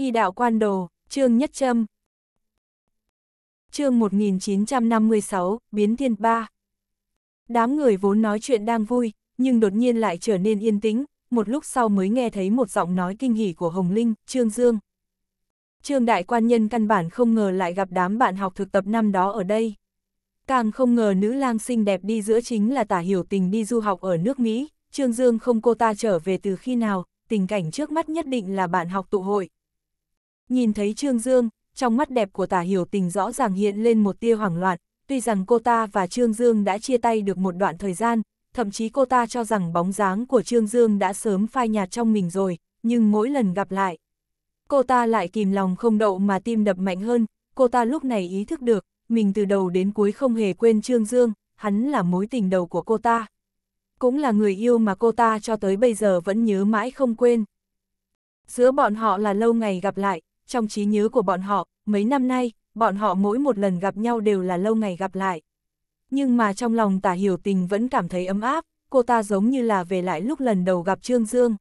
Y đạo quan đồ, Trương Nhất Trâm. Chương 1956, Biến Thiên ba Đám người vốn nói chuyện đang vui, nhưng đột nhiên lại trở nên yên tĩnh, một lúc sau mới nghe thấy một giọng nói kinh hỉ của Hồng Linh, Trương Dương. Trương đại quan nhân căn bản không ngờ lại gặp đám bạn học thực tập năm đó ở đây. Càng không ngờ nữ lang xinh đẹp đi giữa chính là tả hiểu tình đi du học ở nước Mỹ, Trương Dương không cô ta trở về từ khi nào, tình cảnh trước mắt nhất định là bạn học tụ hội, Nhìn thấy Trương Dương, trong mắt đẹp của tả hiểu tình rõ ràng hiện lên một tia hoảng loạn, tuy rằng cô ta và Trương Dương đã chia tay được một đoạn thời gian, thậm chí cô ta cho rằng bóng dáng của Trương Dương đã sớm phai nhạt trong mình rồi, nhưng mỗi lần gặp lại. Cô ta lại kìm lòng không đậu mà tim đập mạnh hơn, cô ta lúc này ý thức được, mình từ đầu đến cuối không hề quên Trương Dương, hắn là mối tình đầu của cô ta. Cũng là người yêu mà cô ta cho tới bây giờ vẫn nhớ mãi không quên. Giữa bọn họ là lâu ngày gặp lại, trong trí nhớ của bọn họ, mấy năm nay, bọn họ mỗi một lần gặp nhau đều là lâu ngày gặp lại. Nhưng mà trong lòng tả hiểu tình vẫn cảm thấy ấm áp, cô ta giống như là về lại lúc lần đầu gặp Trương Dương.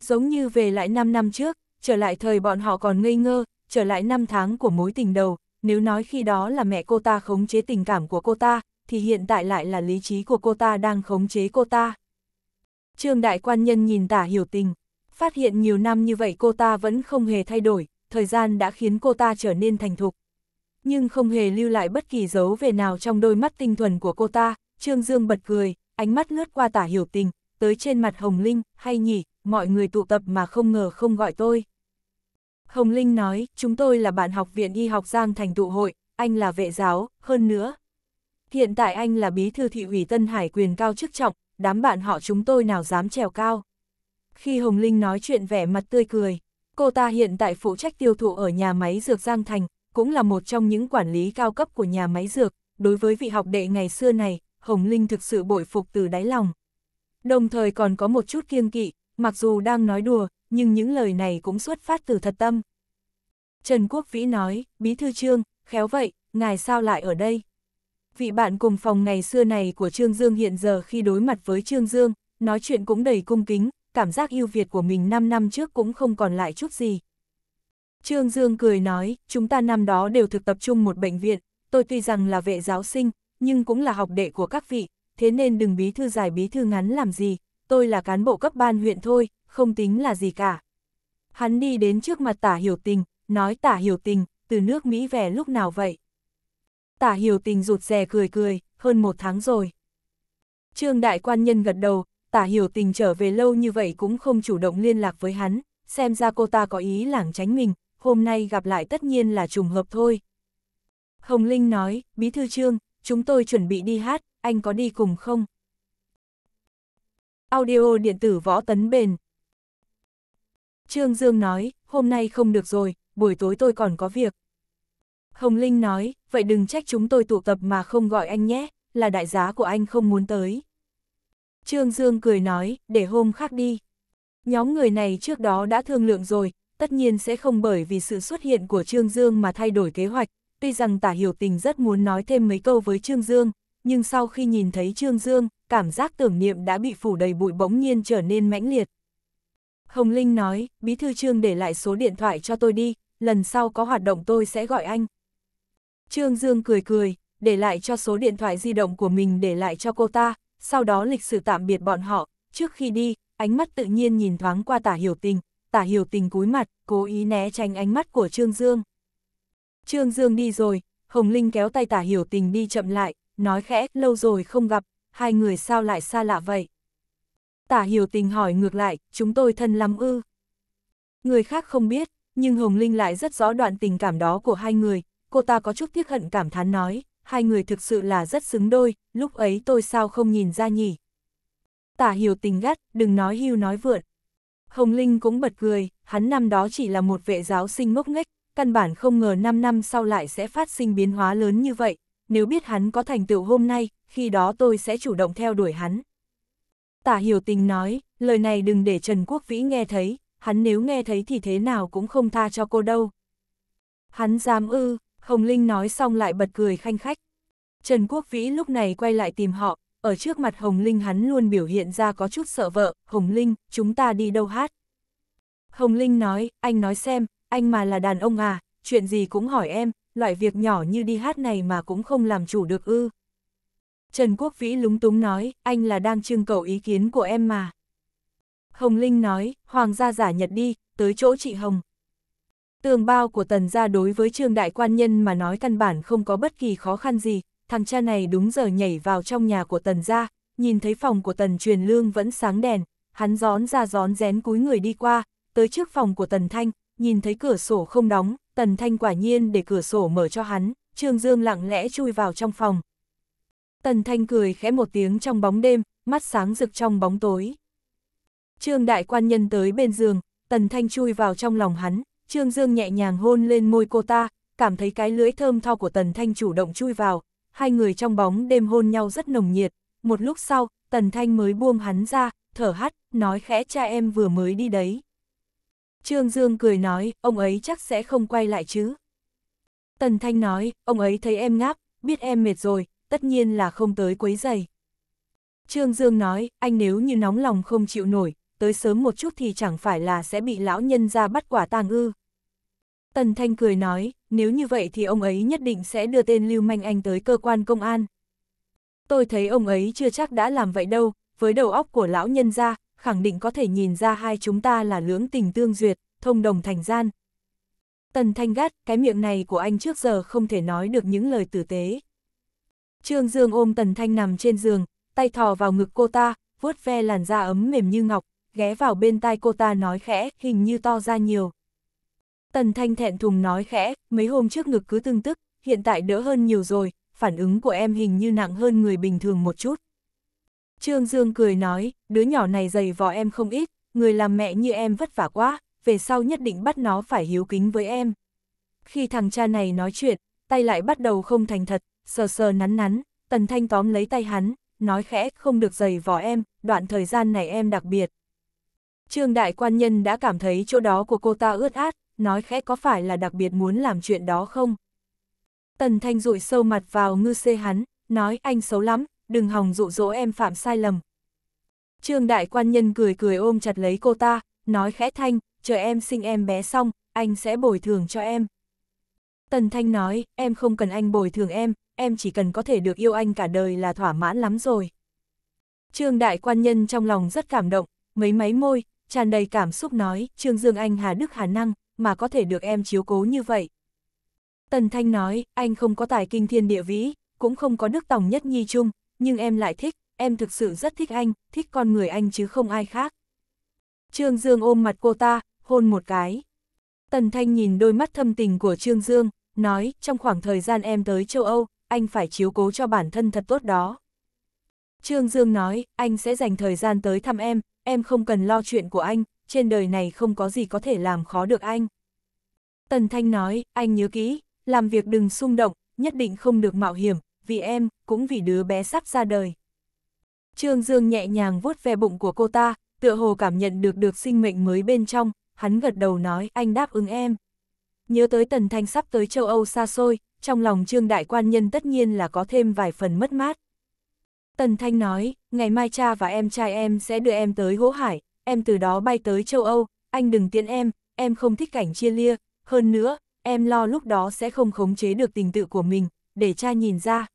Giống như về lại 5 năm trước, trở lại thời bọn họ còn ngây ngơ, trở lại năm tháng của mối tình đầu, nếu nói khi đó là mẹ cô ta khống chế tình cảm của cô ta, thì hiện tại lại là lý trí của cô ta đang khống chế cô ta. Trương Đại Quan Nhân nhìn tả hiểu tình, phát hiện nhiều năm như vậy cô ta vẫn không hề thay đổi, thời gian đã khiến cô ta trở nên thành thục. Nhưng không hề lưu lại bất kỳ dấu về nào trong đôi mắt tinh thuần của cô ta, Trương Dương bật cười, ánh mắt lướt qua tả hiểu tình, tới trên mặt Hồng Linh, hay nhỉ, mọi người tụ tập mà không ngờ không gọi tôi. Hồng Linh nói, chúng tôi là bạn học viện y học Giang Thành tụ hội, anh là vệ giáo, hơn nữa. Hiện tại anh là bí thư thị ủy Tân Hải quyền cao chức trọng, đám bạn họ chúng tôi nào dám trèo cao. Khi Hồng Linh nói chuyện vẻ mặt tươi cười, Cô ta hiện tại phụ trách tiêu thụ ở nhà máy dược Giang Thành, cũng là một trong những quản lý cao cấp của nhà máy dược. Đối với vị học đệ ngày xưa này, Hồng Linh thực sự bội phục từ đáy lòng. Đồng thời còn có một chút kiêng kỵ, mặc dù đang nói đùa, nhưng những lời này cũng xuất phát từ thật tâm. Trần Quốc Vĩ nói, Bí Thư Trương, khéo vậy, ngài sao lại ở đây? Vị bạn cùng phòng ngày xưa này của Trương Dương hiện giờ khi đối mặt với Trương Dương, nói chuyện cũng đầy cung kính, cảm giác ưu việt của mình 5 năm trước cũng không còn lại chút gì. Trương Dương cười nói, chúng ta năm đó đều thực tập trung một bệnh viện, tôi tuy rằng là vệ giáo sinh, nhưng cũng là học đệ của các vị, thế nên đừng bí thư dài bí thư ngắn làm gì, tôi là cán bộ cấp ban huyện thôi, không tính là gì cả. Hắn đi đến trước mặt tả hiểu tình, nói tả hiểu tình, từ nước Mỹ về lúc nào vậy? Tả hiểu tình rụt rè cười cười, hơn một tháng rồi. Trương đại quan nhân gật đầu, tả hiểu tình trở về lâu như vậy cũng không chủ động liên lạc với hắn, xem ra cô ta có ý lảng tránh mình, hôm nay gặp lại tất nhiên là trùng hợp thôi. Hồng Linh nói, Bí Thư Trương, chúng tôi chuẩn bị đi hát, anh có đi cùng không? Audio điện tử võ tấn bền. Trương Dương nói, hôm nay không được rồi, buổi tối tôi còn có việc. Hồng Linh nói, vậy đừng trách chúng tôi tụ tập mà không gọi anh nhé, là đại giá của anh không muốn tới. Trương Dương cười nói, để hôm khác đi. Nhóm người này trước đó đã thương lượng rồi, tất nhiên sẽ không bởi vì sự xuất hiện của Trương Dương mà thay đổi kế hoạch, tuy rằng tả hiểu tình rất muốn nói thêm mấy câu với Trương Dương, nhưng sau khi nhìn thấy Trương Dương, cảm giác tưởng niệm đã bị phủ đầy bụi bỗng nhiên trở nên mãnh liệt. Hồng Linh nói, bí thư Trương để lại số điện thoại cho tôi đi, lần sau có hoạt động tôi sẽ gọi anh. Trương Dương cười cười, để lại cho số điện thoại di động của mình để lại cho cô ta, sau đó lịch sử tạm biệt bọn họ, trước khi đi, ánh mắt tự nhiên nhìn thoáng qua tả hiểu tình, tả hiểu tình cúi mặt, cố ý né tránh ánh mắt của Trương Dương. Trương Dương đi rồi, Hồng Linh kéo tay tả hiểu tình đi chậm lại, nói khẽ, lâu rồi không gặp, hai người sao lại xa lạ vậy? Tả hiểu tình hỏi ngược lại, chúng tôi thân lắm ư. Người khác không biết, nhưng Hồng Linh lại rất rõ đoạn tình cảm đó của hai người, cô ta có chút tiếc hận cảm thán nói hai người thực sự là rất xứng đôi, lúc ấy tôi sao không nhìn ra nhỉ. Tả hiểu tình gắt, đừng nói hưu nói vượn. Hồng Linh cũng bật cười, hắn năm đó chỉ là một vệ giáo sinh ngốc nghếch, căn bản không ngờ 5 năm sau lại sẽ phát sinh biến hóa lớn như vậy, nếu biết hắn có thành tựu hôm nay, khi đó tôi sẽ chủ động theo đuổi hắn. Tả hiểu tình nói, lời này đừng để Trần Quốc Vĩ nghe thấy, hắn nếu nghe thấy thì thế nào cũng không tha cho cô đâu. Hắn dám ư, Hồng Linh nói xong lại bật cười khanh khách. Trần Quốc Vĩ lúc này quay lại tìm họ, ở trước mặt Hồng Linh hắn luôn biểu hiện ra có chút sợ vợ, Hồng Linh, chúng ta đi đâu hát. Hồng Linh nói, anh nói xem, anh mà là đàn ông à, chuyện gì cũng hỏi em, loại việc nhỏ như đi hát này mà cũng không làm chủ được ư. Trần Quốc Vĩ lúng túng nói, anh là đang trưng cầu ý kiến của em mà. Hồng Linh nói, Hoàng gia giả nhật đi, tới chỗ chị Hồng. Tường bao của tần gia đối với trương đại quan nhân mà nói căn bản không có bất kỳ khó khăn gì, thằng cha này đúng giờ nhảy vào trong nhà của tần gia, nhìn thấy phòng của tần truyền lương vẫn sáng đèn, hắn gión ra gión rén cúi người đi qua, tới trước phòng của tần thanh, nhìn thấy cửa sổ không đóng, tần thanh quả nhiên để cửa sổ mở cho hắn, trương dương lặng lẽ chui vào trong phòng. Tần thanh cười khẽ một tiếng trong bóng đêm, mắt sáng rực trong bóng tối. Trương đại quan nhân tới bên giường, tần thanh chui vào trong lòng hắn, Trương Dương nhẹ nhàng hôn lên môi cô ta, cảm thấy cái lưỡi thơm tho của Tần Thanh chủ động chui vào, hai người trong bóng đêm hôn nhau rất nồng nhiệt, một lúc sau, Tần Thanh mới buông hắn ra, thở hắt, nói khẽ cha em vừa mới đi đấy. Trương Dương cười nói, ông ấy chắc sẽ không quay lại chứ. Tần Thanh nói, ông ấy thấy em ngáp, biết em mệt rồi, tất nhiên là không tới quấy giày. Trương Dương nói, anh nếu như nóng lòng không chịu nổi, tới sớm một chút thì chẳng phải là sẽ bị lão nhân ra bắt quả tàng ư. Tần Thanh cười nói, nếu như vậy thì ông ấy nhất định sẽ đưa tên Lưu Manh Anh tới cơ quan công an. Tôi thấy ông ấy chưa chắc đã làm vậy đâu, với đầu óc của lão nhân ra, khẳng định có thể nhìn ra hai chúng ta là lưỡng tình tương duyệt, thông đồng thành gian. Tần Thanh gắt, cái miệng này của anh trước giờ không thể nói được những lời tử tế. Trương Dương ôm Tần Thanh nằm trên giường, tay thò vào ngực cô ta, vuốt ve làn da ấm mềm như ngọc, ghé vào bên tai cô ta nói khẽ, hình như to ra nhiều. Tần Thanh thẹn thùng nói khẽ, mấy hôm trước ngực cứ tương tức, hiện tại đỡ hơn nhiều rồi, phản ứng của em hình như nặng hơn người bình thường một chút. Trương Dương cười nói, đứa nhỏ này dày vò em không ít, người làm mẹ như em vất vả quá, về sau nhất định bắt nó phải hiếu kính với em. Khi thằng cha này nói chuyện, tay lại bắt đầu không thành thật, sờ sờ nắn nắn, Tần Thanh tóm lấy tay hắn, nói khẽ không được dày vò em, đoạn thời gian này em đặc biệt. Trương Đại Quan Nhân đã cảm thấy chỗ đó của cô ta ướt át, nói khẽ có phải là đặc biệt muốn làm chuyện đó không? Tần Thanh rụi sâu mặt vào ngư xê hắn, nói anh xấu lắm, đừng hòng dụ dỗ em phạm sai lầm. Trương đại quan nhân cười cười ôm chặt lấy cô ta, nói khẽ Thanh, chờ em sinh em bé xong, anh sẽ bồi thường cho em. Tần Thanh nói, em không cần anh bồi thường em, em chỉ cần có thể được yêu anh cả đời là thỏa mãn lắm rồi. Trương đại quan nhân trong lòng rất cảm động, mấy máy môi, tràn đầy cảm xúc nói, Trương Dương Anh Hà Đức Hà Năng mà có thể được em chiếu cố như vậy. Tần Thanh nói, anh không có tài kinh thiên địa vĩ, cũng không có đức tòng nhất nhi chung, nhưng em lại thích, em thực sự rất thích anh, thích con người anh chứ không ai khác. Trương Dương ôm mặt cô ta, hôn một cái. Tần Thanh nhìn đôi mắt thâm tình của Trương Dương, nói, trong khoảng thời gian em tới châu Âu, anh phải chiếu cố cho bản thân thật tốt đó. Trương Dương nói, anh sẽ dành thời gian tới thăm em, em không cần lo chuyện của anh, trên đời này không có gì có thể làm khó được anh. Tần Thanh nói, anh nhớ kỹ, làm việc đừng xung động, nhất định không được mạo hiểm, vì em, cũng vì đứa bé sắp ra đời. Trương Dương nhẹ nhàng vuốt ve bụng của cô ta, tựa hồ cảm nhận được được sinh mệnh mới bên trong, hắn gật đầu nói anh đáp ứng em. Nhớ tới Tần Thanh sắp tới châu Âu xa xôi, trong lòng Trương Đại Quan Nhân tất nhiên là có thêm vài phần mất mát. Tần Thanh nói, ngày mai cha và em trai em sẽ đưa em tới hỗ hải, em từ đó bay tới châu Âu, anh đừng tiễn em, em không thích cảnh chia lia, hơn nữa, em lo lúc đó sẽ không khống chế được tình tự của mình, để cha nhìn ra.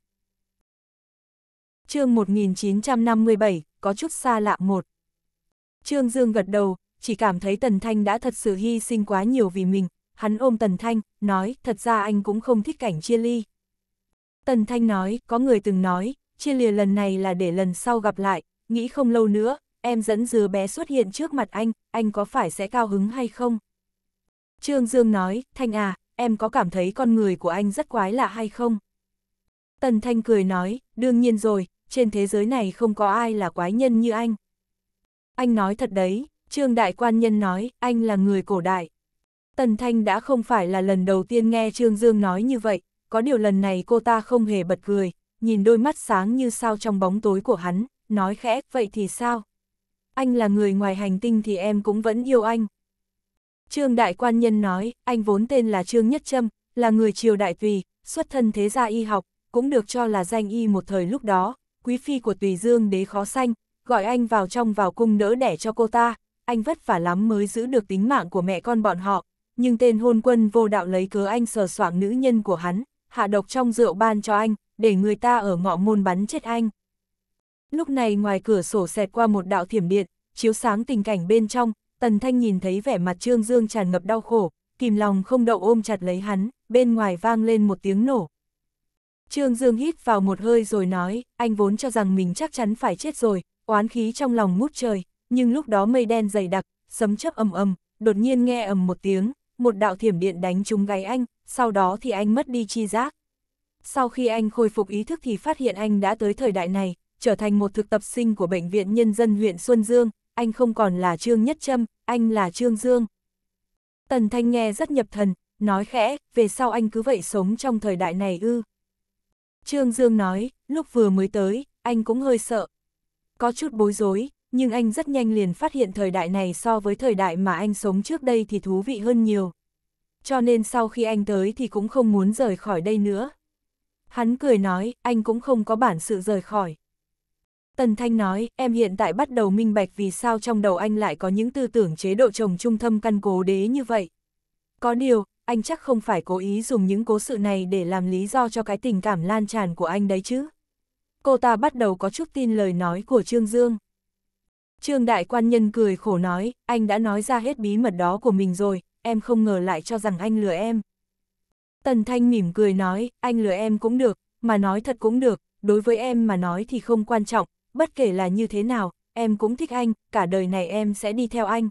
chương 1957, có chút xa lạ một. Trương Dương gật đầu, chỉ cảm thấy Tần Thanh đã thật sự hy sinh quá nhiều vì mình, hắn ôm Tần Thanh, nói, thật ra anh cũng không thích cảnh chia ly. Tần Thanh nói, có người từng nói, chia lìa lần này là để lần sau gặp lại, nghĩ không lâu nữa, em dẫn dứa bé xuất hiện trước mặt anh, anh có phải sẽ cao hứng hay không? Trương Dương nói, Thanh à, em có cảm thấy con người của anh rất quái lạ hay không? Tần Thanh cười nói, đương nhiên rồi, trên thế giới này không có ai là quái nhân như anh. Anh nói thật đấy, Trương Đại Quan Nhân nói, anh là người cổ đại. Tần Thanh đã không phải là lần đầu tiên nghe Trương Dương nói như vậy, có điều lần này cô ta không hề bật cười, nhìn đôi mắt sáng như sao trong bóng tối của hắn, nói khẽ, vậy thì sao? anh là người ngoài hành tinh thì em cũng vẫn yêu anh. Trương Đại Quan Nhân nói, anh vốn tên là Trương Nhất Trâm, là người triều đại tùy, xuất thân thế gia y học, cũng được cho là danh y một thời lúc đó, quý phi của Tùy Dương đế khó sanh, gọi anh vào trong vào cung đỡ đẻ cho cô ta, anh vất vả lắm mới giữ được tính mạng của mẹ con bọn họ, nhưng tên hôn quân vô đạo lấy cớ anh sờ soạng nữ nhân của hắn, hạ độc trong rượu ban cho anh, để người ta ở ngọ môn bắn chết anh. Lúc này ngoài cửa sổ xẹt qua một đạo thiểm điện, chiếu sáng tình cảnh bên trong, Tần Thanh nhìn thấy vẻ mặt Trương Dương tràn ngập đau khổ, kìm lòng không đậu ôm chặt lấy hắn, bên ngoài vang lên một tiếng nổ. Trương Dương hít vào một hơi rồi nói, anh vốn cho rằng mình chắc chắn phải chết rồi, oán khí trong lòng ngút trời, nhưng lúc đó mây đen dày đặc, sấm chớp ầm ầm, đột nhiên nghe ầm một tiếng, một đạo thiểm điện đánh trúng gáy anh, sau đó thì anh mất đi chi giác. Sau khi anh khôi phục ý thức thì phát hiện anh đã tới thời đại này, trở thành một thực tập sinh của Bệnh viện Nhân dân huyện Xuân Dương, anh không còn là Trương Nhất Trâm, anh là Trương Dương. Tần Thanh nghe rất nhập thần, nói khẽ, về sau anh cứ vậy sống trong thời đại này ư. Trương Dương nói, lúc vừa mới tới, anh cũng hơi sợ. Có chút bối rối, nhưng anh rất nhanh liền phát hiện thời đại này so với thời đại mà anh sống trước đây thì thú vị hơn nhiều. Cho nên sau khi anh tới thì cũng không muốn rời khỏi đây nữa. Hắn cười nói, anh cũng không có bản sự rời khỏi. Tần Thanh nói, em hiện tại bắt đầu minh bạch vì sao trong đầu anh lại có những tư tưởng chế độ chồng trung thâm căn cố đế như vậy. Có điều, anh chắc không phải cố ý dùng những cố sự này để làm lý do cho cái tình cảm lan tràn của anh đấy chứ. Cô ta bắt đầu có chút tin lời nói của Trương Dương. Trương Đại Quan Nhân cười khổ nói, anh đã nói ra hết bí mật đó của mình rồi, em không ngờ lại cho rằng anh lừa em. Tần Thanh mỉm cười nói, anh lừa em cũng được, mà nói thật cũng được, đối với em mà nói thì không quan trọng, bất kể là như thế nào, em cũng thích anh, cả đời này em sẽ đi theo anh.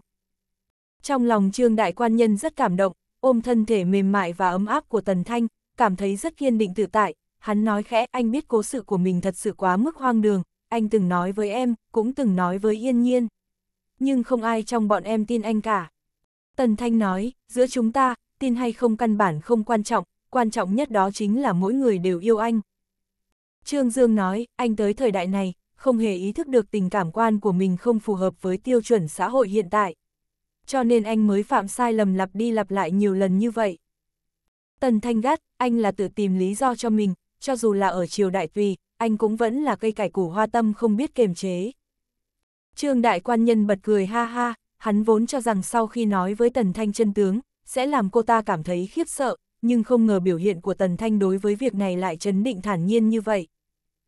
Trong lòng Trương Đại Quan Nhân rất cảm động, ôm thân thể mềm mại và ấm áp của Tần Thanh, cảm thấy rất kiên định tự tại, hắn nói khẽ anh biết cố sự của mình thật sự quá mức hoang đường, anh từng nói với em, cũng từng nói với yên nhiên. Nhưng không ai trong bọn em tin anh cả. Tần Thanh nói, giữa chúng ta, tin hay không căn bản không quan trọng, quan trọng nhất đó chính là mỗi người đều yêu anh. Trương Dương nói, anh tới thời đại này, không hề ý thức được tình cảm quan của mình không phù hợp với tiêu chuẩn xã hội hiện tại. Cho nên anh mới phạm sai lầm lặp đi lặp lại nhiều lần như vậy. Tần Thanh gắt, anh là tự tìm lý do cho mình, cho dù là ở triều đại tùy, anh cũng vẫn là cây cải củ hoa tâm không biết kềm chế. Trương đại quan nhân bật cười ha ha, hắn vốn cho rằng sau khi nói với Tần Thanh chân tướng, sẽ làm cô ta cảm thấy khiếp sợ, nhưng không ngờ biểu hiện của Tần Thanh đối với việc này lại chấn định thản nhiên như vậy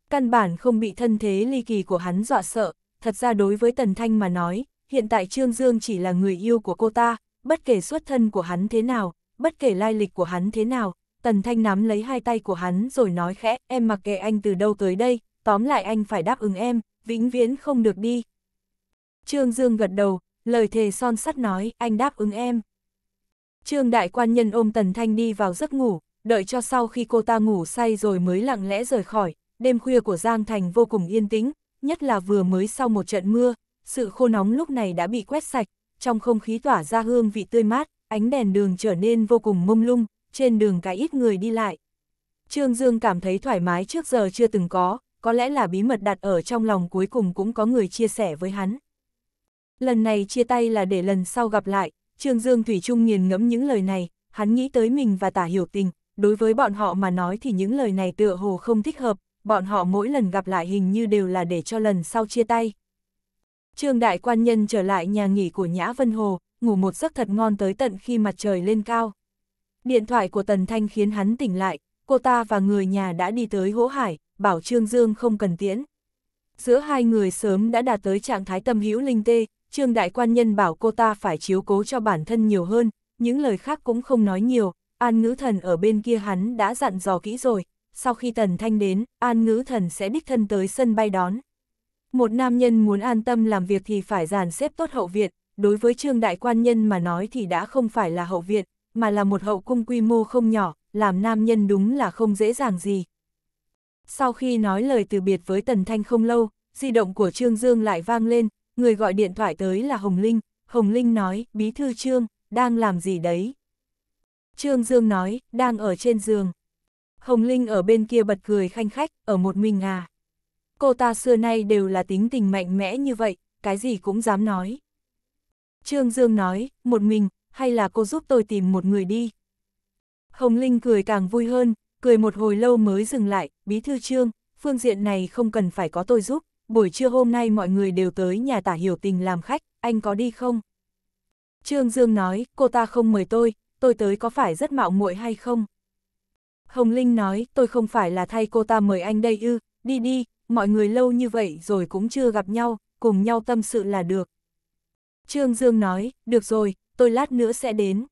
căn bản không bị thân thế ly kỳ của hắn dọa sợ, thật ra đối với Tần Thanh mà nói, hiện tại Trương Dương chỉ là người yêu của cô ta, bất kể xuất thân của hắn thế nào, bất kể lai lịch của hắn thế nào, Tần Thanh nắm lấy hai tay của hắn rồi nói khẽ, em mặc kệ anh từ đâu tới đây, tóm lại anh phải đáp ứng em, vĩnh viễn không được đi. Trương Dương gật đầu, lời thề son sắt nói, anh đáp ứng em. Trương đại quan nhân ôm Tần Thanh đi vào giấc ngủ, đợi cho sau khi cô ta ngủ say rồi mới lặng lẽ rời khỏi, đêm khuya của Giang Thành vô cùng yên tĩnh, nhất là vừa mới sau một trận mưa, sự khô nóng lúc này đã bị quét sạch, trong không khí tỏa ra hương vị tươi mát, ánh đèn đường trở nên vô cùng mông lung, trên đường cái ít người đi lại. Trương Dương cảm thấy thoải mái trước giờ chưa từng có, có lẽ là bí mật đặt ở trong lòng cuối cùng cũng có người chia sẻ với hắn. Lần này chia tay là để lần sau gặp lại, Trương Dương Thủy Trung nghiền ngẫm những lời này, hắn nghĩ tới mình và tả hiểu tình, đối với bọn họ mà nói thì những lời này tựa hồ không thích hợp, bọn họ mỗi lần gặp lại hình như đều là để cho lần sau chia tay. Trương Đại Quan Nhân trở lại nhà nghỉ của Nhã Vân Hồ, ngủ một giấc thật ngon tới tận khi mặt trời lên cao. Điện thoại của Tần Thanh khiến hắn tỉnh lại, cô ta và người nhà đã đi tới Hỗ Hải, bảo Trương Dương không cần tiễn. Giữa hai người sớm đã đạt tới trạng thái tâm hữu linh tê, Trương Đại Quan Nhân bảo cô ta phải chiếu cố cho bản thân nhiều hơn, những lời khác cũng không nói nhiều, An Ngữ Thần ở bên kia hắn đã dặn dò kỹ rồi, sau khi Tần Thanh đến, An Ngữ Thần sẽ đích thân tới sân bay đón. Một nam nhân muốn an tâm làm việc thì phải dàn xếp tốt hậu viện, đối với trương đại quan nhân mà nói thì đã không phải là hậu viện, mà là một hậu cung quy mô không nhỏ, làm nam nhân đúng là không dễ dàng gì. Sau khi nói lời từ biệt với Tần Thanh không lâu, di động của Trương Dương lại vang lên, người gọi điện thoại tới là Hồng Linh, Hồng Linh nói, bí thư Trương, đang làm gì đấy? Trương Dương nói, đang ở trên giường. Hồng Linh ở bên kia bật cười khanh khách, ở một mình à. Cô ta xưa nay đều là tính tình mạnh mẽ như vậy, cái gì cũng dám nói. Trương Dương nói, một mình, hay là cô giúp tôi tìm một người đi. Hồng Linh cười càng vui hơn, cười một hồi lâu mới dừng lại, bí thư Trương, phương diện này không cần phải có tôi giúp, buổi trưa hôm nay mọi người đều tới nhà tả hiểu tình làm khách, anh có đi không? Trương Dương nói, cô ta không mời tôi, tôi tới có phải rất mạo muội hay không? Hồng Linh nói, tôi không phải là thay cô ta mời anh đây ư, đi đi, mọi người lâu như vậy rồi cũng chưa gặp nhau, cùng nhau tâm sự là được. Trương Dương nói, được rồi, tôi lát nữa sẽ đến.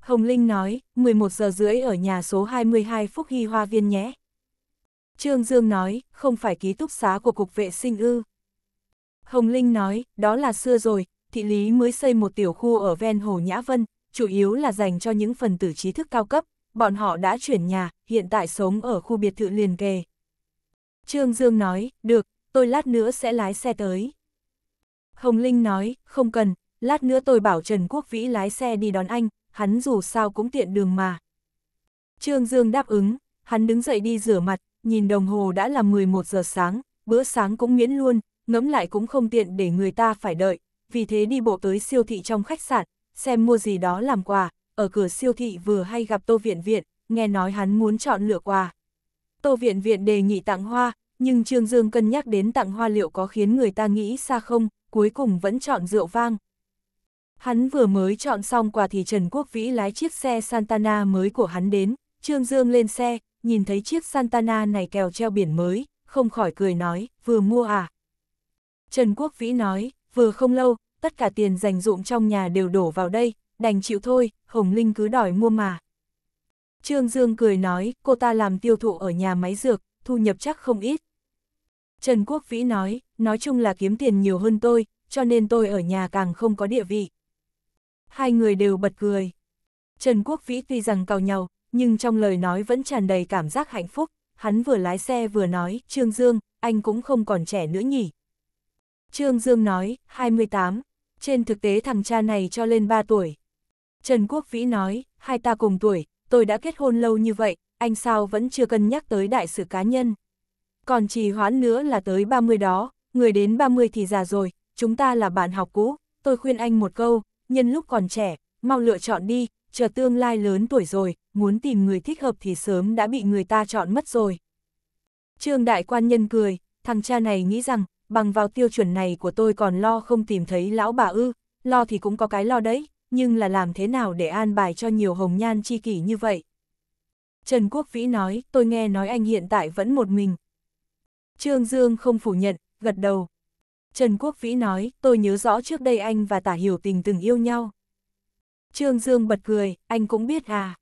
Hồng Linh nói, 11 giờ rưỡi ở nhà số 22 Phúc Hy Hoa Viên nhé. Trương Dương nói, không phải ký túc xá của Cục Vệ sinh ư. Hồng Linh nói, đó là xưa rồi, thị lý mới xây một tiểu khu ở ven Hồ Nhã Vân, chủ yếu là dành cho những phần tử trí thức cao cấp, bọn họ đã chuyển nhà, hiện tại sống ở khu biệt thự liền kề. Trương Dương nói, được, tôi lát nữa sẽ lái xe tới. Hồng Linh nói, không cần, lát nữa tôi bảo Trần Quốc Vĩ lái xe đi đón anh, hắn dù sao cũng tiện đường mà. Trương Dương đáp ứng, hắn đứng dậy đi rửa mặt, nhìn đồng hồ đã là 11 giờ sáng, bữa sáng cũng miễn luôn, ngẫm lại cũng không tiện để người ta phải đợi, vì thế đi bộ tới siêu thị trong khách sạn, xem mua gì đó làm quà, ở cửa siêu thị vừa hay gặp Tô Viện Viện, nghe nói hắn muốn chọn lựa quà. Tô Viện Viện đề nghị tặng hoa, nhưng Trương Dương cân nhắc đến tặng hoa liệu có khiến người ta nghĩ xa không, cuối cùng vẫn chọn rượu vang. Hắn vừa mới chọn xong quà thì Trần Quốc Vĩ lái chiếc xe Santana mới của hắn đến, Trương Dương lên xe, nhìn thấy chiếc Santana này kèo treo biển mới, không khỏi cười nói, vừa mua à. Trần Quốc Vĩ nói, vừa không lâu, tất cả tiền dành dụng trong nhà đều đổ vào đây, đành chịu thôi, Hồng Linh cứ đòi mua mà. Trương Dương cười nói, cô ta làm tiêu thụ ở nhà máy dược, thu nhập chắc không ít. Trần Quốc Vĩ nói, nói chung là kiếm tiền nhiều hơn tôi, cho nên tôi ở nhà càng không có địa vị. Hai người đều bật cười. Trần Quốc Vĩ tuy rằng cào nhau, nhưng trong lời nói vẫn tràn đầy cảm giác hạnh phúc. Hắn vừa lái xe vừa nói, Trương Dương, anh cũng không còn trẻ nữa nhỉ. Trương Dương nói, 28. Trên thực tế thằng cha này cho lên 3 tuổi, Trần Quốc Vĩ nói, hai ta cùng tuổi, tôi đã kết hôn lâu như vậy, anh sao vẫn chưa cân nhắc tới đại sự cá nhân. Còn trì hoãn nữa là tới 30 đó, người đến 30 thì già rồi, chúng ta là bạn học cũ, tôi khuyên anh một câu, nhân lúc còn trẻ, mau lựa chọn đi, chờ tương lai lớn tuổi rồi, muốn tìm người thích hợp thì sớm đã bị người ta chọn mất rồi. Trương Đại Quan Nhân cười, thằng cha này nghĩ rằng, bằng vào tiêu chuẩn này của tôi còn lo không tìm thấy lão bà ư, lo thì cũng có cái lo đấy, nhưng là làm thế nào để an bài cho nhiều hồng nhan chi kỷ như vậy? Trần Quốc Vĩ nói, tôi nghe nói anh hiện tại vẫn một mình. Trương Dương không phủ nhận, gật đầu. Trần Quốc Vĩ nói, tôi nhớ rõ trước đây anh và Tả Hiểu Tình từng yêu nhau. Trương Dương bật cười, anh cũng biết à.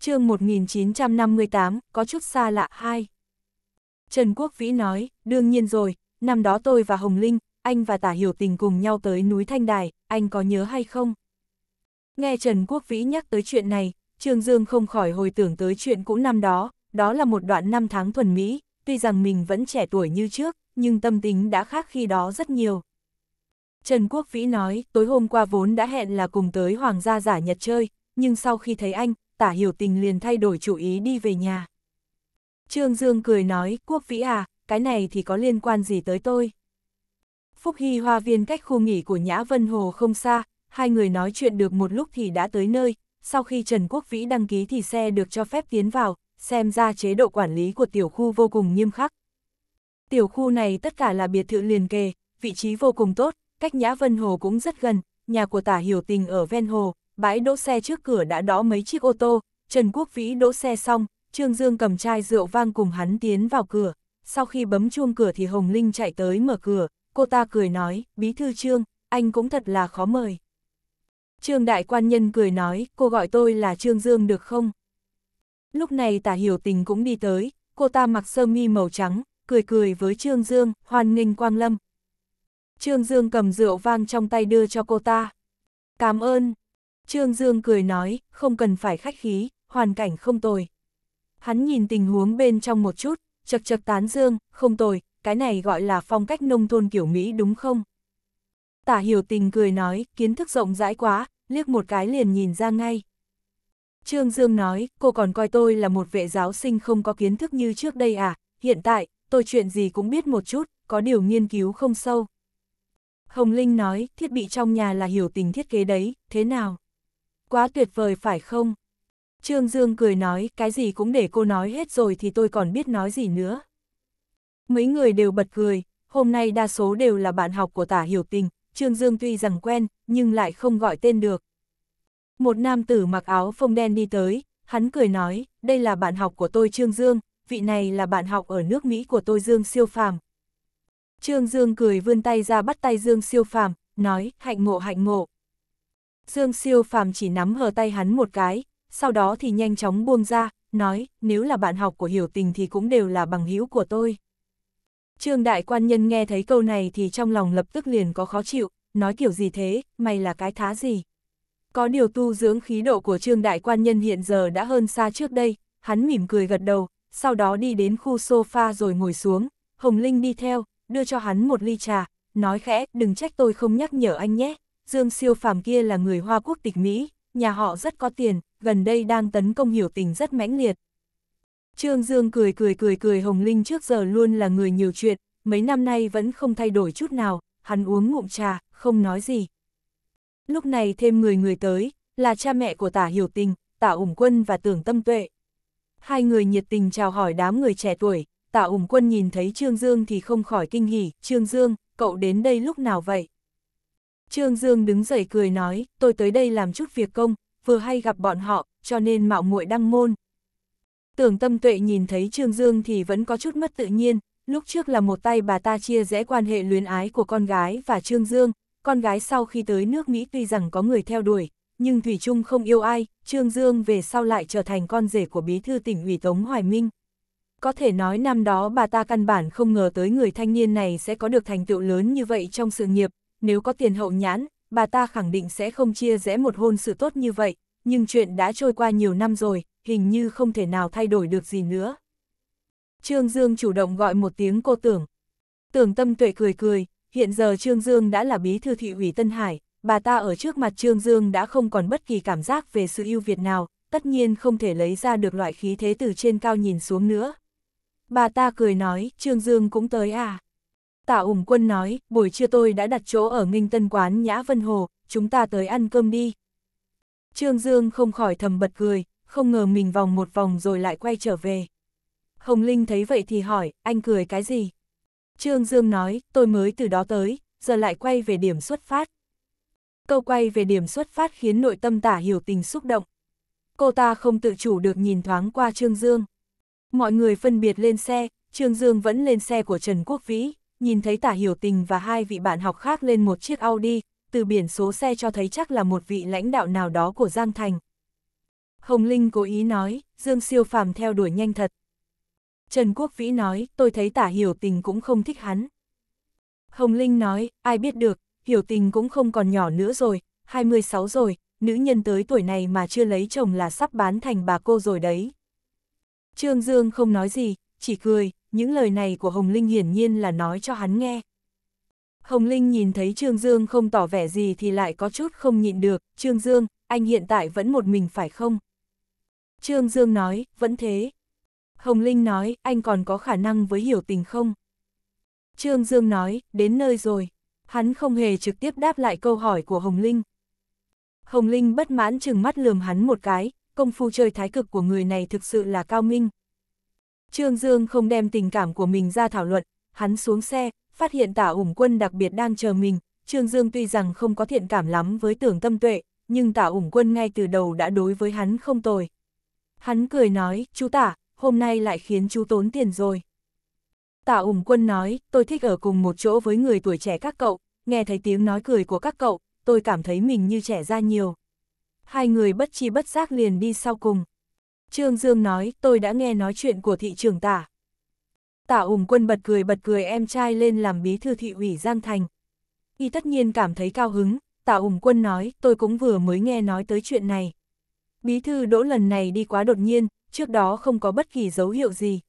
chương 1958, có chút xa lạ hai. Trần Quốc Vĩ nói, đương nhiên rồi, năm đó tôi và Hồng Linh, anh và tả hiểu tình cùng nhau tới núi Thanh Đài, anh có nhớ hay không? Nghe Trần Quốc Vĩ nhắc tới chuyện này, Trương Dương không khỏi hồi tưởng tới chuyện cũ năm đó, đó là một đoạn năm tháng thuần Mỹ, tuy rằng mình vẫn trẻ tuổi như trước, nhưng tâm tính đã khác khi đó rất nhiều. Trần Quốc Vĩ nói, tối hôm qua vốn đã hẹn là cùng tới Hoàng gia giả Nhật chơi, nhưng sau khi thấy anh, tả hiểu tình liền thay đổi chủ ý đi về nhà. Trương Dương cười nói, Quốc Vĩ à, cái này thì có liên quan gì tới tôi? Phúc Hy Hoa Viên cách khu nghỉ của Nhã Vân Hồ không xa, hai người nói chuyện được một lúc thì đã tới nơi, sau khi Trần Quốc Vĩ đăng ký thì xe được cho phép tiến vào, xem ra chế độ quản lý của tiểu khu vô cùng nghiêm khắc. Tiểu khu này tất cả là biệt thự liền kề, vị trí vô cùng tốt, cách Nhã Vân Hồ cũng rất gần, nhà của tả hiểu tình ở ven hồ, bãi đỗ xe trước cửa đã đó mấy chiếc ô tô, Trần Quốc Vĩ đỗ xe xong, Trương Dương cầm chai rượu vang cùng hắn tiến vào cửa, sau khi bấm chuông cửa thì Hồng Linh chạy tới mở cửa, cô ta cười nói, bí thư trương, anh cũng thật là khó mời. Trương đại quan nhân cười nói, cô gọi tôi là Trương Dương được không? Lúc này tả hiểu tình cũng đi tới, cô ta mặc sơ mi màu trắng, cười cười với Trương Dương, hoan nghênh quang lâm. Trương Dương cầm rượu vang trong tay đưa cho cô ta. Cảm ơn. Trương Dương cười nói, không cần phải khách khí, hoàn cảnh không tồi. Hắn nhìn tình huống bên trong một chút, chật chật tán dương, không tồi, cái này gọi là phong cách nông thôn kiểu Mỹ đúng không? Tả hiểu tình cười nói, kiến thức rộng rãi quá, liếc một cái liền nhìn ra ngay. Trương Dương nói, cô còn coi tôi là một vệ giáo sinh không có kiến thức như trước đây à, hiện tại, tôi chuyện gì cũng biết một chút, có điều nghiên cứu không sâu. Hồng Linh nói, thiết bị trong nhà là hiểu tình thiết kế đấy, thế nào? Quá tuyệt vời phải không? Trương Dương cười nói, cái gì cũng để cô nói hết rồi thì tôi còn biết nói gì nữa. Mấy người đều bật cười, hôm nay đa số đều là bạn học của tả hiểu tình, Trương Dương tuy rằng quen, nhưng lại không gọi tên được. Một nam tử mặc áo phông đen đi tới, hắn cười nói, đây là bạn học của tôi Trương Dương, vị này là bạn học ở nước Mỹ của tôi Dương Siêu Phàm. Trương Dương cười vươn tay ra bắt tay Dương Siêu Phàm, nói, hạnh ngộ hạnh ngộ. Dương Siêu Phàm chỉ nắm hờ tay hắn một cái, sau đó thì nhanh chóng buông ra, nói, nếu là bạn học của Hiểu Tình thì cũng đều là bằng hữu của tôi. Trương đại quan nhân nghe thấy câu này thì trong lòng lập tức liền có khó chịu, nói kiểu gì thế, mày là cái thá gì. Có điều tu dưỡng khí độ của trương đại quan nhân hiện giờ đã hơn xa trước đây, hắn mỉm cười gật đầu, sau đó đi đến khu sofa rồi ngồi xuống, Hồng Linh đi theo, đưa cho hắn một ly trà, nói khẽ, đừng trách tôi không nhắc nhở anh nhé, Dương siêu phàm kia là người Hoa quốc tịch Mỹ, nhà họ rất có tiền, gần đây đang tấn công hiểu tình rất mãnh liệt, Trương Dương cười cười cười cười Hồng Linh trước giờ luôn là người nhiều chuyện, mấy năm nay vẫn không thay đổi chút nào, hắn uống ngụm trà, không nói gì. Lúc này thêm người người tới, là cha mẹ của tả hiểu tình, tả ủng quân và tưởng tâm tuệ. Hai người nhiệt tình chào hỏi đám người trẻ tuổi, tả ủng quân nhìn thấy Trương Dương thì không khỏi kinh hỉ, Trương Dương, cậu đến đây lúc nào vậy? Trương Dương đứng dậy cười nói, tôi tới đây làm chút việc công, vừa hay gặp bọn họ, cho nên mạo muội đăng môn, Tưởng tâm tuệ nhìn thấy Trương Dương thì vẫn có chút mất tự nhiên, lúc trước là một tay bà ta chia rẽ quan hệ luyến ái của con gái và Trương Dương, con gái sau khi tới nước Mỹ tuy rằng có người theo đuổi, nhưng Thủy Trung không yêu ai, Trương Dương về sau lại trở thành con rể của bí thư tỉnh ủy Tống Hoài Minh. Có thể nói năm đó bà ta căn bản không ngờ tới người thanh niên này sẽ có được thành tựu lớn như vậy trong sự nghiệp, nếu có tiền hậu nhãn, bà ta khẳng định sẽ không chia rẽ một hôn sự tốt như vậy, nhưng chuyện đã trôi qua nhiều năm rồi, hình như không thể nào thay đổi được gì nữa. Trương Dương chủ động gọi một tiếng cô tưởng. Tưởng tâm tuệ cười cười, hiện giờ Trương Dương đã là bí thư thị ủy Tân Hải, bà ta ở trước mặt Trương Dương đã không còn bất kỳ cảm giác về sự ưu việt nào, tất nhiên không thể lấy ra được loại khí thế từ trên cao nhìn xuống nữa. Bà ta cười nói, Trương Dương cũng tới à. Tạ ủng quân nói, buổi trưa tôi đã đặt chỗ ở Nghinh Tân Quán Nhã Vân Hồ, chúng ta tới ăn cơm đi. Trương Dương không khỏi thầm bật cười, không ngờ mình vòng một vòng rồi lại quay trở về. Hồng Linh thấy vậy thì hỏi, anh cười cái gì? Trương Dương nói, tôi mới từ đó tới, giờ lại quay về điểm xuất phát. Câu quay về điểm xuất phát khiến nội tâm tả hiểu tình xúc động. Cô ta không tự chủ được nhìn thoáng qua Trương Dương. Mọi người phân biệt lên xe, Trương Dương vẫn lên xe của Trần Quốc Vĩ, nhìn thấy tả hiểu tình và hai vị bạn học khác lên một chiếc Audi, từ biển số xe cho thấy chắc là một vị lãnh đạo nào đó của Giang Thành, Hồng Linh cố ý nói, Dương siêu phàm theo đuổi nhanh thật. Trần Quốc Vĩ nói, tôi thấy tả hiểu tình cũng không thích hắn. Hồng Linh nói, ai biết được, hiểu tình cũng không còn nhỏ nữa rồi, 26 rồi, nữ nhân tới tuổi này mà chưa lấy chồng là sắp bán thành bà cô rồi đấy. Trương Dương không nói gì, chỉ cười, những lời này của Hồng Linh hiển nhiên là nói cho hắn nghe. Hồng Linh nhìn thấy Trương Dương không tỏ vẻ gì thì lại có chút không nhịn được, Trương Dương, anh hiện tại vẫn một mình phải không? Trương Dương nói, vẫn thế. Hồng Linh nói, anh còn có khả năng với hiểu tình không? Trương Dương nói, đến nơi rồi. Hắn không hề trực tiếp đáp lại câu hỏi của Hồng Linh. Hồng Linh bất mãn chừng mắt lườm hắn một cái, công phu chơi thái cực của người này thực sự là cao minh. Trương Dương không đem tình cảm của mình ra thảo luận, hắn xuống xe, phát hiện tả ủng quân đặc biệt đang chờ mình. Trương Dương tuy rằng không có thiện cảm lắm với tưởng tâm tuệ, nhưng tả ủng quân ngay từ đầu đã đối với hắn không tồi. Hắn cười nói, chú tả, hôm nay lại khiến chú tốn tiền rồi. tạ ủng quân nói, tôi thích ở cùng một chỗ với người tuổi trẻ các cậu, nghe thấy tiếng nói cười của các cậu, tôi cảm thấy mình như trẻ ra nhiều. Hai người bất chi bất giác liền đi sau cùng. Trương Dương nói, tôi đã nghe nói chuyện của thị trường tả. tạ ủng quân bật cười bật cười em trai lên làm bí thư thị ủy Giang Thành. Y tất nhiên cảm thấy cao hứng, tạ ủng quân nói, tôi cũng vừa mới nghe nói tới chuyện này. Bí thư đỗ lần này đi quá đột nhiên, trước đó không có bất kỳ dấu hiệu gì.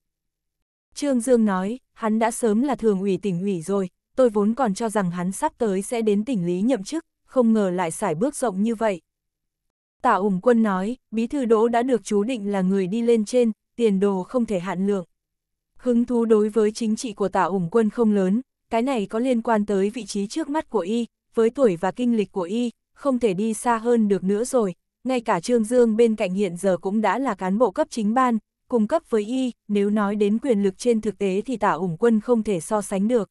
Trương Dương nói, hắn đã sớm là thường ủy tỉnh ủy rồi, tôi vốn còn cho rằng hắn sắp tới sẽ đến tỉnh lý nhậm chức, không ngờ lại xải bước rộng như vậy. Tạ ủng quân nói, bí thư đỗ đã được chú định là người đi lên trên, tiền đồ không thể hạn lượng. Hứng thú đối với chính trị của tạ ủng quân không lớn, cái này có liên quan tới vị trí trước mắt của y, với tuổi và kinh lịch của y, không thể đi xa hơn được nữa rồi, ngay cả Trương Dương bên cạnh hiện giờ cũng đã là cán bộ cấp chính ban, cung cấp với y, nếu nói đến quyền lực trên thực tế thì tả ủng quân không thể so sánh được.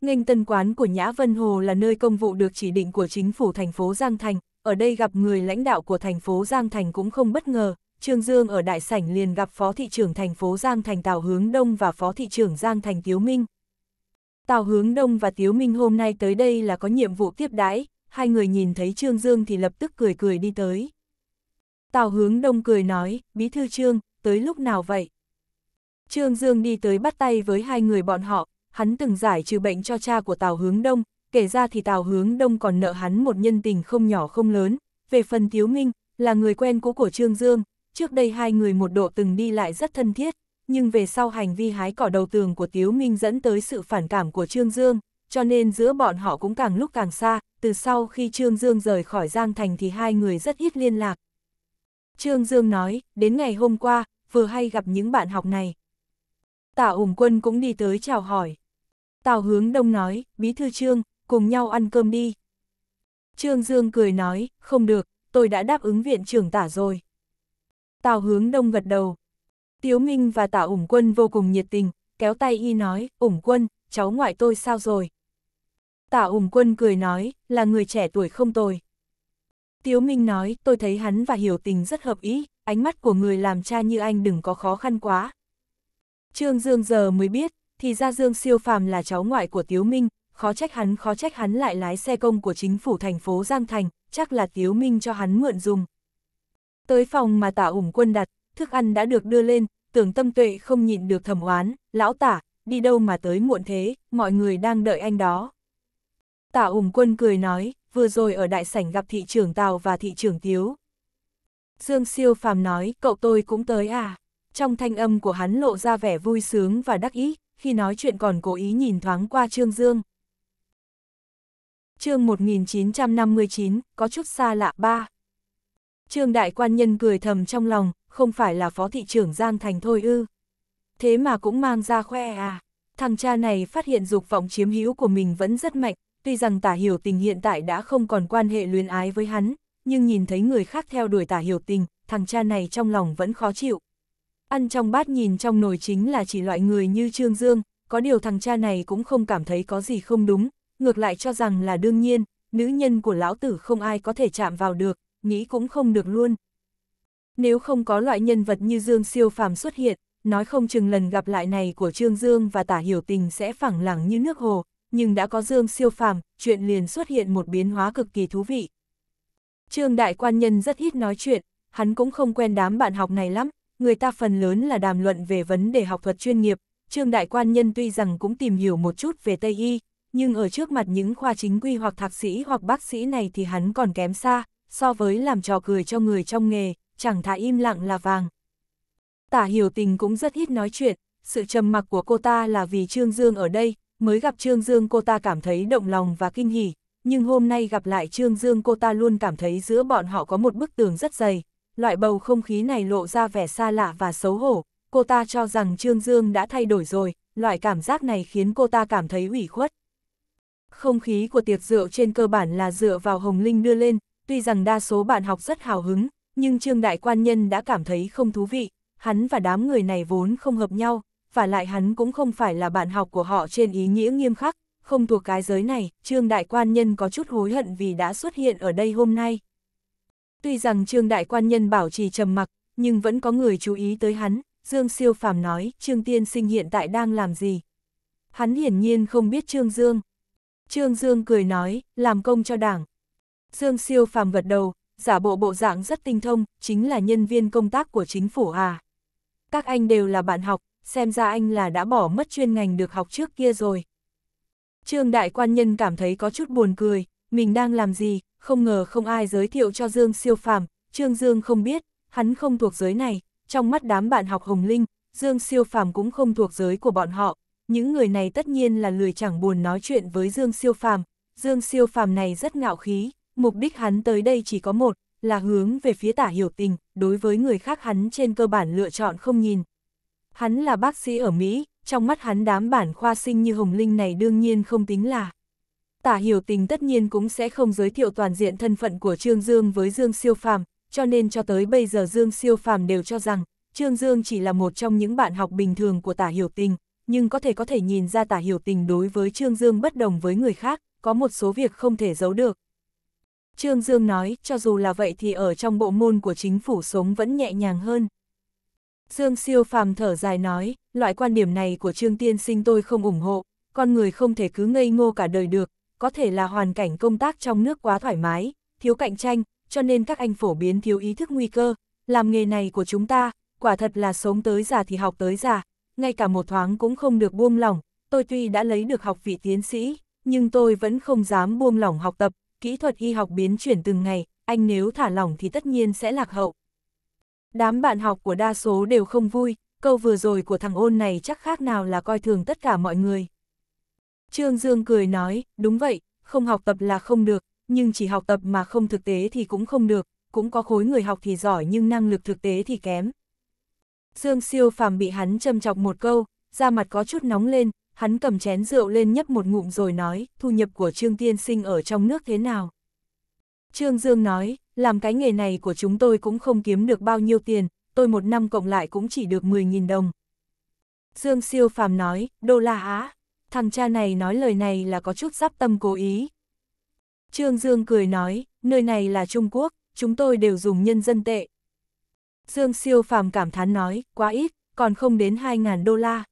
Nghênh tân quán của Nhã Vân Hồ là nơi công vụ được chỉ định của chính phủ thành phố Giang Thành, ở đây gặp người lãnh đạo của thành phố Giang Thành cũng không bất ngờ, Trương Dương ở đại sảnh liền gặp phó thị trưởng thành phố Giang Thành Tào Hướng Đông và phó thị trưởng Giang Thành Tiếu Minh. Tào Hướng Đông và Tiếu Minh hôm nay tới đây là có nhiệm vụ tiếp đãi, hai người nhìn thấy Trương Dương thì lập tức cười cười đi tới. Tào hướng đông cười nói, bí thư Trương, tới lúc nào vậy? Trương Dương đi tới bắt tay với hai người bọn họ, hắn từng giải trừ bệnh cho cha của Tào hướng đông, kể ra thì Tào hướng đông còn nợ hắn một nhân tình không nhỏ không lớn, về phần Tiếu Minh, là người quen cũ của Trương Dương, trước đây hai người một độ từng đi lại rất thân thiết, nhưng về sau hành vi hái cỏ đầu tường của Tiếu Minh dẫn tới sự phản cảm của Trương Dương cho nên giữa bọn họ cũng càng lúc càng xa, từ sau khi Trương Dương rời khỏi Giang Thành thì hai người rất ít liên lạc. Trương Dương nói, đến ngày hôm qua, vừa hay gặp những bạn học này. Tả ủng quân cũng đi tới chào hỏi. Tào hướng đông nói, bí thư Trương, cùng nhau ăn cơm đi. Trương Dương cười nói, không được, tôi đã đáp ứng viện trưởng tả rồi. Tào hướng đông gật đầu. Tiếu Minh và tả ủng quân vô cùng nhiệt tình, kéo tay y nói, ủng quân, cháu ngoại tôi sao rồi, Tả ủng quân cười nói, là người trẻ tuổi không tồi. Tiếu Minh nói, tôi thấy hắn và hiểu tình rất hợp ý, ánh mắt của người làm cha như anh đừng có khó khăn quá. Trương Dương giờ mới biết, thì ra Dương siêu phàm là cháu ngoại của Tiếu Minh, khó trách hắn khó trách hắn lại lái xe công của chính phủ thành phố Giang Thành, chắc là Tiếu Minh cho hắn mượn dùng. Tới phòng mà tả ủng quân đặt, thức ăn đã được đưa lên, tưởng tâm tuệ không nhịn được thầm oán, lão tả, đi đâu mà tới muộn thế, mọi người đang đợi anh đó. Tạ Úng Quân cười nói, vừa rồi ở đại sảnh gặp thị trưởng Tào và thị trưởng Tiếu. Dương Siêu Phàm nói, cậu tôi cũng tới à? Trong thanh âm của hắn lộ ra vẻ vui sướng và đắc ý, khi nói chuyện còn cố ý nhìn thoáng qua Trương Dương. chương 1959, có chút xa lạ ba. Trương Đại Quan Nhân cười thầm trong lòng, không phải là phó thị trưởng Giang Thành thôi ư. Thế mà cũng mang ra khoe à. Thằng cha này phát hiện dục vọng chiếm hữu của mình vẫn rất mạnh, Tuy rằng tả hiểu tình hiện tại đã không còn quan hệ luyến ái với hắn, nhưng nhìn thấy người khác theo đuổi tả hiểu tình, thằng cha này trong lòng vẫn khó chịu. Ăn trong bát nhìn trong nồi chính là chỉ loại người như Trương Dương, có điều thằng cha này cũng không cảm thấy có gì không đúng, ngược lại cho rằng là đương nhiên, nữ nhân của lão tử không ai có thể chạm vào được, nghĩ cũng không được luôn. Nếu không có loại nhân vật như Dương siêu phàm xuất hiện, nói không chừng lần gặp lại này của Trương Dương và tả hiểu tình sẽ phẳng lặng như nước hồ, nhưng đã có dương siêu phàm, chuyện liền xuất hiện một biến hóa cực kỳ thú vị. Trương đại quan nhân rất ít nói chuyện, hắn cũng không quen đám bạn học này lắm, người ta phần lớn là đàm luận về vấn đề học thuật chuyên nghiệp, Trương đại quan nhân tuy rằng cũng tìm hiểu một chút về Tây Y, nhưng ở trước mặt những khoa chính quy hoặc thạc sĩ hoặc bác sĩ này thì hắn còn kém xa, so với làm trò cười cho người trong nghề, chẳng thà im lặng là vàng. Tả hiểu tình cũng rất ít nói chuyện, sự trầm mặc của cô ta là vì Trương Dương ở đây, mới gặp Trương Dương cô ta cảm thấy động lòng và kinh hỉ, nhưng hôm nay gặp lại Trương Dương cô ta luôn cảm thấy giữa bọn họ có một bức tường rất dày, loại bầu không khí này lộ ra vẻ xa lạ và xấu hổ, cô ta cho rằng Trương Dương đã thay đổi rồi, loại cảm giác này khiến cô ta cảm thấy ủy khuất. Không khí của tiệc rượu trên cơ bản là dựa vào Hồng Linh đưa lên, tuy rằng đa số bạn học rất hào hứng, nhưng Trương Đại Quan Nhân đã cảm thấy không thú vị, hắn và đám người này vốn không hợp nhau, và lại hắn cũng không phải là bạn học của họ trên ý nghĩa nghiêm khắc, không thuộc cái giới này, Trương Đại Quan Nhân có chút hối hận vì đã xuất hiện ở đây hôm nay. Tuy rằng Trương Đại Quan Nhân bảo trì trầm mặc, nhưng vẫn có người chú ý tới hắn, Dương Siêu Phàm nói, Trương Tiên Sinh hiện tại đang làm gì? Hắn hiển nhiên không biết Trương Dương. Trương Dương cười nói, làm công cho đảng. Dương Siêu Phàm gật đầu, giả bộ bộ dạng rất tinh thông, chính là nhân viên công tác của chính phủ à. Các anh đều là bạn học, xem ra anh là đã bỏ mất chuyên ngành được học trước kia rồi. Trương đại quan nhân cảm thấy có chút buồn cười, mình đang làm gì, không ngờ không ai giới thiệu cho Dương siêu phàm, Trương Dương không biết, hắn không thuộc giới này, trong mắt đám bạn học Hồng Linh, Dương siêu phàm cũng không thuộc giới của bọn họ, những người này tất nhiên là lười chẳng buồn nói chuyện với Dương siêu phàm, Dương siêu phàm này rất ngạo khí, mục đích hắn tới đây chỉ có một, là hướng về phía tả hiểu tình, đối với người khác hắn trên cơ bản lựa chọn không nhìn, Hắn là bác sĩ ở Mỹ, trong mắt hắn đám bản khoa sinh như Hồng Linh này đương nhiên không tính là. Tả hiểu tình tất nhiên cũng sẽ không giới thiệu toàn diện thân phận của Trương Dương với Dương Siêu Phàm, cho nên cho tới bây giờ Dương Siêu Phàm đều cho rằng Trương Dương chỉ là một trong những bạn học bình thường của tả hiểu tình, nhưng có thể có thể nhìn ra tả hiểu tình đối với Trương Dương bất đồng với người khác, có một số việc không thể giấu được. Trương Dương nói, cho dù là vậy thì ở trong bộ môn của chính phủ sống vẫn nhẹ nhàng hơn. Dương siêu phàm thở dài nói, loại quan điểm này của Trương Tiên Sinh tôi không ủng hộ, con người không thể cứ ngây ngô cả đời được, có thể là hoàn cảnh công tác trong nước quá thoải mái, thiếu cạnh tranh, cho nên các anh phổ biến thiếu ý thức nguy cơ, làm nghề này của chúng ta, quả thật là sống tới già thì học tới già, ngay cả một thoáng cũng không được buông lỏng, tôi tuy đã lấy được học vị tiến sĩ, nhưng tôi vẫn không dám buông lỏng học tập, kỹ thuật y học biến chuyển từng ngày, anh nếu thả lỏng thì tất nhiên sẽ lạc hậu, Đám bạn học của đa số đều không vui, câu vừa rồi của thằng ôn này chắc khác nào là coi thường tất cả mọi người. Trương Dương cười nói, đúng vậy, không học tập là không được, nhưng chỉ học tập mà không thực tế thì cũng không được, cũng có khối người học thì giỏi nhưng năng lực thực tế thì kém. Dương siêu phàm bị hắn châm chọc một câu, da mặt có chút nóng lên, hắn cầm chén rượu lên nhấp một ngụm rồi nói, thu nhập của Trương Tiên Sinh ở trong nước thế nào? Trương Dương nói, làm cái nghề này của chúng tôi cũng không kiếm được bao nhiêu tiền, tôi một năm cộng lại cũng chỉ được 10.000 đồng. Dương siêu phàm nói, đô la á, thằng cha này nói lời này là có chút giáp tâm cố ý. Trương Dương cười nói, nơi này là Trung Quốc, chúng tôi đều dùng nhân dân tệ. Dương siêu phàm cảm thán nói, quá ít, còn không đến 2.000 đô la.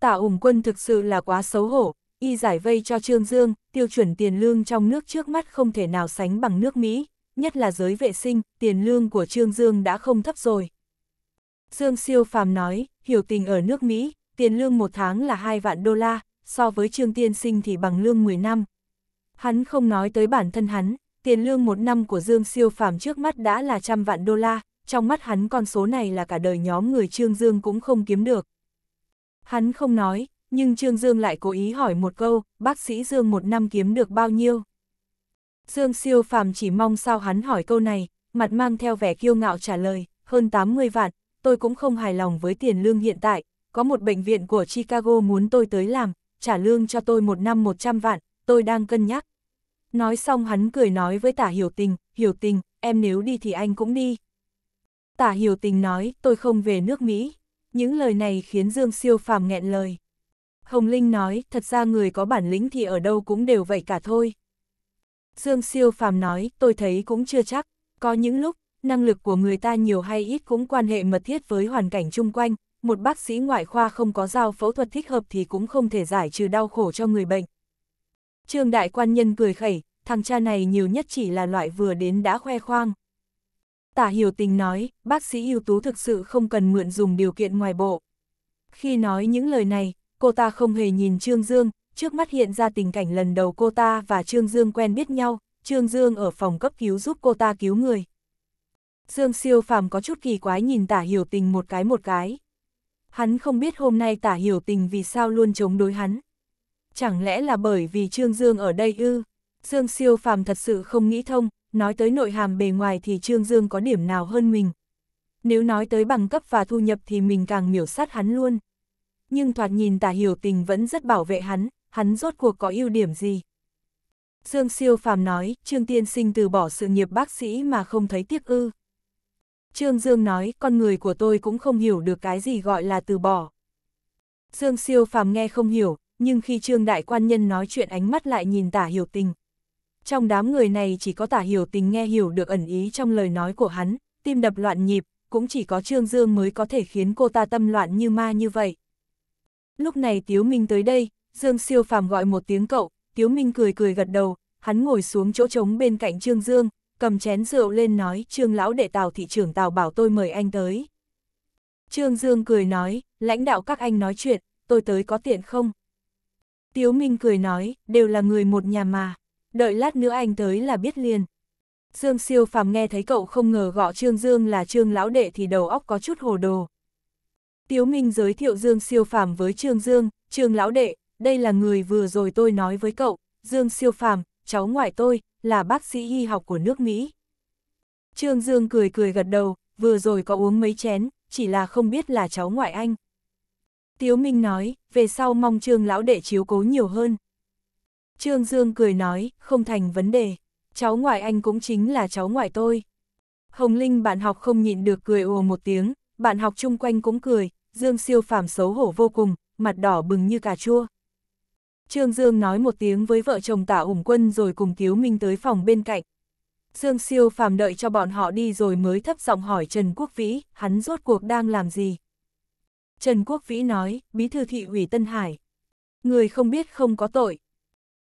Tả ủng quân thực sự là quá xấu hổ, y giải vây cho Trương Dương, tiêu chuẩn tiền lương trong nước trước mắt không thể nào sánh bằng nước Mỹ, nhất là giới vệ sinh, tiền lương của Trương Dương đã không thấp rồi. Dương Siêu Phàm nói, hiểu tình ở nước Mỹ, tiền lương một tháng là 2 vạn đô la, so với Trương Tiên Sinh thì bằng lương 10 năm. Hắn không nói tới bản thân hắn, tiền lương một năm của Dương Siêu Phàm trước mắt đã là trăm vạn đô la, trong mắt hắn con số này là cả đời nhóm người Trương Dương cũng không kiếm được. Hắn không nói, nhưng Trương Dương lại cố ý hỏi một câu, bác sĩ Dương một năm kiếm được bao nhiêu? Dương siêu phàm chỉ mong sao hắn hỏi câu này, mặt mang theo vẻ kiêu ngạo trả lời, hơn 80 vạn, tôi cũng không hài lòng với tiền lương hiện tại, có một bệnh viện của Chicago muốn tôi tới làm, trả lương cho tôi một năm 100 vạn, tôi đang cân nhắc. Nói xong hắn cười nói với tả hiểu tình, hiểu tình, em nếu đi thì anh cũng đi. Tả hiểu tình nói, tôi không về nước Mỹ. Những lời này khiến Dương siêu phàm nghẹn lời. Hồng Linh nói, thật ra người có bản lĩnh thì ở đâu cũng đều vậy cả thôi. Dương siêu phàm nói, tôi thấy cũng chưa chắc, có những lúc, năng lực của người ta nhiều hay ít cũng quan hệ mật thiết với hoàn cảnh chung quanh, một bác sĩ ngoại khoa không có giao phẫu thuật thích hợp thì cũng không thể giải trừ đau khổ cho người bệnh. Trương Đại Quan Nhân cười khẩy, thằng cha này nhiều nhất chỉ là loại vừa đến đã khoe khoang. Tả hiểu tình nói, bác sĩ ưu tú thực sự không cần mượn dùng điều kiện ngoài bộ. Khi nói những lời này, cô ta không hề nhìn Trương Dương, trước mắt hiện ra tình cảnh lần đầu cô ta và Trương Dương quen biết nhau, Trương Dương ở phòng cấp cứu giúp cô ta cứu người. Dương siêu phàm có chút kỳ quái nhìn tả hiểu tình một cái một cái. Hắn không biết hôm nay tả hiểu tình vì sao luôn chống đối hắn. Chẳng lẽ là bởi vì Trương Dương ở đây ư? Dương siêu phàm thật sự không nghĩ thông, nói tới nội hàm bề ngoài thì Trương Dương có điểm nào hơn mình. Nếu nói tới bằng cấp và thu nhập thì mình càng miểu sát hắn luôn nhưng thoạt nhìn tả hiểu tình vẫn rất bảo vệ hắn, hắn rốt cuộc có ưu điểm gì. Dương siêu phàm nói, Trương Tiên Sinh từ bỏ sự nghiệp bác sĩ mà không thấy tiếc ư. Trương Dương nói, con người của tôi cũng không hiểu được cái gì gọi là từ bỏ. Dương siêu phàm nghe không hiểu, nhưng khi Trương Đại Quan Nhân nói chuyện ánh mắt lại nhìn tả hiểu tình. Trong đám người này chỉ có tả hiểu tình nghe hiểu được ẩn ý trong lời nói của hắn, tim đập loạn nhịp, cũng chỉ có Trương Dương mới có thể khiến cô ta tâm loạn như ma như vậy. Lúc này Tiếu Minh tới đây, Dương Siêu Phàm gọi một tiếng cậu, Tiếu Minh cười cười gật đầu, hắn ngồi xuống chỗ trống bên cạnh Trương Dương, cầm chén rượu lên nói Trương Lão đệ Tào thị trưởng Tào bảo tôi mời anh tới. Trương Dương cười nói, lãnh đạo các anh nói chuyện, tôi tới có tiện không? Tiếu Minh cười nói, đều là người một nhà mà, đợi lát nữa anh tới là biết liền. Dương siêu phàm nghe thấy cậu không ngờ gọi Trương Dương là Trương Lão Đệ thì đầu óc có chút hồ đồ, Tiếu Minh giới thiệu Dương Siêu Phàm với Trương Dương, Trương Lão Đệ, đây là người vừa rồi tôi nói với cậu, Dương Siêu Phàm, cháu ngoại tôi, là bác sĩ y học của nước Mỹ. Trương Dương cười cười gật đầu, vừa rồi có uống mấy chén, chỉ là không biết là cháu ngoại anh. Tiếu Minh nói, về sau mong Trương Lão Đệ chiếu cố nhiều hơn. Trương Dương cười nói, không thành vấn đề, cháu ngoại anh cũng chính là cháu ngoại tôi. Hồng Linh bạn học không nhịn được cười ồ một tiếng, bạn học chung quanh cũng cười, Dương siêu phàm xấu hổ vô cùng, mặt đỏ bừng như cà chua. Trương Dương nói một tiếng với vợ chồng tả ủng quân rồi cùng Tiếu Minh tới phòng bên cạnh. Dương siêu phàm đợi cho bọn họ đi rồi mới thấp giọng hỏi Trần Quốc Vĩ, hắn rốt cuộc đang làm gì? Trần Quốc Vĩ nói, bí thư thị ủy Tân Hải. Người không biết không có tội.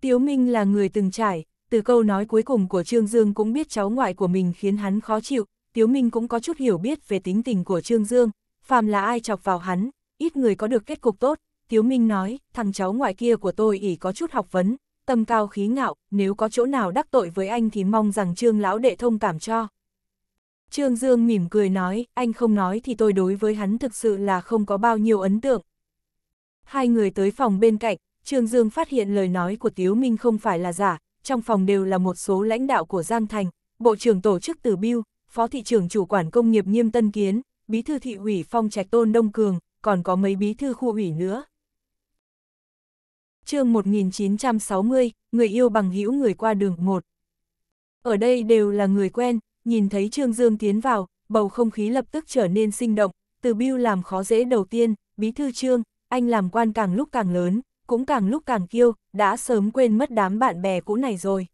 Tiếu Minh là người từng trải, từ câu nói cuối cùng của Trương Dương cũng biết cháu ngoại của mình khiến hắn khó chịu, Tiếu Minh cũng có chút hiểu biết về tính tình của Trương Dương, phàm là ai chọc vào hắn, ít người có được kết cục tốt, Tiếu Minh nói, thằng cháu ngoại kia của tôi ỉ có chút học vấn, tâm cao khí ngạo, nếu có chỗ nào đắc tội với anh thì mong rằng Trương lão đệ thông cảm cho. Trương Dương mỉm cười nói, anh không nói thì tôi đối với hắn thực sự là không có bao nhiêu ấn tượng. Hai người tới phòng bên cạnh, Trương Dương phát hiện lời nói của Tiếu Minh không phải là giả, trong phòng đều là một số lãnh đạo của Giang Thành, Bộ trưởng Tổ chức Từ Biêu, Phó Thị trưởng Chủ quản Công nghiệp Nghiêm Tân Kiến, bí thư thị ủy phong trạch tôn Đông Cường, còn có mấy bí thư khu ủy nữa. chương 1960, người yêu bằng hữu người qua đường 1. Ở đây đều là người quen, nhìn thấy Trương Dương tiến vào, bầu không khí lập tức trở nên sinh động, từ Biêu làm khó dễ đầu tiên, bí thư Trương, anh làm quan càng lúc càng lớn, cũng càng lúc càng kiêu, đã sớm quên mất đám bạn bè cũ này rồi.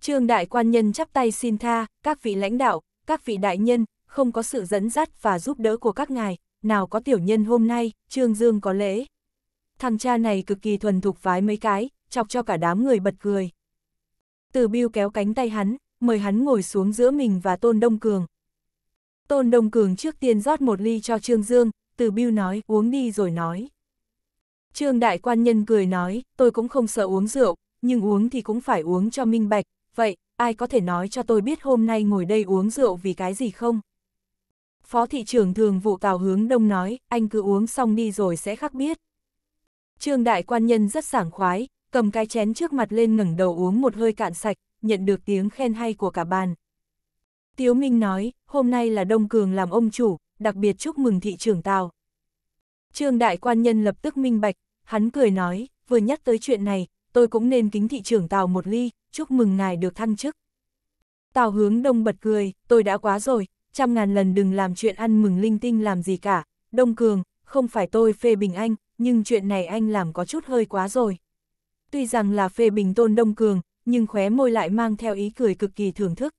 Trương đại quan nhân chắp tay xin tha, các vị lãnh đạo, các vị đại nhân, không có sự dẫn dắt và giúp đỡ của các ngài, nào có tiểu nhân hôm nay, Trương Dương có lễ. Thằng cha này cực kỳ thuần thục vái mấy cái, chọc cho cả đám người bật cười. Từ Biêu kéo cánh tay hắn, mời hắn ngồi xuống giữa mình và Tôn Đông Cường. Tôn Đông Cường trước tiên rót một ly cho Trương Dương, Từ Biêu nói uống đi rồi nói. Trương Đại Quan Nhân cười nói, tôi cũng không sợ uống rượu, nhưng uống thì cũng phải uống cho minh bạch, vậy, ai có thể nói cho tôi biết hôm nay ngồi đây uống rượu vì cái gì không? Phó thị trưởng thường vụ Tào Hướng Đông nói, anh cứ uống xong đi rồi sẽ khắc biết. Trương đại quan nhân rất sảng khoái, cầm cái chén trước mặt lên ngẩng đầu uống một hơi cạn sạch, nhận được tiếng khen hay của cả bàn. Tiếu Minh nói, hôm nay là Đông Cường làm ông chủ, đặc biệt chúc mừng thị trưởng Tào. Trương đại quan nhân lập tức minh bạch, hắn cười nói, vừa nhắc tới chuyện này, tôi cũng nên kính thị trưởng Tào một ly, chúc mừng ngài được thăng chức. Tào hướng đông bật cười, tôi đã quá rồi, trăm ngàn lần đừng làm chuyện ăn mừng linh tinh làm gì cả, Đông Cường, không phải tôi phê bình anh, nhưng chuyện này anh làm có chút hơi quá rồi. Tuy rằng là phê bình tôn Đông Cường, nhưng khóe môi lại mang theo ý cười cực kỳ thưởng thức.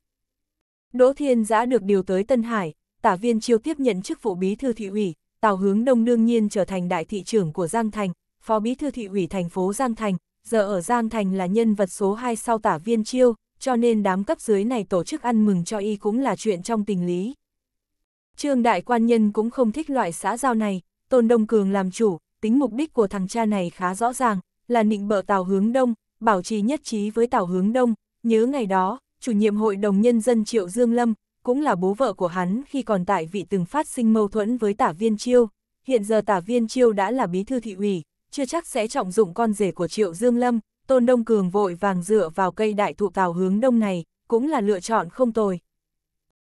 Đỗ Thiên Giã được điều tới Tân Hải, tả viên chiêu tiếp nhận chức vụ bí thư thị ủy, Tào Hướng Đông đương nhiên trở thành đại thị trưởng của Giang Thành, phó bí thư thị ủy thành phố Giang Thành, giờ ở Giang Thành là nhân vật số 2 sau tả viên chiêu, cho nên đám cấp dưới này tổ chức ăn mừng cho y cũng là chuyện trong tình lý. Trương đại quan nhân cũng không thích loại xã giao này, Tôn Đông Cường làm chủ, tính mục đích của thằng cha này khá rõ ràng, là nịnh bợ tàu Hướng Đông, bảo trì nhất trí với tàu Hướng Đông, nhớ ngày đó, chủ nhiệm hội đồng nhân dân Triệu Dương Lâm, cũng là bố vợ của hắn khi còn tại vị từng phát sinh mâu thuẫn với tả viên chiêu, hiện giờ tả viên chiêu đã là bí thư thị ủy, chưa chắc sẽ trọng dụng con rể của Triệu Dương Lâm, Tôn Đông Cường vội vàng dựa vào cây đại thụ tào hướng đông này, cũng là lựa chọn không tồi.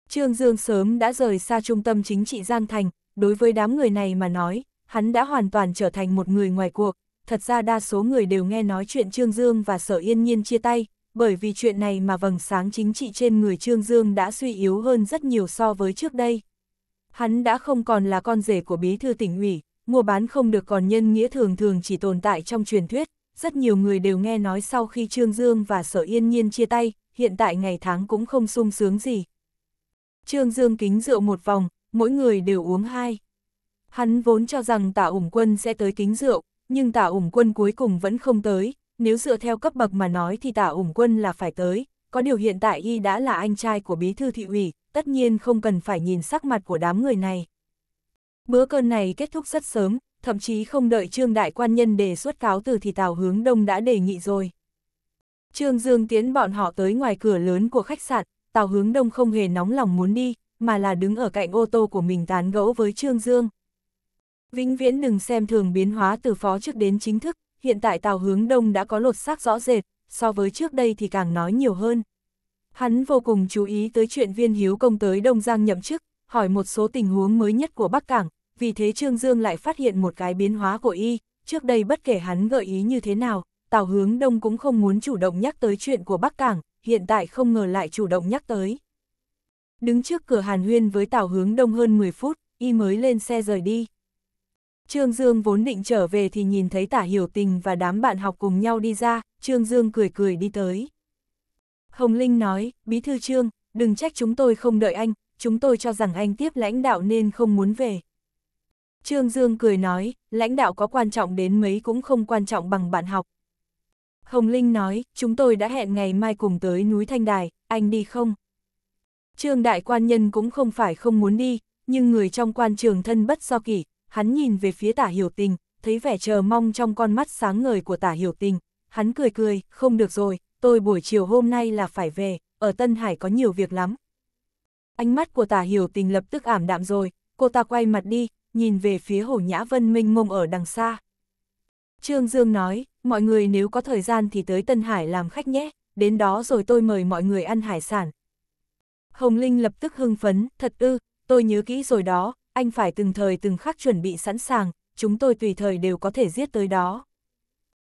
Trương Dương sớm đã rời xa trung tâm chính trị Giang Thành, đối với đám người này mà nói, hắn đã hoàn toàn trở thành một người ngoài cuộc. Thật ra đa số người đều nghe nói chuyện Trương Dương và Sở Yên Nhiên chia tay, bởi vì chuyện này mà vầng sáng chính trị trên người Trương Dương đã suy yếu hơn rất nhiều so với trước đây. Hắn đã không còn là con rể của bí thư tỉnh ủy, mua bán không được còn nhân nghĩa thường thường chỉ tồn tại trong truyền thuyết, rất nhiều người đều nghe nói sau khi Trương Dương và Sở Yên Nhiên chia tay, hiện tại ngày tháng cũng không sung sướng gì. Trương Dương kính rượu một vòng, mỗi người đều uống hai. Hắn vốn cho rằng tạ ủng quân sẽ tới kính rượu, nhưng tạ ủng quân cuối cùng vẫn không tới, nếu dựa theo cấp bậc mà nói thì tạ ủng quân là phải tới, có điều hiện tại y đã là anh trai của bí thư thị ủy, tất nhiên không cần phải nhìn sắc mặt của đám người này. Bữa cơm này kết thúc rất sớm, thậm chí không đợi Trương Đại Quan Nhân đề xuất cáo từ thì Tào Hướng Đông đã đề nghị rồi. Trương Dương tiến bọn họ tới ngoài cửa lớn của khách sạn, Tào Hướng Đông không hề nóng lòng muốn đi, mà là đứng ở cạnh ô tô của mình tán gẫu với Trương Dương. Vĩnh viễn đừng xem thường biến hóa từ phó trước đến chính thức, hiện tại Tào Hướng Đông đã có lột xác rõ rệt, so với trước đây thì càng nói nhiều hơn. Hắn vô cùng chú ý tới chuyện viên hiếu công tới Đông Giang nhậm chức, hỏi một số tình huống mới nhất của Bắc Cảng, vì thế Trương Dương lại phát hiện một cái biến hóa của y, trước đây bất kể hắn gợi ý như thế nào, Tào Hướng Đông cũng không muốn chủ động nhắc tới chuyện của Bắc Cảng, hiện tại không ngờ lại chủ động nhắc tới. Đứng trước cửa Hàn Huyên với Tào Hướng Đông hơn 10 phút, y mới lên xe rời đi. Trương Dương vốn định trở về thì nhìn thấy Tả Hiểu Tình và đám bạn học cùng nhau đi ra, Trương Dương cười cười đi tới. Hồng Linh nói, Bí Thư Trương, đừng trách chúng tôi không đợi anh, chúng tôi cho rằng anh tiếp lãnh đạo nên không muốn về. Trương Dương cười nói, lãnh đạo có quan trọng đến mấy cũng không quan trọng bằng bạn học. Hồng Linh nói, chúng tôi đã hẹn ngày mai cùng tới núi Thanh Đài, anh đi không? Trương Đại Quan Nhân cũng không phải không muốn đi, nhưng người trong quan trường thân bất do kỷ, hắn nhìn về phía tả hiểu tình, thấy vẻ chờ mong trong con mắt sáng ngời của tả hiểu tình. Hắn cười cười, không được rồi, tôi buổi chiều hôm nay là phải về, ở Tân Hải có nhiều việc lắm. Ánh mắt của tả hiểu tình lập tức ảm đạm rồi, cô ta quay mặt đi, nhìn về phía Hồ Nhã Vân minh mông ở đằng xa. Trương Dương nói, mọi người nếu có thời gian thì tới Tân Hải làm khách nhé, đến đó rồi tôi mời mọi người ăn hải sản. Hồng Linh lập tức hưng phấn, thật ư, tôi nhớ kỹ rồi đó, anh phải từng thời từng khắc chuẩn bị sẵn sàng, chúng tôi tùy thời đều có thể giết tới đó.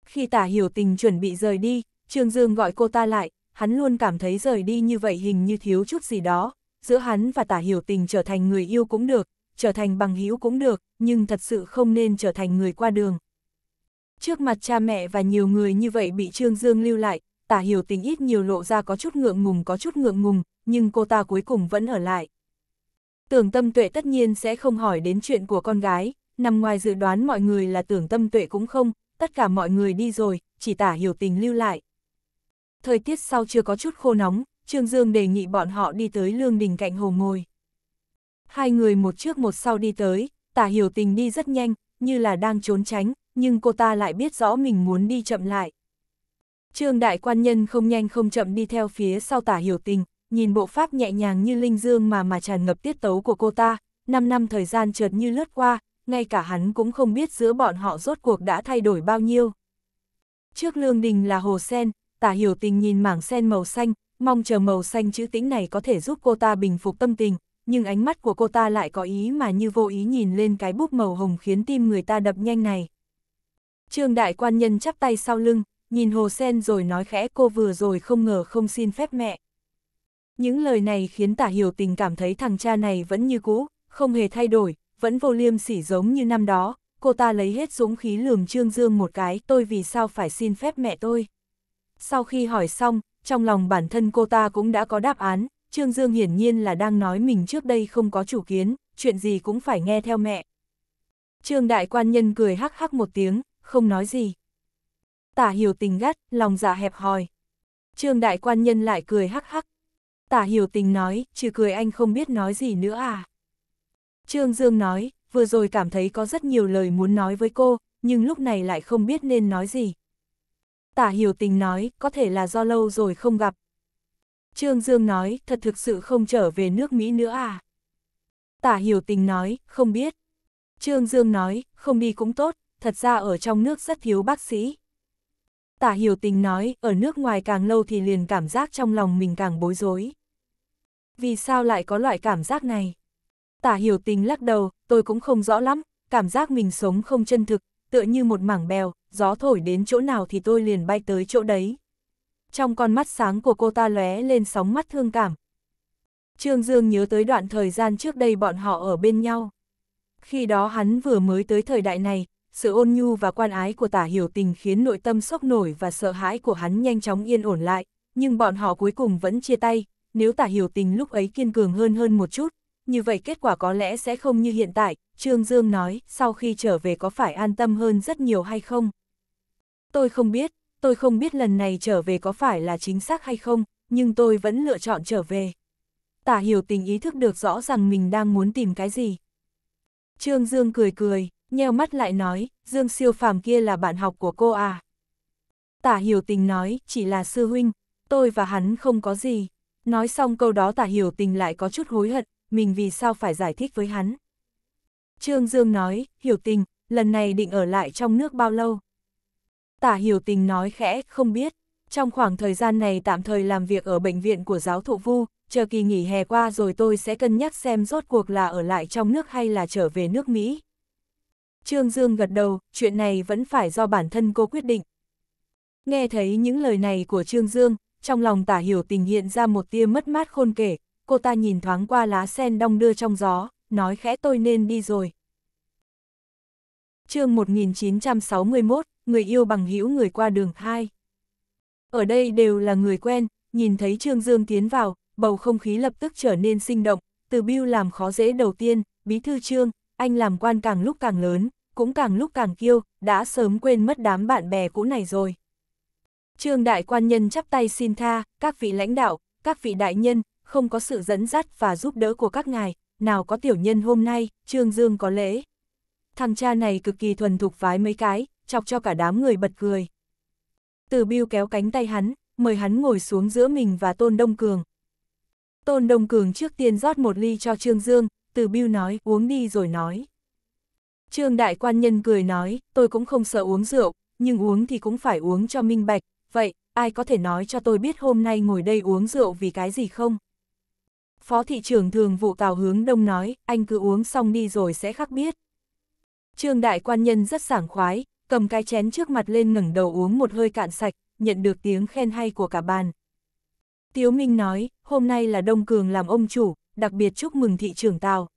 Khi tả hiểu tình chuẩn bị rời đi, Trương Dương gọi cô ta lại, hắn luôn cảm thấy rời đi như vậy hình như thiếu chút gì đó, giữa hắn và tả hiểu tình trở thành người yêu cũng được, trở thành bằng hữu cũng được, nhưng thật sự không nên trở thành người qua đường. Trước mặt cha mẹ và nhiều người như vậy bị Trương Dương lưu lại, tả hiểu tình ít nhiều lộ ra có chút ngượng ngùng có chút ngượng ngùng, nhưng cô ta cuối cùng vẫn ở lại. Tưởng tâm tuệ tất nhiên sẽ không hỏi đến chuyện của con gái, nằm ngoài dự đoán mọi người là tưởng tâm tuệ cũng không, tất cả mọi người đi rồi, chỉ tả hiểu tình lưu lại. Thời tiết sau chưa có chút khô nóng, Trương Dương đề nghị bọn họ đi tới lương đình cạnh hồ ngồi. Hai người một trước một sau đi tới, tả hiểu tình đi rất nhanh, như là đang trốn tránh, nhưng cô ta lại biết rõ mình muốn đi chậm lại. Trương đại quan nhân không nhanh không chậm đi theo phía sau tả hiểu tình, nhìn bộ pháp nhẹ nhàng như linh dương mà mà tràn ngập tiết tấu của cô ta, 5 năm thời gian trượt như lướt qua, ngay cả hắn cũng không biết giữa bọn họ rốt cuộc đã thay đổi bao nhiêu. Trước lương đình là hồ sen, tả hiểu tình nhìn mảng sen màu xanh, mong chờ màu xanh chữ tĩnh này có thể giúp cô ta bình phục tâm tình, nhưng ánh mắt của cô ta lại có ý mà như vô ý nhìn lên cái búp màu hồng khiến tim người ta đập nhanh này. Trương đại quan nhân chắp tay sau lưng, nhìn Hồ Sen rồi nói khẽ cô vừa rồi không ngờ không xin phép mẹ. Những lời này khiến tả hiểu tình cảm thấy thằng cha này vẫn như cũ, không hề thay đổi, vẫn vô liêm sỉ giống như năm đó, cô ta lấy hết dũng khí lườm Trương Dương một cái tôi vì sao phải xin phép mẹ tôi. Sau khi hỏi xong, trong lòng bản thân cô ta cũng đã có đáp án, Trương Dương hiển nhiên là đang nói mình trước đây không có chủ kiến, chuyện gì cũng phải nghe theo mẹ. Trương đại quan nhân cười hắc hắc một tiếng, không nói gì. Tả hiểu tình gắt, lòng dạ hẹp hòi. Trương đại quan nhân lại cười hắc hắc. Tả hiểu tình nói, trừ cười anh không biết nói gì nữa à. Trương Dương nói, vừa rồi cảm thấy có rất nhiều lời muốn nói với cô, nhưng lúc này lại không biết nên nói gì. Tả hiểu tình nói, có thể là do lâu rồi không gặp, Trương Dương nói, thật thực sự không trở về nước Mỹ nữa à? Tả hiểu tình nói, không biết. Trương Dương nói, không đi cũng tốt, thật ra ở trong nước rất thiếu bác sĩ. Tả hiểu tình nói, ở nước ngoài càng lâu thì liền cảm giác trong lòng mình càng bối rối. Vì sao lại có loại cảm giác này? Tả hiểu tình lắc đầu, tôi cũng không rõ lắm, cảm giác mình sống không chân thực, tựa như một mảng bèo, gió thổi đến chỗ nào thì tôi liền bay tới chỗ đấy trong con mắt sáng của cô ta lóe lên sóng mắt thương cảm. Trương Dương nhớ tới đoạn thời gian trước đây bọn họ ở bên nhau. Khi đó hắn vừa mới tới thời đại này, sự ôn nhu và quan ái của tả hiểu tình khiến nội tâm sốc nổi và sợ hãi của hắn nhanh chóng yên ổn lại, nhưng bọn họ cuối cùng vẫn chia tay, nếu tả hiểu tình lúc ấy kiên cường hơn hơn một chút, như vậy kết quả có lẽ sẽ không như hiện tại, Trương Dương nói, sau khi trở về có phải an tâm hơn rất nhiều hay không? Tôi không biết, tôi không biết lần này trở về có phải là chính xác hay không, nhưng tôi vẫn lựa chọn trở về. Tả hiểu tình ý thức được rõ rằng mình đang muốn tìm cái gì. Trương Dương cười cười, nheo mắt lại nói, Dương siêu phàm kia là bạn học của cô à. Tả hiểu tình nói, chỉ là sư huynh, tôi và hắn không có gì. Nói xong câu đó tả hiểu tình lại có chút hối hận, mình vì sao phải giải thích với hắn. Trương Dương nói, hiểu tình, lần này định ở lại trong nước bao lâu? Tả hiểu tình nói khẽ, không biết. Trong khoảng thời gian này tạm thời làm việc ở bệnh viện của giáo thụ vu, chờ kỳ nghỉ hè qua rồi tôi sẽ cân nhắc xem rốt cuộc là ở lại trong nước hay là trở về nước Mỹ. Trương Dương gật đầu, chuyện này vẫn phải do bản thân cô quyết định. Nghe thấy những lời này của Trương Dương, trong lòng tả hiểu tình hiện ra một tia mất mát khôn kể, cô ta nhìn thoáng qua lá sen đong đưa trong gió, nói khẽ tôi nên đi rồi. chương 1961, người yêu bằng hữu người qua đường hai. Ở đây đều là người quen, nhìn thấy Trương Dương tiến vào, bầu không khí lập tức trở nên sinh động, từ Biêu làm khó dễ đầu tiên, bí thư Trương, anh làm quan càng lúc càng lớn, cũng càng lúc càng kiêu, đã sớm quên mất đám bạn bè cũ này rồi. Trương đại quan nhân chắp tay xin tha, các vị lãnh đạo, các vị đại nhân, không có sự dẫn dắt và giúp đỡ của các ngài, nào có tiểu nhân hôm nay, Trương Dương có lễ. Thằng cha này cực kỳ thuần thục vái mấy cái, chọc cho cả đám người bật cười. Từ Biêu kéo cánh tay hắn, mời hắn ngồi xuống giữa mình và Tôn Đông Cường. Tôn Đông Cường trước tiên rót một ly cho Trương Dương, Từ Biêu nói uống đi rồi nói. Trương Đại Quan Nhân cười nói, tôi cũng không sợ uống rượu, nhưng uống thì cũng phải uống cho minh bạch, vậy, ai có thể nói cho tôi biết hôm nay ngồi đây uống rượu vì cái gì không? Phó thị trưởng thường vụ Tào Hướng Đông nói, anh cứ uống xong đi rồi sẽ khắc biết. Trương Đại Quan Nhân rất sảng khoái, cầm cái chén trước mặt lên ngẩng đầu uống một hơi cạn sạch, nhận được tiếng khen hay của cả bàn. Tiếu Minh nói, hôm nay là Đông Cường làm ông chủ, đặc biệt chúc mừng thị trưởng Tào.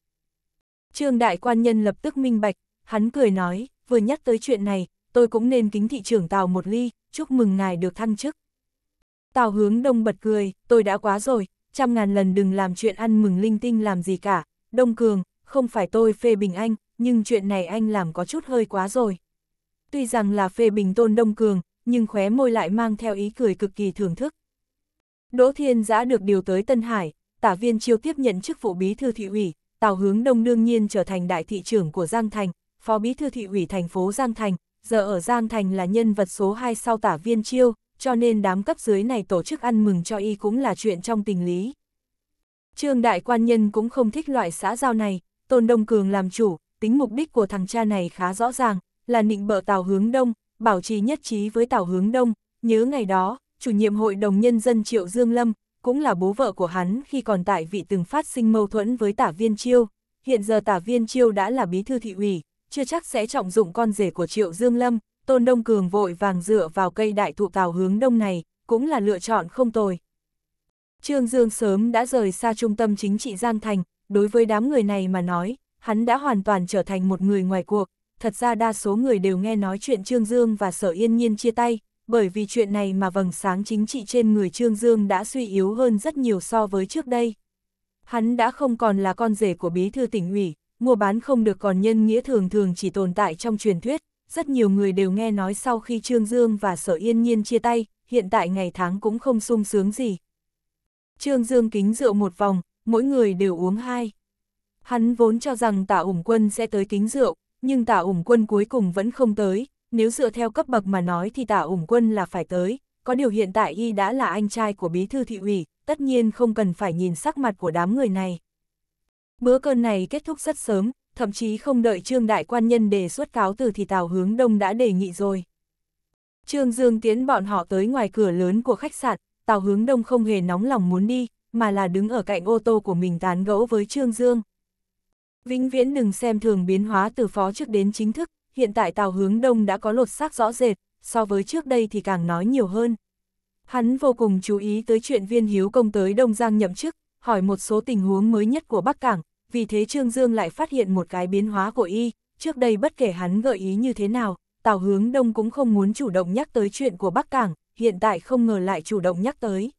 Trương đại quan nhân lập tức minh bạch, hắn cười nói, vừa nhắc tới chuyện này, tôi cũng nên kính thị trưởng Tào một ly, chúc mừng ngài được thăng chức. Tào hướng đông bật cười, tôi đã quá rồi, trăm ngàn lần đừng làm chuyện ăn mừng linh tinh làm gì cả, Đông Cường, không phải tôi phê bình anh, nhưng chuyện này anh làm có chút hơi quá rồi tuy rằng là phê bình Tôn Đông Cường, nhưng khóe môi lại mang theo ý cười cực kỳ thưởng thức. Đỗ Thiên Giã được điều tới Tân Hải, tả viên chiêu tiếp nhận chức vụ bí thư thị ủy, Tào Hướng Đông đương nhiên trở thành đại thị trưởng của Giang Thành, phó bí thư thị ủy thành phố Giang Thành, giờ ở Giang Thành là nhân vật số 2 sau tả viên chiêu, cho nên đám cấp dưới này tổ chức ăn mừng cho y cũng là chuyện trong tình lý. Trương đại quan nhân cũng không thích loại xã giao này, Tôn Đông Cường làm chủ, tính mục đích của thằng cha này khá rõ ràng, là nịnh bợ tàu Hướng Đông, bảo trì nhất trí với tàu Hướng Đông, nhớ ngày đó, chủ nhiệm hội đồng nhân dân Triệu Dương Lâm, cũng là bố vợ của hắn khi còn tại vị từng phát sinh mâu thuẫn với Tả Viên Chiêu, hiện giờ Tả Viên Chiêu đã là bí thư thị ủy, chưa chắc sẽ trọng dụng con rể của Triệu Dương Lâm, Tôn Đông Cường vội vàng dựa vào cây đại thụ tàu Hướng Đông này, cũng là lựa chọn không tồi. Trương Dương sớm đã rời xa trung tâm chính trị Giang Thành, đối với đám người này mà nói, hắn đã hoàn toàn trở thành một người ngoài cuộc, thật ra đa số người đều nghe nói chuyện Trương Dương và Sở Yên Nhiên chia tay, bởi vì chuyện này mà vầng sáng chính trị trên người Trương Dương đã suy yếu hơn rất nhiều so với trước đây. Hắn đã không còn là con rể của bí thư tỉnh ủy, mua bán không được còn nhân nghĩa thường thường chỉ tồn tại trong truyền thuyết, rất nhiều người đều nghe nói sau khi Trương Dương và Sở Yên Nhiên chia tay, hiện tại ngày tháng cũng không sung sướng gì. Trương Dương kính rượu một vòng, mỗi người đều uống hai. Hắn vốn cho rằng tạ ủng quân sẽ tới kính rượu, nhưng tả ủng quân cuối cùng vẫn không tới, nếu dựa theo cấp bậc mà nói thì tả ủng quân là phải tới, có điều hiện tại y đã là anh trai của bí thư thị ủy, tất nhiên không cần phải nhìn sắc mặt của đám người này. Bữa cơn này kết thúc rất sớm, thậm chí không đợi Trương Đại Quan Nhân đề xuất cáo từ thì Tào Hướng Đông đã đề nghị rồi. Trương Dương tiến bọn họ tới ngoài cửa lớn của khách sạn, Tào Hướng Đông không hề nóng lòng muốn đi, mà là đứng ở cạnh ô tô của mình tán gẫu với Trương Dương. Vĩnh viễn đừng xem thường biến hóa từ phó trước đến chính thức, hiện tại tàu hướng đông đã có lột xác rõ rệt, so với trước đây thì càng nói nhiều hơn. Hắn vô cùng chú ý tới chuyện viên hiếu công tới Đông Giang nhậm chức, hỏi một số tình huống mới nhất của Bắc Cảng, vì thế Trương Dương lại phát hiện một cái biến hóa của y, trước đây bất kể hắn gợi ý như thế nào, Tào Hướng Đông cũng không muốn chủ động nhắc tới chuyện của Bắc Cảng, hiện tại không ngờ lại chủ động nhắc tới.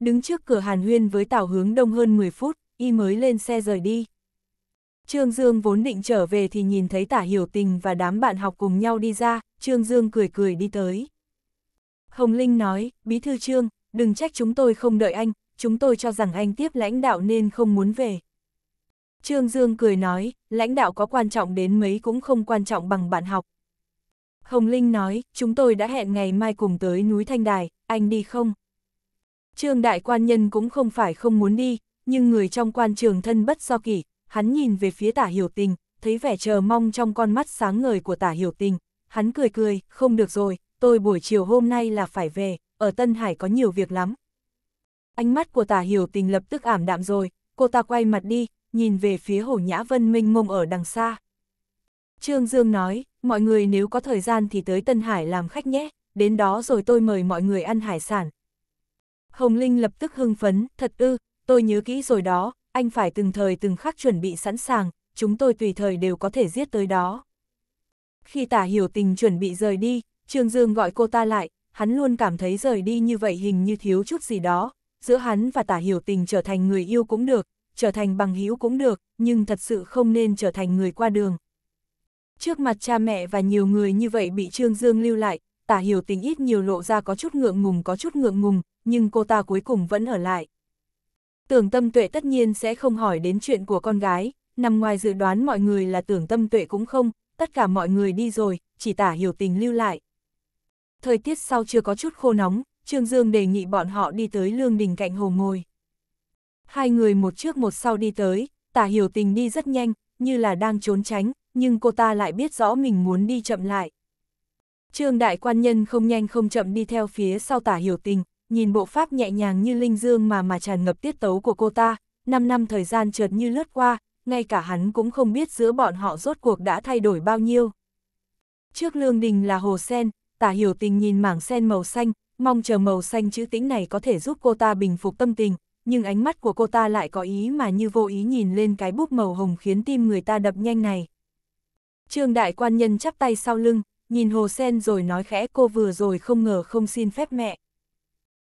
Đứng trước cửa Hàn Huyên với Tào Hướng Đông hơn 10 phút, y mới lên xe rời đi. Trương Dương vốn định trở về thì nhìn thấy tả hiểu tình và đám bạn học cùng nhau đi ra, Trương Dương cười cười đi tới. Hồng Linh nói, Bí Thư Trương, đừng trách chúng tôi không đợi anh, chúng tôi cho rằng anh tiếp lãnh đạo nên không muốn về. Trương Dương cười nói, lãnh đạo có quan trọng đến mấy cũng không quan trọng bằng bạn học. Hồng Linh nói, chúng tôi đã hẹn ngày mai cùng tới núi Thanh Đài, anh đi không? Trương Đại Quan Nhân cũng không phải không muốn đi, nhưng người trong quan trường thân bất do kỷ, hắn nhìn về phía tả hiểu tình, thấy vẻ chờ mong trong con mắt sáng ngời của tả hiểu tình, hắn cười cười, không được rồi, tôi buổi chiều hôm nay là phải về, ở Tân Hải có nhiều việc lắm. Ánh mắt của tả hiểu tình lập tức ảm đạm rồi, cô ta quay mặt đi, nhìn về phía hồ nhã vân minh mông ở đằng xa. Trương Dương nói, mọi người nếu có thời gian thì tới Tân Hải làm khách nhé, đến đó rồi tôi mời mọi người ăn hải sản. Hồng Linh lập tức hưng phấn, thật ư, tôi nhớ kỹ rồi đó, anh phải từng thời từng khắc chuẩn bị sẵn sàng, chúng tôi tùy thời đều có thể giết tới đó. Khi tả hiểu tình chuẩn bị rời đi, Trương Dương gọi cô ta lại, hắn luôn cảm thấy rời đi như vậy hình như thiếu chút gì đó, giữa hắn và tả hiểu tình trở thành người yêu cũng được, trở thành bằng hữu cũng được, nhưng thật sự không nên trở thành người qua đường. Trước mặt cha mẹ và nhiều người như vậy bị Trương Dương lưu lại, tả hiểu tình ít nhiều lộ ra có chút ngượng ngùng có chút ngượng ngùng, nhưng cô ta cuối cùng vẫn ở lại. Tưởng tâm tuệ tất nhiên sẽ không hỏi đến chuyện của con gái, nằm ngoài dự đoán mọi người là tưởng tâm tuệ cũng không, tất cả mọi người đi rồi, chỉ tả hiểu tình lưu lại. Thời tiết sau chưa có chút khô nóng, Trương Dương đề nghị bọn họ đi tới lương đình cạnh hồ ngồi. Hai người một trước một sau đi tới, tả hiểu tình đi rất nhanh, như là đang trốn tránh, nhưng cô ta lại biết rõ mình muốn đi chậm lại. Trương đại quan nhân không nhanh không chậm đi theo phía sau tả hiểu tình, nhìn bộ pháp nhẹ nhàng như linh dương mà mà tràn ngập tiết tấu của cô ta, 5 năm thời gian trượt như lướt qua, ngay cả hắn cũng không biết giữa bọn họ rốt cuộc đã thay đổi bao nhiêu. Trước lương đình là hồ sen, tả hiểu tình nhìn mảng sen màu xanh, mong chờ màu xanh chữ tĩnh này có thể giúp cô ta bình phục tâm tình, nhưng ánh mắt của cô ta lại có ý mà như vô ý nhìn lên cái búp màu hồng khiến tim người ta đập nhanh này. Trương đại quan nhân chắp tay sau lưng, nhìn hồ sen rồi nói khẽ cô vừa rồi không ngờ không xin phép mẹ.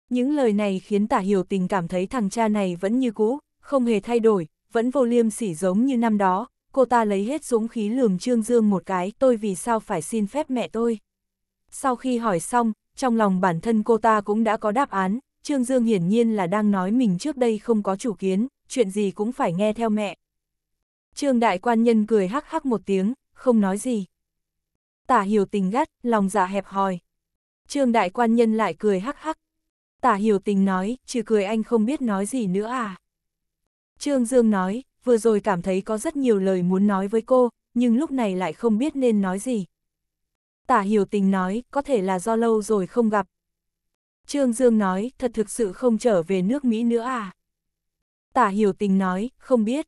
Những lời này khiến tả hiểu tình cảm thấy thằng cha này vẫn như cũ, không hề thay đổi, vẫn vô liêm sỉ giống như năm đó, cô ta lấy hết dũng khí lườm Trương Dương một cái, tôi vì sao phải xin phép mẹ tôi. Sau khi hỏi xong, trong lòng bản thân cô ta cũng đã có đáp án, Trương Dương hiển nhiên là đang nói mình trước đây không có chủ kiến, chuyện gì cũng phải nghe theo mẹ. Trương đại quan nhân cười hắc hắc một tiếng, không nói gì. Tả hiểu tình gắt, lòng dạ hẹp hòi. Trương đại quan nhân lại cười hắc hắc, Tả hiểu tình nói, trừ cười anh không biết nói gì nữa à. Trương Dương nói, vừa rồi cảm thấy có rất nhiều lời muốn nói với cô, nhưng lúc này lại không biết nên nói gì. Tả hiểu tình nói, có thể là do lâu rồi không gặp. Trương Dương nói, thật thực sự không trở về nước Mỹ nữa à. Tả hiểu tình nói, không biết.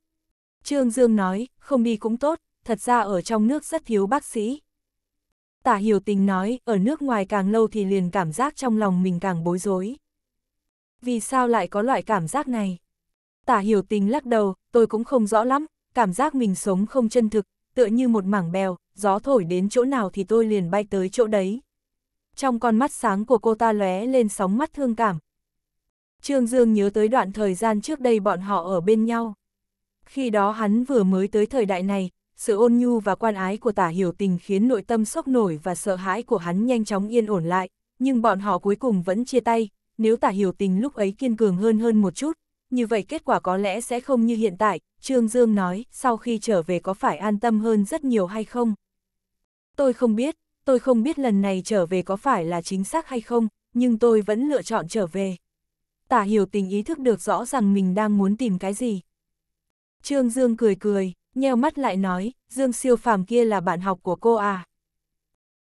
Trương Dương nói, không đi cũng tốt, thật ra ở trong nước rất thiếu bác sĩ. Tả hiểu tình nói, ở nước ngoài càng lâu thì liền cảm giác trong lòng mình càng bối rối. Vì sao lại có loại cảm giác này? Tả hiểu tình lắc đầu, tôi cũng không rõ lắm, cảm giác mình sống không chân thực, tựa như một mảng bèo, gió thổi đến chỗ nào thì tôi liền bay tới chỗ đấy. Trong con mắt sáng của cô ta lóe lên sóng mắt thương cảm. Trương Dương nhớ tới đoạn thời gian trước đây bọn họ ở bên nhau. Khi đó hắn vừa mới tới thời đại này, sự ôn nhu và quan ái của tả hiểu tình khiến nội tâm sốc nổi và sợ hãi của hắn nhanh chóng yên ổn lại, nhưng bọn họ cuối cùng vẫn chia tay, nếu tả hiểu tình lúc ấy kiên cường hơn hơn một chút, như vậy kết quả có lẽ sẽ không như hiện tại, Trương Dương nói, sau khi trở về có phải an tâm hơn rất nhiều hay không? Tôi không biết, tôi không biết lần này trở về có phải là chính xác hay không, nhưng tôi vẫn lựa chọn trở về. Tả hiểu tình ý thức được rõ rằng mình đang muốn tìm cái gì. Trương Dương cười cười, nheo mắt lại nói, Dương siêu phàm kia là bạn học của cô à.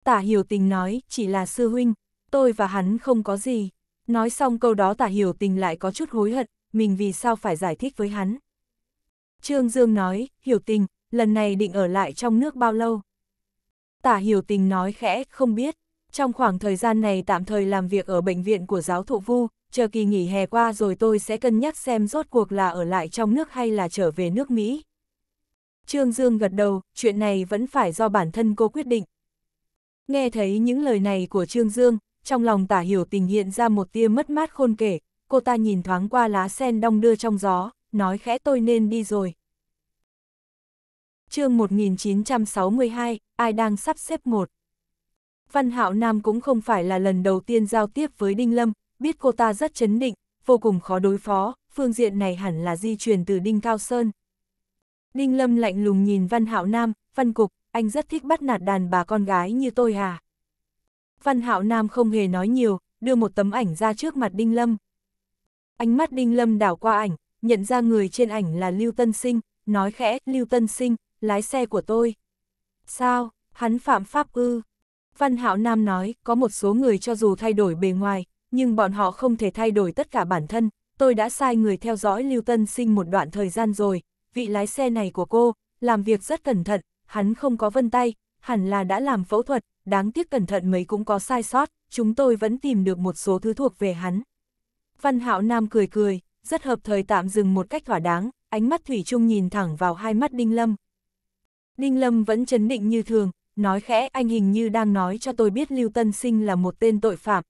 Tả hiểu tình nói, chỉ là sư huynh, tôi và hắn không có gì. Nói xong câu đó tả hiểu tình lại có chút hối hận, mình vì sao phải giải thích với hắn. Trương Dương nói, hiểu tình, lần này định ở lại trong nước bao lâu? Tả hiểu tình nói khẽ, không biết. Trong khoảng thời gian này tạm thời làm việc ở bệnh viện của giáo thụ vu, chờ kỳ nghỉ hè qua rồi tôi sẽ cân nhắc xem rốt cuộc là ở lại trong nước hay là trở về nước Mỹ. Trương Dương gật đầu, chuyện này vẫn phải do bản thân cô quyết định. Nghe thấy những lời này của Trương Dương, trong lòng tả hiểu tình hiện ra một tia mất mát khôn kể, cô ta nhìn thoáng qua lá sen đong đưa trong gió, nói khẽ tôi nên đi rồi. chương 1962, ai đang sắp xếp một. Văn Hạo Nam cũng không phải là lần đầu tiên giao tiếp với Đinh Lâm, biết cô ta rất chấn định, vô cùng khó đối phó, phương diện này hẳn là di truyền từ Đinh Cao Sơn. Đinh Lâm lạnh lùng nhìn Văn Hạo Nam, Văn Cục, anh rất thích bắt nạt đàn bà con gái như tôi hả? Văn Hạo Nam không hề nói nhiều, đưa một tấm ảnh ra trước mặt Đinh Lâm. Ánh mắt Đinh Lâm đảo qua ảnh, nhận ra người trên ảnh là Lưu Tân Sinh, nói khẽ, Lưu Tân Sinh, lái xe của tôi. Sao, hắn phạm pháp ư? Văn Hạo Nam nói, có một số người cho dù thay đổi bề ngoài, nhưng bọn họ không thể thay đổi tất cả bản thân. Tôi đã sai người theo dõi Lưu Tân Sinh một đoạn thời gian rồi, vị lái xe này của cô, làm việc rất cẩn thận, hắn không có vân tay, hẳn là đã làm phẫu thuật, đáng tiếc cẩn thận mấy cũng có sai sót, chúng tôi vẫn tìm được một số thứ thuộc về hắn. Văn Hạo Nam cười cười, rất hợp thời tạm dừng một cách thỏa đáng, ánh mắt Thủy Trung nhìn thẳng vào hai mắt Đinh Lâm. Đinh Lâm vẫn chấn định như thường, nói khẽ anh hình như đang nói cho tôi biết Lưu Tân Sinh là một tên tội phạm.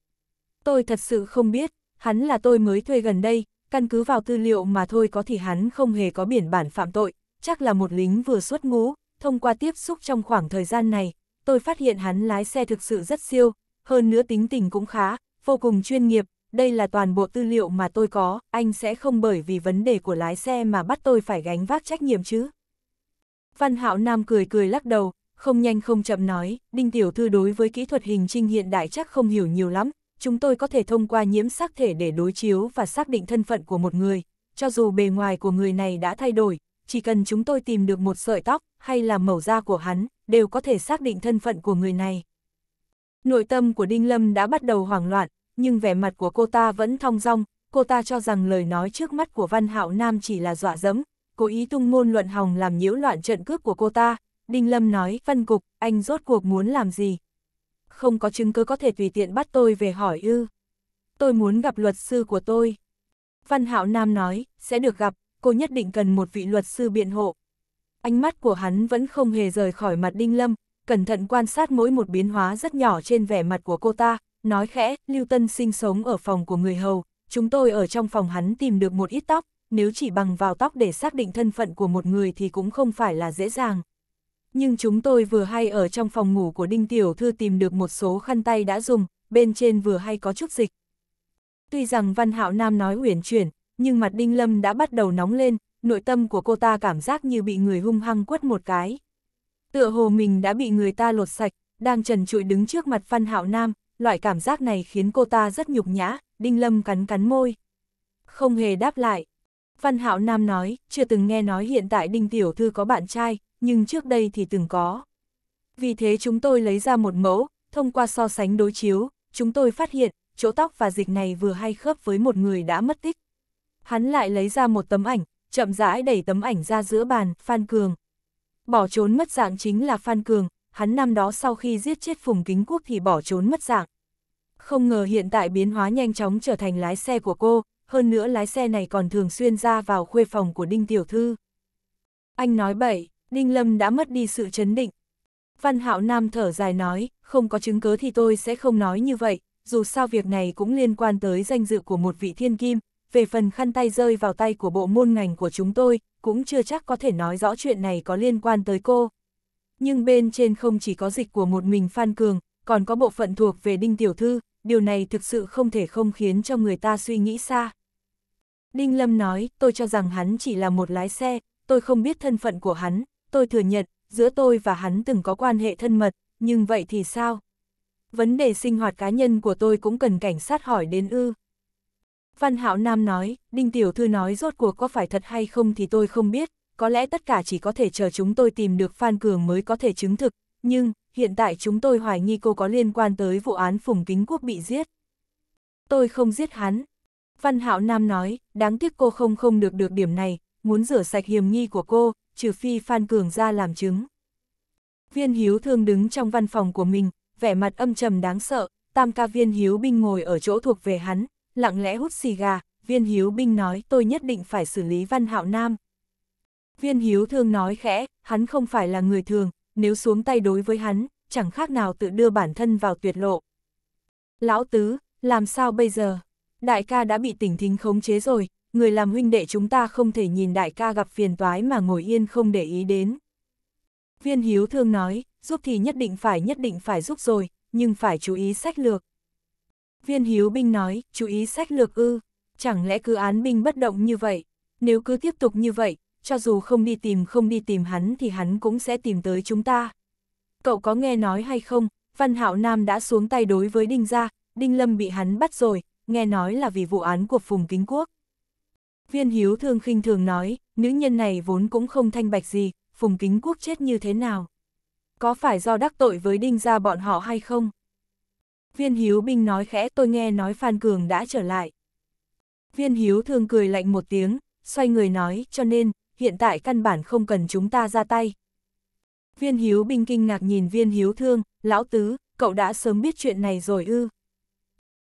Tôi thật sự không biết, hắn là tôi mới thuê gần đây, căn cứ vào tư liệu mà thôi có thì hắn không hề có biển bản phạm tội, chắc là một lính vừa xuất ngũ, thông qua tiếp xúc trong khoảng thời gian này, tôi phát hiện hắn lái xe thực sự rất siêu, hơn nữa tính tình cũng khá, vô cùng chuyên nghiệp, đây là toàn bộ tư liệu mà tôi có, anh sẽ không bởi vì vấn đề của lái xe mà bắt tôi phải gánh vác trách nhiệm chứ. Văn Hạo Nam cười cười lắc đầu, không nhanh không chậm nói, Đinh Tiểu Thư đối với kỹ thuật hình trinh hiện đại chắc không hiểu nhiều lắm, chúng tôi có thể thông qua nhiễm sắc thể để đối chiếu và xác định thân phận của một người, cho dù bề ngoài của người này đã thay đổi, chỉ cần chúng tôi tìm được một sợi tóc hay là màu da của hắn, đều có thể xác định thân phận của người này. Nội tâm của Đinh Lâm đã bắt đầu hoảng loạn, nhưng vẻ mặt của cô ta vẫn thong dong, cô ta cho rằng lời nói trước mắt của Văn Hạo Nam chỉ là dọa dẫm, cố ý tung ngôn luận hòng làm nhiễu loạn trận cướp của cô ta. Đinh Lâm nói, "Văn cục, anh rốt cuộc muốn làm gì?" không có chứng cứ có thể tùy tiện bắt tôi về hỏi ư. Tôi muốn gặp luật sư của tôi. Văn Hạo Nam nói, sẽ được gặp, cô nhất định cần một vị luật sư biện hộ. Ánh mắt của hắn vẫn không hề rời khỏi mặt Đinh Lâm, cẩn thận quan sát mỗi một biến hóa rất nhỏ trên vẻ mặt của cô ta, nói khẽ, Lưu Tân sinh sống ở phòng của người hầu, chúng tôi ở trong phòng hắn tìm được một ít tóc, nếu chỉ bằng vào tóc để xác định thân phận của một người thì cũng không phải là dễ dàng nhưng chúng tôi vừa hay ở trong phòng ngủ của Đinh Tiểu Thư tìm được một số khăn tay đã dùng, bên trên vừa hay có chút dịch. Tuy rằng Văn Hạo Nam nói uyển chuyển, nhưng mặt Đinh Lâm đã bắt đầu nóng lên, nội tâm của cô ta cảm giác như bị người hung hăng quất một cái. Tựa hồ mình đã bị người ta lột sạch, đang trần trụi đứng trước mặt Văn Hạo Nam, loại cảm giác này khiến cô ta rất nhục nhã, Đinh Lâm cắn cắn môi. Không hề đáp lại. Văn Hạo Nam nói, chưa từng nghe nói hiện tại Đinh Tiểu Thư có bạn trai, nhưng trước đây thì từng có. Vì thế chúng tôi lấy ra một mẫu, thông qua so sánh đối chiếu, chúng tôi phát hiện, chỗ tóc và dịch này vừa hay khớp với một người đã mất tích. Hắn lại lấy ra một tấm ảnh, chậm rãi đẩy tấm ảnh ra giữa bàn, Phan Cường. Bỏ trốn mất dạng chính là Phan Cường, hắn năm đó sau khi giết chết Phùng Kính Quốc thì bỏ trốn mất dạng. Không ngờ hiện tại biến hóa nhanh chóng trở thành lái xe của cô, hơn nữa lái xe này còn thường xuyên ra vào khuê phòng của Đinh Tiểu Thư. Anh nói bậy. Đinh Lâm đã mất đi sự chấn định. Văn Hạo Nam thở dài nói, không có chứng cứ thì tôi sẽ không nói như vậy, dù sao việc này cũng liên quan tới danh dự của một vị thiên kim, về phần khăn tay rơi vào tay của bộ môn ngành của chúng tôi, cũng chưa chắc có thể nói rõ chuyện này có liên quan tới cô. Nhưng bên trên không chỉ có dịch của một mình Phan Cường, còn có bộ phận thuộc về Đinh Tiểu Thư, điều này thực sự không thể không khiến cho người ta suy nghĩ xa. Đinh Lâm nói, tôi cho rằng hắn chỉ là một lái xe, tôi không biết thân phận của hắn, tôi thừa nhận, giữa tôi và hắn từng có quan hệ thân mật, nhưng vậy thì sao? Vấn đề sinh hoạt cá nhân của tôi cũng cần cảnh sát hỏi đến ư. Văn Hạo Nam nói, Đinh Tiểu Thư nói rốt cuộc có phải thật hay không thì tôi không biết, có lẽ tất cả chỉ có thể chờ chúng tôi tìm được Phan Cường mới có thể chứng thực, nhưng, hiện tại chúng tôi hoài nghi cô có liên quan tới vụ án Phùng Kính Quốc bị giết. Tôi không giết hắn. Văn Hạo Nam nói, đáng tiếc cô không không được được điểm này, muốn rửa sạch hiềm nghi của cô, trừ phi Phan Cường ra làm chứng. Viên Hiếu Thương đứng trong văn phòng của mình, vẻ mặt âm trầm đáng sợ, tam ca viên Hiếu Binh ngồi ở chỗ thuộc về hắn, lặng lẽ hút xì gà, viên Hiếu Binh nói tôi nhất định phải xử lý Văn Hạo Nam. Viên Hiếu Thương nói khẽ, hắn không phải là người thường, nếu xuống tay đối với hắn, chẳng khác nào tự đưa bản thân vào tuyệt lộ. Lão Tứ, làm sao bây giờ? Đại ca đã bị tỉnh thính khống chế rồi, người làm huynh đệ chúng ta không thể nhìn đại ca gặp phiền toái mà ngồi yên không để ý đến. Viên hiếu thương nói, giúp thì nhất định phải nhất định phải giúp rồi, nhưng phải chú ý sách lược. Viên hiếu binh nói, chú ý sách lược ư, chẳng lẽ cứ án binh bất động như vậy, nếu cứ tiếp tục như vậy, cho dù không đi tìm không đi tìm hắn thì hắn cũng sẽ tìm tới chúng ta. Cậu có nghe nói hay không, Văn Hạo Nam đã xuống tay đối với Đinh Gia, Đinh Lâm bị hắn bắt rồi, nghe nói là vì vụ án của Phùng Kính Quốc. Viên hiếu thương khinh thường nói, nữ nhân này vốn cũng không thanh bạch gì, phùng kính quốc chết như thế nào. Có phải do đắc tội với đinh gia bọn họ hay không? Viên hiếu binh nói khẽ tôi nghe nói Phan Cường đã trở lại. Viên hiếu thương cười lạnh một tiếng, xoay người nói cho nên, hiện tại căn bản không cần chúng ta ra tay. Viên hiếu binh kinh ngạc nhìn viên hiếu thương, lão tứ, cậu đã sớm biết chuyện này rồi ư.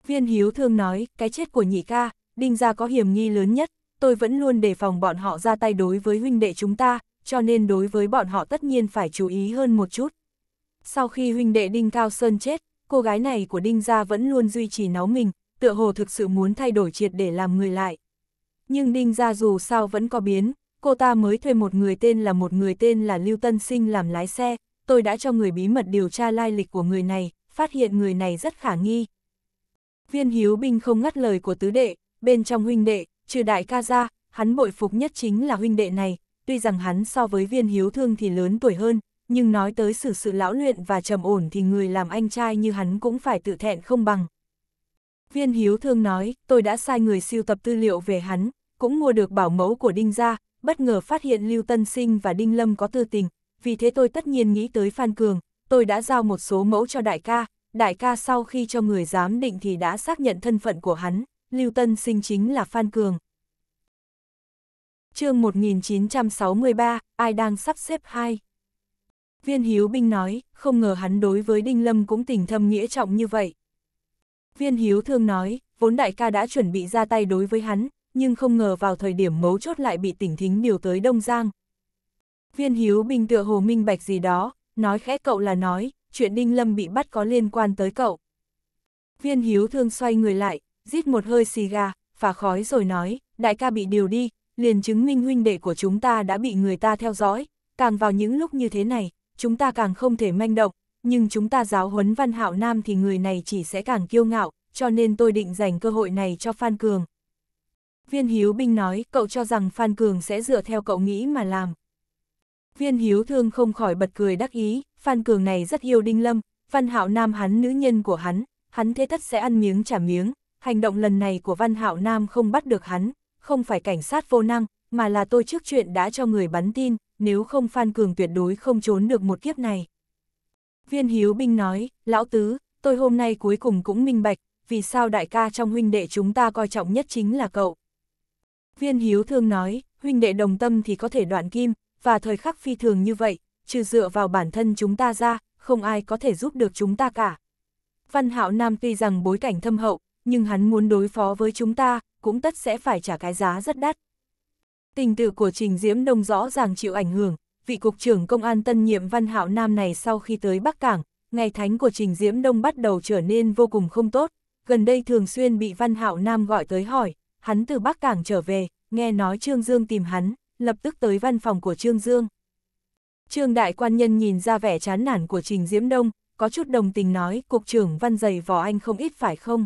Viên hiếu thương nói, cái chết của nhị ca, đinh gia có hiểm nghi lớn nhất, tôi vẫn luôn đề phòng bọn họ ra tay đối với huynh đệ chúng ta, cho nên đối với bọn họ tất nhiên phải chú ý hơn một chút. Sau khi huynh đệ Đinh Cao Sơn chết, cô gái này của Đinh Gia vẫn luôn duy trì náu mình, tựa hồ thực sự muốn thay đổi triệt để làm người lại. Nhưng Đinh Gia dù sao vẫn có biến, cô ta mới thuê một người tên là một người tên là Lưu Tân Sinh làm lái xe, tôi đã cho người bí mật điều tra lai lịch của người này, phát hiện người này rất khả nghi. Viên Hiếu Binh không ngắt lời của tứ đệ, bên trong huynh đệ, trừ đại ca ra, hắn bội phục nhất chính là huynh đệ này, tuy rằng hắn so với viên hiếu thương thì lớn tuổi hơn, nhưng nói tới sự sự lão luyện và trầm ổn thì người làm anh trai như hắn cũng phải tự thẹn không bằng. Viên hiếu thương nói, tôi đã sai người siêu tập tư liệu về hắn, cũng mua được bảo mẫu của Đinh gia, bất ngờ phát hiện Lưu Tân Sinh và Đinh Lâm có tư tình, vì thế tôi tất nhiên nghĩ tới Phan Cường, tôi đã giao một số mẫu cho đại ca, đại ca sau khi cho người giám định thì đã xác nhận thân phận của hắn, Lưu Tân Sinh chính là Phan Cường. chương 1963, ai đang sắp xếp hai Viên Hiếu Binh nói, không ngờ hắn đối với Đinh Lâm cũng tình thâm nghĩa trọng như vậy. Viên Hiếu Thương nói, vốn đại ca đã chuẩn bị ra tay đối với hắn, nhưng không ngờ vào thời điểm mấu chốt lại bị tỉnh thính điều tới Đông Giang. Viên Hiếu Binh tựa hồ minh bạch gì đó, nói khẽ cậu là nói, chuyện Đinh Lâm bị bắt có liên quan tới cậu. Viên Hiếu Thương xoay người lại, rít một hơi xì gà, phả khói rồi nói, đại ca bị điều đi, liền chứng minh huynh đệ của chúng ta đã bị người ta theo dõi, càng vào những lúc như thế này, chúng ta càng không thể manh động, nhưng chúng ta giáo huấn văn hạo nam thì người này chỉ sẽ càng kiêu ngạo, cho nên tôi định dành cơ hội này cho Phan Cường. Viên Hiếu Binh nói, cậu cho rằng Phan Cường sẽ dựa theo cậu nghĩ mà làm. Viên Hiếu Thương không khỏi bật cười đắc ý, Phan Cường này rất yêu Đinh Lâm, Văn Hạo Nam hắn nữ nhân của hắn, hắn thế thất sẽ ăn miếng trả miếng, hành động lần này của Văn Hạo Nam không bắt được hắn, không phải cảnh sát vô năng, mà là tôi trước chuyện đã cho người bắn tin, nếu không Phan Cường tuyệt đối không trốn được một kiếp này. Viên Hiếu Binh nói, Lão Tứ, tôi hôm nay cuối cùng cũng minh bạch, vì sao đại ca trong huynh đệ chúng ta coi trọng nhất chính là cậu. Viên Hiếu Thương nói, huynh đệ đồng tâm thì có thể đoạn kim, và thời khắc phi thường như vậy, trừ dựa vào bản thân chúng ta ra, không ai có thể giúp được chúng ta cả. Văn Hạo Nam tuy rằng bối cảnh thâm hậu, nhưng hắn muốn đối phó với chúng ta, cũng tất sẽ phải trả cái giá rất đắt. Tình tự của Trình Diễm Đông rõ ràng chịu ảnh hưởng, vị cục trưởng công an tân nhiệm Văn Hạo Nam này sau khi tới Bắc Cảng, ngày thánh của Trình Diễm Đông bắt đầu trở nên vô cùng không tốt, gần đây thường xuyên bị Văn Hạo Nam gọi tới hỏi, hắn từ Bắc Cảng trở về, nghe nói Trương Dương tìm hắn, lập tức tới văn phòng của Trương Dương. Trương Đại Quan Nhân nhìn ra vẻ chán nản của Trình Diễm Đông, có chút đồng tình nói, cục trưởng văn dày vò anh không ít phải không?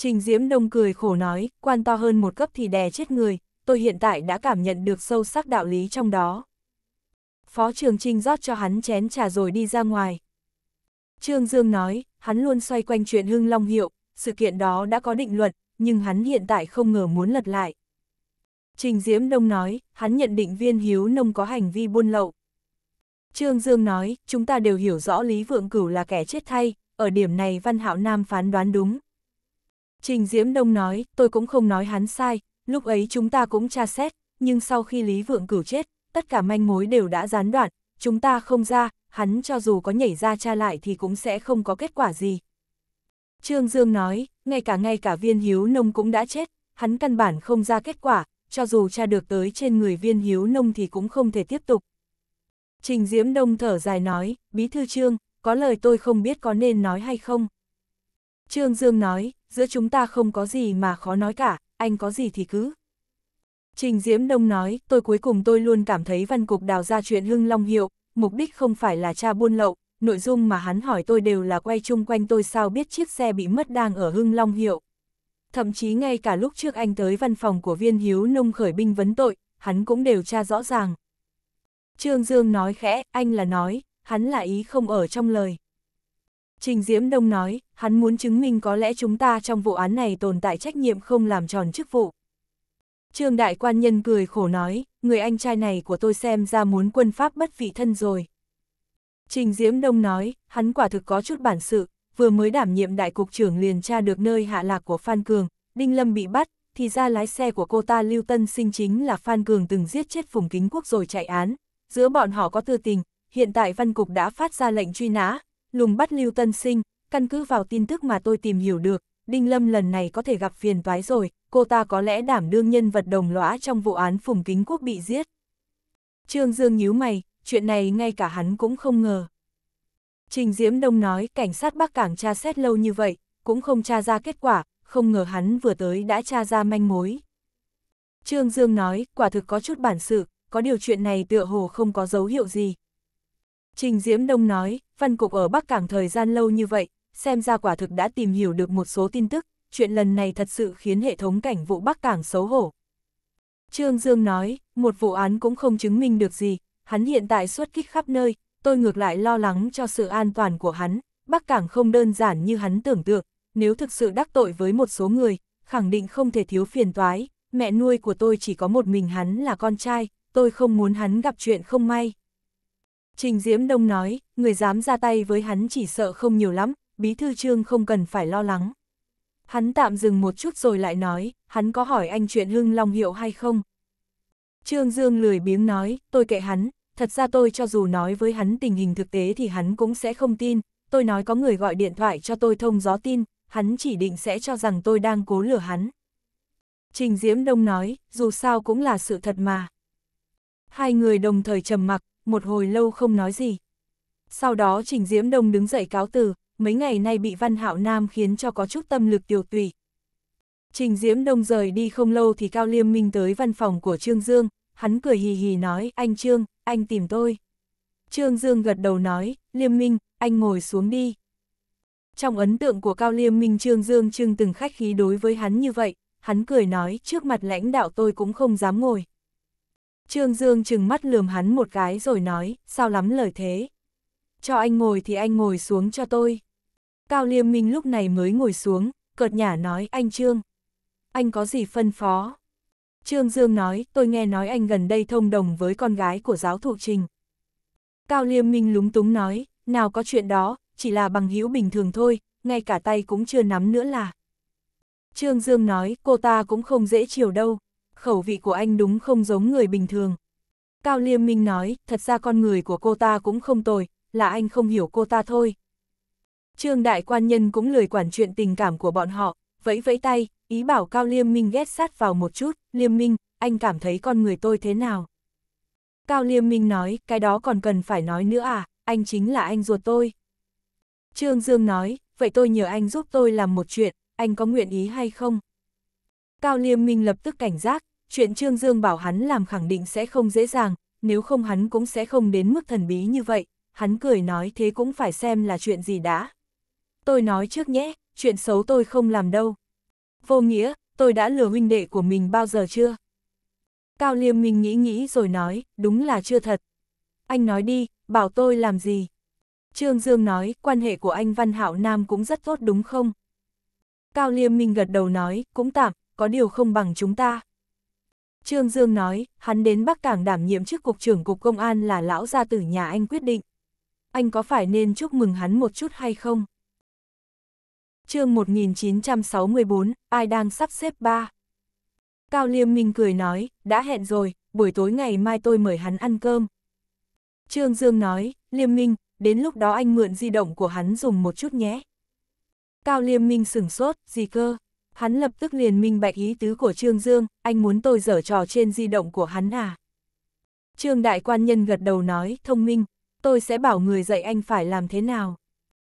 Trình Diễm Đông cười khổ nói, quan to hơn một cấp thì đè chết người, tôi hiện tại đã cảm nhận được sâu sắc đạo lý trong đó. Phó Trường Trinh rót cho hắn chén trà rồi đi ra ngoài. Trương Dương nói, hắn luôn xoay quanh chuyện Hưng Long Hiệu, sự kiện đó đã có định luận, nhưng hắn hiện tại không ngờ muốn lật lại. Trình Diễm Đông nói, hắn nhận định viên hiếu nông có hành vi buôn lậu. Trương Dương nói, chúng ta đều hiểu rõ Lý Vượng Cửu là kẻ chết thay, ở điểm này Văn Hạo Nam phán đoán đúng. Trình Diễm Đông nói, tôi cũng không nói hắn sai, lúc ấy chúng ta cũng tra xét, nhưng sau khi Lý Vượng Cửu chết, tất cả manh mối đều đã gián đoạn, chúng ta không ra, hắn cho dù có nhảy ra tra lại thì cũng sẽ không có kết quả gì. Trương Dương nói, ngay cả ngay cả viên hiếu nông cũng đã chết, hắn căn bản không ra kết quả, cho dù tra được tới trên người viên hiếu nông thì cũng không thể tiếp tục. Trình Diễm Đông thở dài nói, Bí Thư Trương, có lời tôi không biết có nên nói hay không. Trương Dương nói, giữa chúng ta không có gì mà khó nói cả, anh có gì thì cứ. Trình Diễm Đông nói, tôi cuối cùng tôi luôn cảm thấy văn cục đào ra chuyện Hưng Long Hiệu, mục đích không phải là cha buôn lậu, nội dung mà hắn hỏi tôi đều là quay chung quanh tôi sao biết chiếc xe bị mất đang ở Hưng Long Hiệu. Thậm chí ngay cả lúc trước anh tới văn phòng của viên hiếu nông khởi binh vấn tội, hắn cũng đều tra rõ ràng. Trương Dương nói khẽ, anh là nói, hắn là ý không ở trong lời. Trình Diễm Đông nói, hắn muốn chứng minh có lẽ chúng ta trong vụ án này tồn tại trách nhiệm không làm tròn chức vụ. Trương Đại Quan Nhân cười khổ nói, người anh trai này của tôi xem ra muốn quân pháp bất vị thân rồi. Trình Diễm Đông nói, hắn quả thực có chút bản sự, vừa mới đảm nhiệm đại cục trưởng liền tra được nơi hạ lạc của Phan Cường, Đinh Lâm bị bắt, thì ra lái xe của cô ta Lưu Tân Sinh chính là Phan Cường từng giết chết Phùng Kính Quốc rồi chạy án. Giữa bọn họ có tư tình, hiện tại văn cục đã phát ra lệnh truy nã, lùng bắt Lưu Tân Sinh, căn cứ vào tin tức mà tôi tìm hiểu được, Đinh Lâm lần này có thể gặp phiền toái rồi, cô ta có lẽ đảm đương nhân vật đồng lõa trong vụ án Phùng Kính Quốc bị giết. Trương Dương nhíu mày, chuyện này ngay cả hắn cũng không ngờ. Trình Diễm Đông nói cảnh sát Bắc Cảng tra xét lâu như vậy, cũng không tra ra kết quả, không ngờ hắn vừa tới đã tra ra manh mối. Trương Dương nói, quả thực có chút bản sự, có điều chuyện này tựa hồ không có dấu hiệu gì, Trình Diễm Đông nói, văn cục ở Bắc Cảng thời gian lâu như vậy, xem ra quả thực đã tìm hiểu được một số tin tức, chuyện lần này thật sự khiến hệ thống cảnh vụ Bắc Cảng xấu hổ. Trương Dương nói, một vụ án cũng không chứng minh được gì, hắn hiện tại xuất kích khắp nơi, tôi ngược lại lo lắng cho sự an toàn của hắn, Bắc Cảng không đơn giản như hắn tưởng tượng, nếu thực sự đắc tội với một số người, khẳng định không thể thiếu phiền toái, mẹ nuôi của tôi chỉ có một mình hắn là con trai, tôi không muốn hắn gặp chuyện không may. Trình Diễm Đông nói, người dám ra tay với hắn chỉ sợ không nhiều lắm, bí thư trương không cần phải lo lắng. Hắn tạm dừng một chút rồi lại nói, hắn có hỏi anh chuyện Hưng Long Hiệu hay không? Trương Dương lười biếng nói, tôi kệ hắn, thật ra tôi cho dù nói với hắn tình hình thực tế thì hắn cũng sẽ không tin, tôi nói có người gọi điện thoại cho tôi thông gió tin, hắn chỉ định sẽ cho rằng tôi đang cố lừa hắn. Trình Diễm Đông nói, dù sao cũng là sự thật mà. Hai người đồng thời trầm mặc, một hồi lâu không nói gì. Sau đó Trình Diễm Đông đứng dậy cáo từ, mấy ngày nay bị Văn Hạo Nam khiến cho có chút tâm lực tiêu tụy. Trình Diễm Đông rời đi không lâu thì Cao Liêm Minh tới văn phòng của Trương Dương, hắn cười hì hì nói, anh Trương, anh tìm tôi. Trương Dương gật đầu nói, Liêm Minh, anh ngồi xuống đi. Trong ấn tượng của Cao Liêm Minh Trương Dương Trương từng khách khí đối với hắn như vậy, hắn cười nói, trước mặt lãnh đạo tôi cũng không dám ngồi. Trương Dương chừng mắt lườm hắn một cái rồi nói, sao lắm lời thế. Cho anh ngồi thì anh ngồi xuống cho tôi. Cao Liêm Minh lúc này mới ngồi xuống, cợt nhả nói, anh Trương. Anh có gì phân phó? Trương Dương nói, tôi nghe nói anh gần đây thông đồng với con gái của giáo thụ trình. Cao Liêm Minh lúng túng nói, nào có chuyện đó, chỉ là bằng hữu bình thường thôi, ngay cả tay cũng chưa nắm nữa là. Trương Dương nói, cô ta cũng không dễ chiều đâu khẩu vị của anh đúng không giống người bình thường. Cao Liêm Minh nói, thật ra con người của cô ta cũng không tồi, là anh không hiểu cô ta thôi. Trương Đại Quan Nhân cũng lười quản chuyện tình cảm của bọn họ, vẫy vẫy tay, ý bảo Cao Liêm Minh ghét sát vào một chút, Liêm Minh, anh cảm thấy con người tôi thế nào? Cao Liêm Minh nói, cái đó còn cần phải nói nữa à, anh chính là anh ruột tôi. Trương Dương nói, vậy tôi nhờ anh giúp tôi làm một chuyện, anh có nguyện ý hay không? Cao Liêm Minh lập tức cảnh giác, chuyện Trương Dương bảo hắn làm khẳng định sẽ không dễ dàng, nếu không hắn cũng sẽ không đến mức thần bí như vậy, hắn cười nói thế cũng phải xem là chuyện gì đã. Tôi nói trước nhé, chuyện xấu tôi không làm đâu. Vô nghĩa, tôi đã lừa huynh đệ của mình bao giờ chưa? Cao Liêm Minh nghĩ nghĩ rồi nói, đúng là chưa thật. Anh nói đi, bảo tôi làm gì? Trương Dương nói, quan hệ của anh Văn Hạo Nam cũng rất tốt đúng không? Cao Liêm Minh gật đầu nói, cũng tạm, có điều không bằng chúng ta. Trương Dương nói, hắn đến Bắc Cảng đảm nhiệm chức cục trưởng cục công an là lão gia tử nhà anh quyết định. Anh có phải nên chúc mừng hắn một chút hay không? chương 1964, ai đang sắp xếp ba? Cao Liêm Minh cười nói, đã hẹn rồi, buổi tối ngày mai tôi mời hắn ăn cơm. Trương Dương nói, Liêm Minh, đến lúc đó anh mượn di động của hắn dùng một chút nhé. Cao Liêm Minh sửng sốt, gì cơ? Hắn lập tức liền minh bạch ý tứ của Trương Dương, anh muốn tôi dở trò trên di động của hắn à? Trương đại quan nhân gật đầu nói, thông minh, tôi sẽ bảo người dạy anh phải làm thế nào.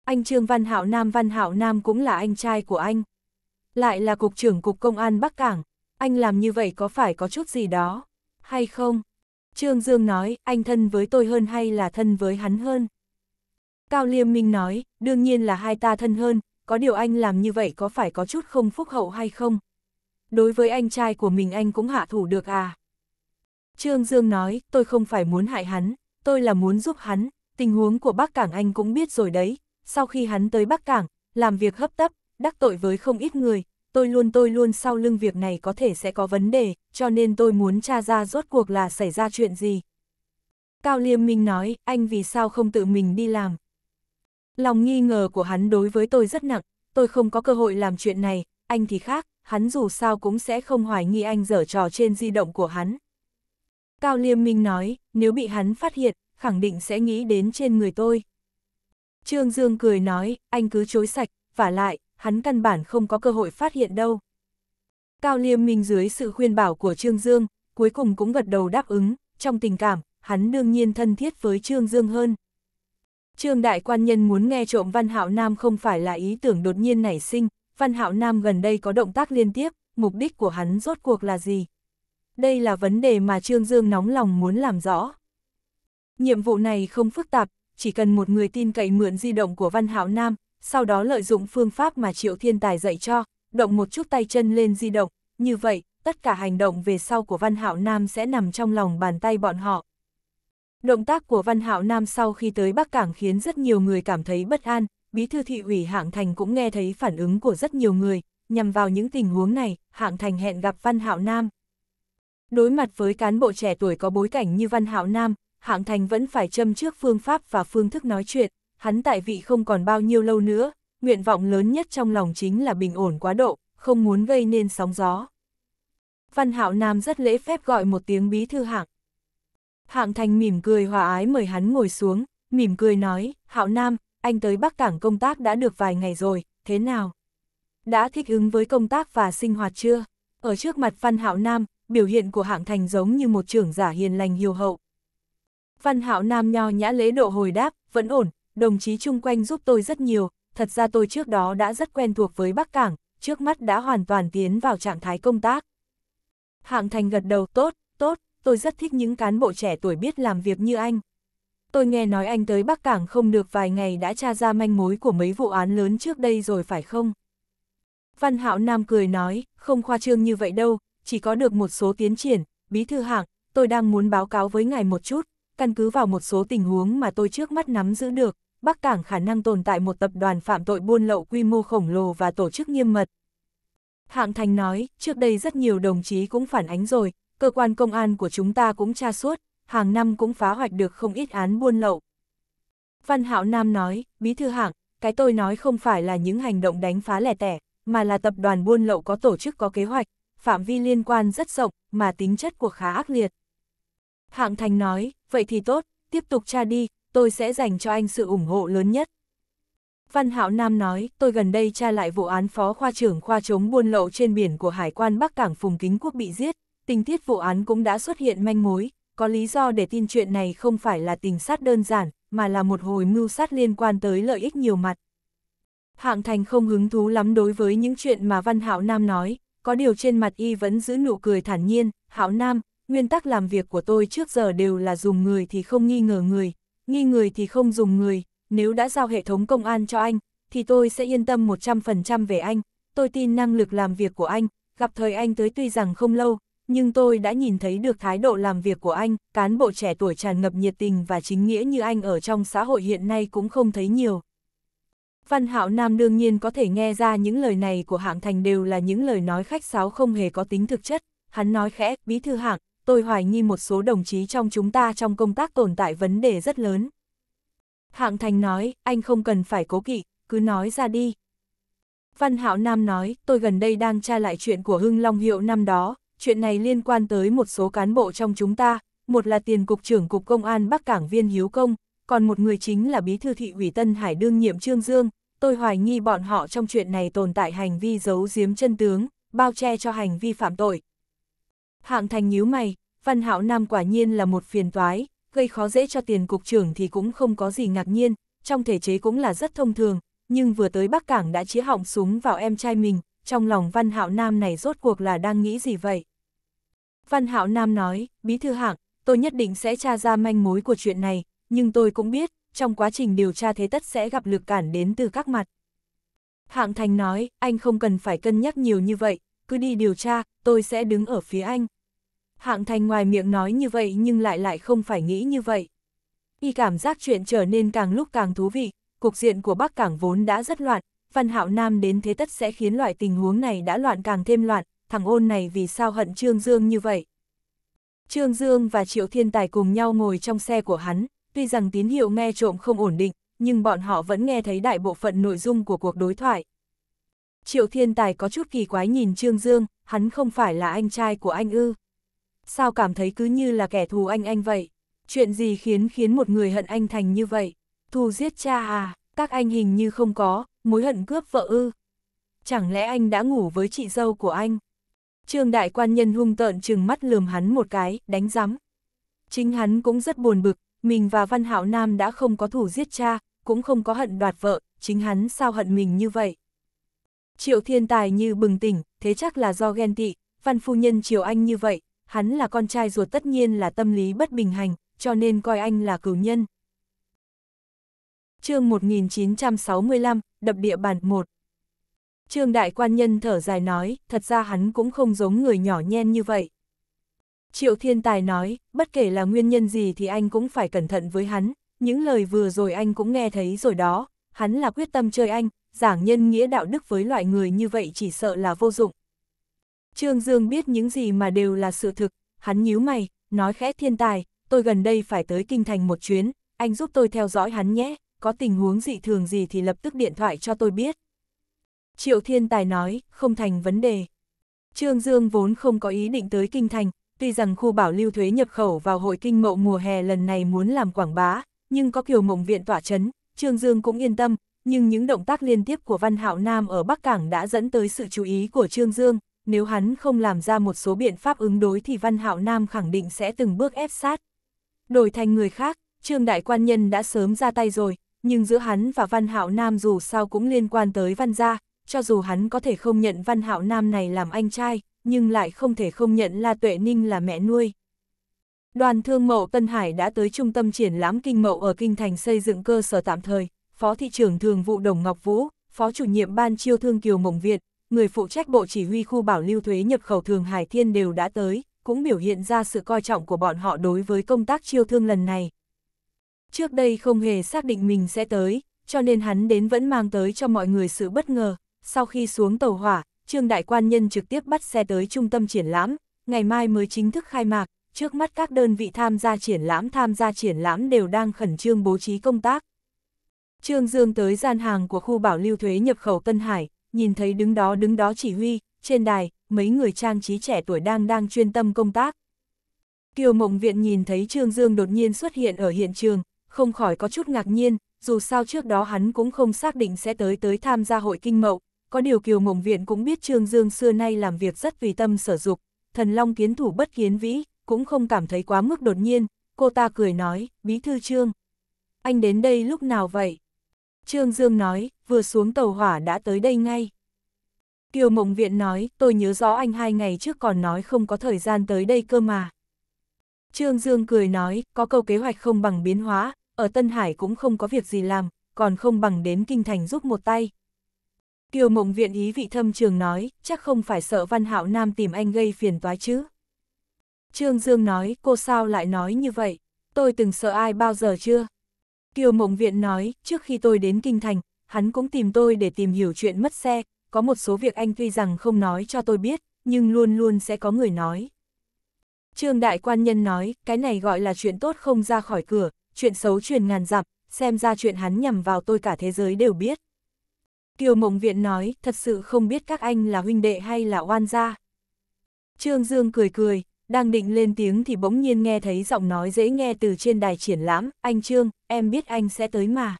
Anh Trương Văn Hạo Nam Văn Hạo Nam cũng là anh trai của anh. Lại là cục trưởng cục công an Bắc Cảng, anh làm như vậy có phải có chút gì đó, hay không? Trương Dương nói, anh thân với tôi hơn hay là thân với hắn hơn? Cao Liêm Minh nói, đương nhiên là hai ta thân hơn, có điều anh làm như vậy có phải có chút không phúc hậu hay không? Đối với anh trai của mình anh cũng hạ thủ được à? Trương Dương nói, tôi không phải muốn hại hắn, tôi là muốn giúp hắn, tình huống của Bắc Cảng anh cũng biết rồi đấy, sau khi hắn tới Bắc Cảng, làm việc hấp tấp, đắc tội với không ít người, tôi luôn tôi luôn sau lưng việc này có thể sẽ có vấn đề, cho nên tôi muốn tra ra rốt cuộc là xảy ra chuyện gì. Cao Liêm Minh nói, anh vì sao không tự mình đi làm, Lòng nghi ngờ của hắn đối với tôi rất nặng, tôi không có cơ hội làm chuyện này, anh thì khác, hắn dù sao cũng sẽ không hoài nghi anh dở trò trên di động của hắn. Cao Liêm Minh nói, nếu bị hắn phát hiện, khẳng định sẽ nghĩ đến trên người tôi. Trương Dương cười nói, anh cứ chối sạch, và lại, hắn căn bản không có cơ hội phát hiện đâu. Cao Liêm Minh dưới sự khuyên bảo của Trương Dương, cuối cùng cũng gật đầu đáp ứng, trong tình cảm, hắn đương nhiên thân thiết với Trương Dương hơn. Trương Đại Quan Nhân muốn nghe trộm Văn Hạo Nam không phải là ý tưởng đột nhiên nảy sinh, Văn Hạo Nam gần đây có động tác liên tiếp, mục đích của hắn rốt cuộc là gì? Đây là vấn đề mà Trương Dương nóng lòng muốn làm rõ. Nhiệm vụ này không phức tạp, chỉ cần một người tin cậy mượn di động của Văn Hạo Nam, sau đó lợi dụng phương pháp mà Triệu Thiên Tài dạy cho, động một chút tay chân lên di động, như vậy, tất cả hành động về sau của Văn Hạo Nam sẽ nằm trong lòng bàn tay bọn họ, Động tác của Văn Hạo Nam sau khi tới Bắc Cảng khiến rất nhiều người cảm thấy bất an, Bí thư thị ủy Hạng Thành cũng nghe thấy phản ứng của rất nhiều người, nhằm vào những tình huống này, Hạng Thành hẹn gặp Văn Hạo Nam. Đối mặt với cán bộ trẻ tuổi có bối cảnh như Văn Hạo Nam, Hạng Thành vẫn phải châm trước phương pháp và phương thức nói chuyện, hắn tại vị không còn bao nhiêu lâu nữa, nguyện vọng lớn nhất trong lòng chính là bình ổn quá độ, không muốn gây nên sóng gió. Văn Hạo Nam rất lễ phép gọi một tiếng bí thư hạng, Hạng Thành mỉm cười hòa ái mời hắn ngồi xuống, mỉm cười nói, Hạo Nam, anh tới Bắc Cảng công tác đã được vài ngày rồi, thế nào? Đã thích ứng với công tác và sinh hoạt chưa? Ở trước mặt Văn Hạo Nam, biểu hiện của Hạng Thành giống như một trưởng giả hiền lành hiếu hậu. Văn Hạo Nam nho nhã lễ độ hồi đáp, vẫn ổn, đồng chí chung quanh giúp tôi rất nhiều, thật ra tôi trước đó đã rất quen thuộc với Bắc Cảng, trước mắt đã hoàn toàn tiến vào trạng thái công tác. Hạng Thành gật đầu tốt, tốt, tôi rất thích những cán bộ trẻ tuổi biết làm việc như anh. Tôi nghe nói anh tới Bắc Cảng không được vài ngày đã tra ra manh mối của mấy vụ án lớn trước đây rồi phải không? Văn Hạo Nam cười nói, không khoa trương như vậy đâu, chỉ có được một số tiến triển, bí thư hạng, tôi đang muốn báo cáo với ngài một chút, căn cứ vào một số tình huống mà tôi trước mắt nắm giữ được, Bắc Cảng khả năng tồn tại một tập đoàn phạm tội buôn lậu quy mô khổng lồ và tổ chức nghiêm mật. Hạng Thành nói, trước đây rất nhiều đồng chí cũng phản ánh rồi, cơ quan công an của chúng ta cũng tra suốt, hàng năm cũng phá hoạch được không ít án buôn lậu. Văn Hạo Nam nói, bí thư hạng, cái tôi nói không phải là những hành động đánh phá lẻ tẻ, mà là tập đoàn buôn lậu có tổ chức có kế hoạch, phạm vi liên quan rất rộng, mà tính chất của khá ác liệt. Hạng Thành nói, vậy thì tốt, tiếp tục tra đi, tôi sẽ dành cho anh sự ủng hộ lớn nhất. Văn Hạo Nam nói, tôi gần đây tra lại vụ án phó khoa trưởng khoa chống buôn lậu trên biển của Hải quan Bắc Cảng Phùng Kính Quốc bị giết, Tình tiết vụ án cũng đã xuất hiện manh mối, có lý do để tin chuyện này không phải là tình sát đơn giản, mà là một hồi mưu sát liên quan tới lợi ích nhiều mặt. Hạng Thành không hứng thú lắm đối với những chuyện mà Văn Hạo Nam nói, có điều trên mặt y vẫn giữ nụ cười thản nhiên, Hạo Nam, nguyên tắc làm việc của tôi trước giờ đều là dùng người thì không nghi ngờ người, nghi người thì không dùng người, nếu đã giao hệ thống công an cho anh, thì tôi sẽ yên tâm 100% về anh, tôi tin năng lực làm việc của anh, gặp thời anh tới tuy rằng không lâu, nhưng tôi đã nhìn thấy được thái độ làm việc của anh, cán bộ trẻ tuổi tràn ngập nhiệt tình và chính nghĩa như anh ở trong xã hội hiện nay cũng không thấy nhiều. Văn Hạo Nam đương nhiên có thể nghe ra những lời này của Hạng Thành đều là những lời nói khách sáo không hề có tính thực chất, hắn nói khẽ, bí thư Hạng, tôi hoài nghi một số đồng chí trong chúng ta trong công tác tồn tại vấn đề rất lớn. Hạng Thành nói, anh không cần phải cố kỵ, cứ nói ra đi. Văn Hạo Nam nói, tôi gần đây đang tra lại chuyện của Hưng Long Hiệu năm đó, chuyện này liên quan tới một số cán bộ trong chúng ta, một là tiền cục trưởng cục công an Bắc Cảng viên Hiếu Công, còn một người chính là bí thư thị ủy Tân Hải đương nhiệm Trương Dương, tôi hoài nghi bọn họ trong chuyện này tồn tại hành vi giấu giếm chân tướng, bao che cho hành vi phạm tội. Hạng thành nhíu mày, Văn Hạo Nam quả nhiên là một phiền toái, gây khó dễ cho tiền cục trưởng thì cũng không có gì ngạc nhiên, trong thể chế cũng là rất thông thường, nhưng vừa tới Bắc Cảng đã chĩa họng súng vào em trai mình, trong lòng Văn Hạo Nam này rốt cuộc là đang nghĩ gì vậy? Văn Hạo Nam nói, Bí Thư Hạng, tôi nhất định sẽ tra ra manh mối của chuyện này, nhưng tôi cũng biết, trong quá trình điều tra thế tất sẽ gặp lực cản đến từ các mặt. Hạng Thành nói, anh không cần phải cân nhắc nhiều như vậy, cứ đi điều tra, tôi sẽ đứng ở phía anh. Hạng Thành ngoài miệng nói như vậy nhưng lại lại không phải nghĩ như vậy. Y cảm giác chuyện trở nên càng lúc càng thú vị, cục diện của Bắc Cảng vốn đã rất loạn, Văn Hạo Nam đến thế tất sẽ khiến loại tình huống này đã loạn càng thêm loạn, thằng ôn này vì sao hận Trương Dương như vậy. Trương Dương và Triệu Thiên Tài cùng nhau ngồi trong xe của hắn, tuy rằng tín hiệu nghe trộm không ổn định, nhưng bọn họ vẫn nghe thấy đại bộ phận nội dung của cuộc đối thoại. Triệu Thiên Tài có chút kỳ quái nhìn Trương Dương, hắn không phải là anh trai của anh ư. Sao cảm thấy cứ như là kẻ thù anh anh vậy? Chuyện gì khiến khiến một người hận anh thành như vậy? Thù giết cha à, các anh hình như không có, mối hận cướp vợ ư. Chẳng lẽ anh đã ngủ với chị dâu của anh? Trương đại quan nhân hung tợn chừng mắt lườm hắn một cái, đánh rắm. Chính hắn cũng rất buồn bực, mình và Văn Hạo Nam đã không có thủ giết cha, cũng không có hận đoạt vợ, chính hắn sao hận mình như vậy. Triệu thiên tài như bừng tỉnh, thế chắc là do ghen tị, văn phu nhân Triều Anh như vậy, hắn là con trai ruột tất nhiên là tâm lý bất bình hành, cho nên coi anh là cửu nhân. chương 1965, đập địa bản 1 Trương đại quan nhân thở dài nói, thật ra hắn cũng không giống người nhỏ nhen như vậy. Triệu thiên tài nói, bất kể là nguyên nhân gì thì anh cũng phải cẩn thận với hắn, những lời vừa rồi anh cũng nghe thấy rồi đó, hắn là quyết tâm chơi anh, giảng nhân nghĩa đạo đức với loại người như vậy chỉ sợ là vô dụng. Trương Dương biết những gì mà đều là sự thực, hắn nhíu mày, nói khẽ thiên tài, tôi gần đây phải tới kinh thành một chuyến, anh giúp tôi theo dõi hắn nhé, có tình huống dị thường gì thì lập tức điện thoại cho tôi biết, Triệu Thiên Tài nói, không thành vấn đề. Trương Dương vốn không có ý định tới Kinh Thành, tuy rằng khu bảo lưu thuế nhập khẩu vào hội kinh mậu mùa hè lần này muốn làm quảng bá, nhưng có kiều mộng viện tỏa chấn, Trương Dương cũng yên tâm, nhưng những động tác liên tiếp của Văn Hạo Nam ở Bắc Cảng đã dẫn tới sự chú ý của Trương Dương, nếu hắn không làm ra một số biện pháp ứng đối thì Văn Hạo Nam khẳng định sẽ từng bước ép sát. Đổi thành người khác, Trương Đại Quan Nhân đã sớm ra tay rồi, nhưng giữa hắn và Văn Hạo Nam dù sao cũng liên quan tới Văn Gia, cho dù hắn có thể không nhận Văn Hạo Nam này làm anh trai, nhưng lại không thể không nhận La Tuệ Ninh là mẹ nuôi. Đoàn thương mậu Tân Hải đã tới trung tâm triển lãm kinh mậu ở Kinh Thành xây dựng cơ sở tạm thời, Phó Thị trưởng Thường vụ Đồng Ngọc Vũ, Phó chủ nhiệm Ban Chiêu Thương Kiều Mộng Việt, người phụ trách Bộ Chỉ huy khu bảo lưu thuế nhập khẩu Thường Hải Thiên đều đã tới, cũng biểu hiện ra sự coi trọng của bọn họ đối với công tác chiêu thương lần này. Trước đây không hề xác định mình sẽ tới, cho nên hắn đến vẫn mang tới cho mọi người sự bất ngờ, sau khi xuống tàu hỏa, Trương Đại Quan Nhân trực tiếp bắt xe tới trung tâm triển lãm, ngày mai mới chính thức khai mạc, trước mắt các đơn vị tham gia triển lãm tham gia triển lãm đều đang khẩn trương bố trí công tác. Trương Dương tới gian hàng của khu bảo lưu thuế nhập khẩu Tân Hải, nhìn thấy đứng đó đứng đó chỉ huy, trên đài, mấy người trang trí trẻ tuổi đang đang chuyên tâm công tác. Kiều Mộng Viện nhìn thấy Trương Dương đột nhiên xuất hiện ở hiện trường, không khỏi có chút ngạc nhiên, dù sao trước đó hắn cũng không xác định sẽ tới tới tham gia hội kinh mậu, có điều Kiều Mộng Viện cũng biết Trương Dương xưa nay làm việc rất vì tâm sở dục, thần long kiến thủ bất kiến vĩ, cũng không cảm thấy quá mức đột nhiên, cô ta cười nói, bí thư Trương. Anh đến đây lúc nào vậy? Trương Dương nói, vừa xuống tàu hỏa đã tới đây ngay. Kiều Mộng Viện nói, tôi nhớ rõ anh hai ngày trước còn nói không có thời gian tới đây cơ mà. Trương Dương cười nói, có câu kế hoạch không bằng biến hóa, ở Tân Hải cũng không có việc gì làm, còn không bằng đến Kinh Thành giúp một tay. Kiều Mộng Viện ý vị thâm trường nói, chắc không phải sợ Văn Hạo Nam tìm anh gây phiền toái chứ. Trương Dương nói, cô sao lại nói như vậy, tôi từng sợ ai bao giờ chưa? Kiều Mộng Viện nói, trước khi tôi đến Kinh Thành, hắn cũng tìm tôi để tìm hiểu chuyện mất xe, có một số việc anh tuy rằng không nói cho tôi biết, nhưng luôn luôn sẽ có người nói. Trương Đại Quan Nhân nói, cái này gọi là chuyện tốt không ra khỏi cửa, chuyện xấu truyền ngàn dặm, xem ra chuyện hắn nhằm vào tôi cả thế giới đều biết. Kiều Mộng Viện nói, thật sự không biết các anh là huynh đệ hay là oan gia. Trương Dương cười cười, đang định lên tiếng thì bỗng nhiên nghe thấy giọng nói dễ nghe từ trên đài triển lãm, anh Trương, em biết anh sẽ tới mà.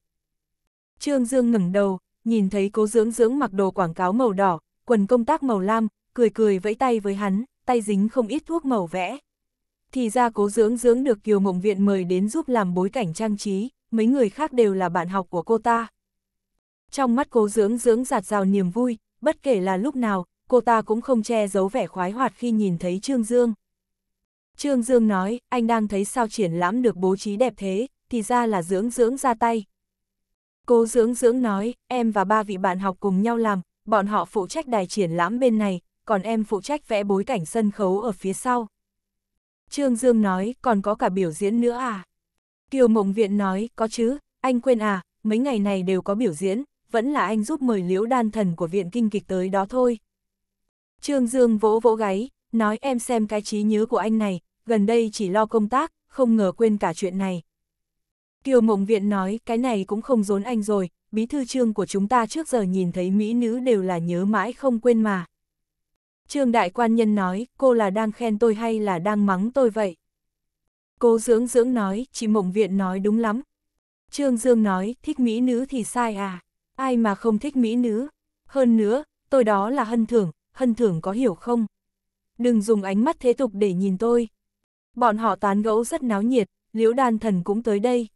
Trương Dương ngẩng đầu, nhìn thấy cố dưỡng dưỡng mặc đồ quảng cáo màu đỏ, quần công tác màu lam, cười cười vẫy tay với hắn, tay dính không ít thuốc màu vẽ. Thì ra cố dưỡng dưỡng được Kiều Mộng Viện mời đến giúp làm bối cảnh trang trí, mấy người khác đều là bạn học của cô ta trong mắt cố dưỡng dưỡng giạt rào niềm vui, bất kể là lúc nào, cô ta cũng không che giấu vẻ khoái hoạt khi nhìn thấy Trương Dương. Trương Dương nói, anh đang thấy sao triển lãm được bố trí đẹp thế, thì ra là dưỡng dưỡng ra tay. Cố dưỡng dưỡng nói, em và ba vị bạn học cùng nhau làm, bọn họ phụ trách đài triển lãm bên này, còn em phụ trách vẽ bối cảnh sân khấu ở phía sau. Trương Dương nói, còn có cả biểu diễn nữa à? Kiều Mộng Viện nói, có chứ, anh quên à, mấy ngày này đều có biểu diễn, vẫn là anh giúp mời liễu đan thần của viện kinh kịch tới đó thôi. Trương Dương vỗ vỗ gáy, nói em xem cái trí nhớ của anh này, gần đây chỉ lo công tác, không ngờ quên cả chuyện này. Kiều Mộng Viện nói, cái này cũng không giốn anh rồi, bí thư trương của chúng ta trước giờ nhìn thấy mỹ nữ đều là nhớ mãi không quên mà. Trương Đại Quan Nhân nói, cô là đang khen tôi hay là đang mắng tôi vậy? Cô dưỡng dưỡng nói, chị Mộng Viện nói đúng lắm. Trương Dương nói, thích mỹ nữ thì sai à? Ai mà không thích mỹ nữ? Hơn nữa, tôi đó là hân thưởng, hân thưởng có hiểu không? Đừng dùng ánh mắt thế tục để nhìn tôi. Bọn họ tán gẫu rất náo nhiệt, liễu đan thần cũng tới đây.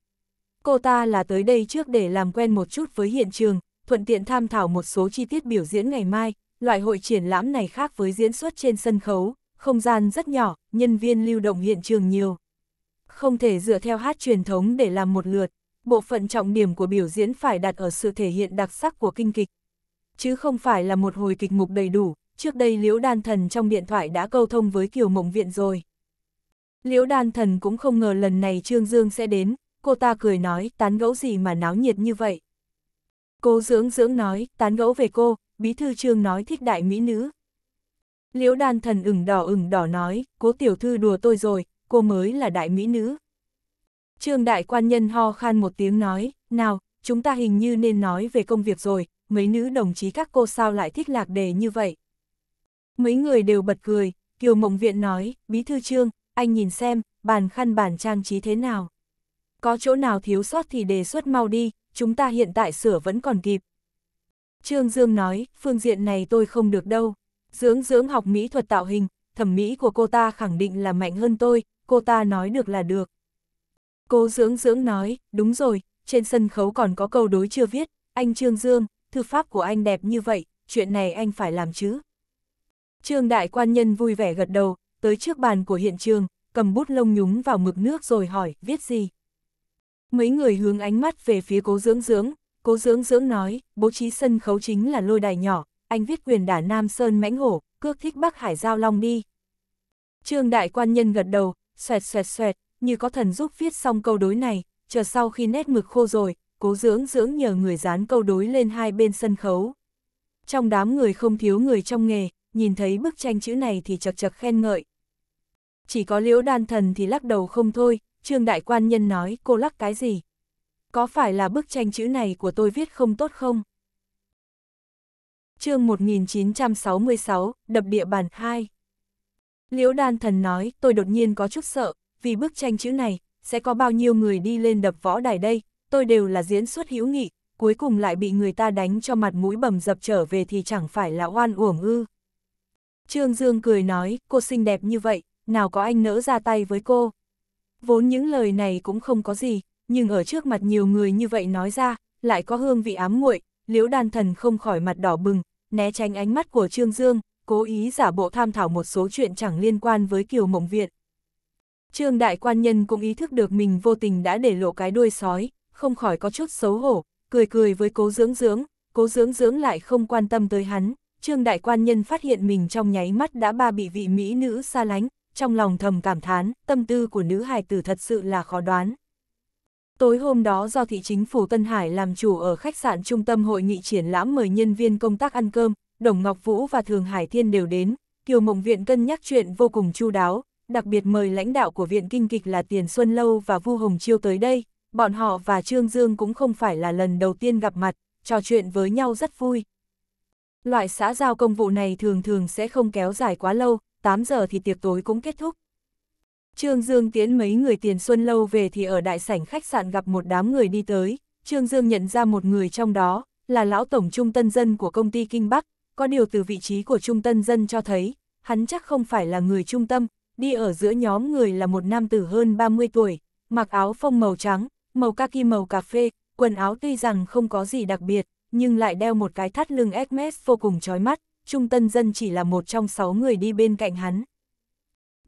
Cô ta là tới đây trước để làm quen một chút với hiện trường, thuận tiện tham thảo một số chi tiết biểu diễn ngày mai, loại hội triển lãm này khác với diễn xuất trên sân khấu, không gian rất nhỏ, nhân viên lưu động hiện trường nhiều. Không thể dựa theo hát truyền thống để làm một lượt, bộ phận trọng điểm của biểu diễn phải đặt ở sự thể hiện đặc sắc của kinh kịch. Chứ không phải là một hồi kịch mục đầy đủ, trước đây Liễu Đan Thần trong điện thoại đã câu thông với Kiều Mộng Viện rồi. Liễu Đan Thần cũng không ngờ lần này Trương Dương sẽ đến, cô ta cười nói tán gẫu gì mà náo nhiệt như vậy. Cô dưỡng dưỡng nói tán gẫu về cô, bí thư Trương nói thích đại mỹ nữ. Liễu Đan Thần ửng đỏ ửng đỏ nói, cố tiểu thư đùa tôi rồi, cô mới là đại mỹ nữ. Trương đại quan nhân ho khan một tiếng nói, nào, chúng ta hình như nên nói về công việc rồi, mấy nữ đồng chí các cô sao lại thích lạc đề như vậy. Mấy người đều bật cười, Kiều Mộng Viện nói, Bí Thư Trương, anh nhìn xem, bàn khăn bàn trang trí thế nào. Có chỗ nào thiếu sót thì đề xuất mau đi, chúng ta hiện tại sửa vẫn còn kịp. Trương Dương nói, phương diện này tôi không được đâu. Dưỡng dưỡng học mỹ thuật tạo hình, thẩm mỹ của cô ta khẳng định là mạnh hơn tôi, cô ta nói được là được. Cô dưỡng dưỡng nói, đúng rồi, trên sân khấu còn có câu đối chưa viết, anh Trương Dương, thư pháp của anh đẹp như vậy, chuyện này anh phải làm chứ. Trương đại quan nhân vui vẻ gật đầu, tới trước bàn của hiện trường, cầm bút lông nhúng vào mực nước rồi hỏi, viết gì? Mấy người hướng ánh mắt về phía cố dưỡng dưỡng, cố dưỡng dưỡng nói, bố trí sân khấu chính là lôi đài nhỏ, anh viết quyền đả Nam Sơn mãnh hổ, cước thích Bắc Hải Giao Long đi. Trương đại quan nhân gật đầu, xoẹt xoẹt xoẹt, như có thần giúp viết xong câu đối này, chờ sau khi nét mực khô rồi, cố dưỡng dưỡng nhờ người dán câu đối lên hai bên sân khấu. Trong đám người không thiếu người trong nghề, nhìn thấy bức tranh chữ này thì chật chật khen ngợi. Chỉ có liễu đan thần thì lắc đầu không thôi, trương đại quan nhân nói cô lắc cái gì. Có phải là bức tranh chữ này của tôi viết không tốt không? chương 1966, đập địa bàn 2 Liễu đan thần nói tôi đột nhiên có chút sợ, vì bức tranh chữ này, sẽ có bao nhiêu người đi lên đập võ đài đây, tôi đều là diễn xuất hữu nghị, cuối cùng lại bị người ta đánh cho mặt mũi bầm dập trở về thì chẳng phải là oan uổng ư. Trương Dương cười nói, cô xinh đẹp như vậy, nào có anh nỡ ra tay với cô. Vốn những lời này cũng không có gì, nhưng ở trước mặt nhiều người như vậy nói ra, lại có hương vị ám muội, liễu đan thần không khỏi mặt đỏ bừng, né tránh ánh mắt của Trương Dương, cố ý giả bộ tham thảo một số chuyện chẳng liên quan với Kiều Mộng Viện, Trương đại quan nhân cũng ý thức được mình vô tình đã để lộ cái đuôi sói, không khỏi có chút xấu hổ, cười cười với cố dưỡng dưỡng, cố dưỡng dưỡng lại không quan tâm tới hắn. Trương đại quan nhân phát hiện mình trong nháy mắt đã ba bị vị mỹ nữ xa lánh, trong lòng thầm cảm thán, tâm tư của nữ hài tử thật sự là khó đoán. Tối hôm đó do thị chính phủ Tân Hải làm chủ ở khách sạn trung tâm hội nghị triển lãm mời nhân viên công tác ăn cơm, Đồng Ngọc Vũ và Thường Hải Thiên đều đến, Kiều Mộng Viện cân nhắc chuyện vô cùng chu đáo, đặc biệt mời lãnh đạo của Viện Kinh kịch là Tiền Xuân Lâu và Vu Hồng Chiêu tới đây, bọn họ và Trương Dương cũng không phải là lần đầu tiên gặp mặt, trò chuyện với nhau rất vui. Loại xã giao công vụ này thường thường sẽ không kéo dài quá lâu, 8 giờ thì tiệc tối cũng kết thúc. Trương Dương tiến mấy người Tiền Xuân Lâu về thì ở đại sảnh khách sạn gặp một đám người đi tới, Trương Dương nhận ra một người trong đó, là lão tổng trung tân dân của công ty Kinh Bắc, có điều từ vị trí của trung tân dân cho thấy, hắn chắc không phải là người trung tâm, đi ở giữa nhóm người là một nam tử hơn 30 tuổi, mặc áo phông màu trắng, màu kaki màu cà phê, quần áo tuy rằng không có gì đặc biệt, nhưng lại đeo một cái thắt lưng Hermes vô cùng chói mắt, Trung Tân Dân chỉ là một trong sáu người đi bên cạnh hắn.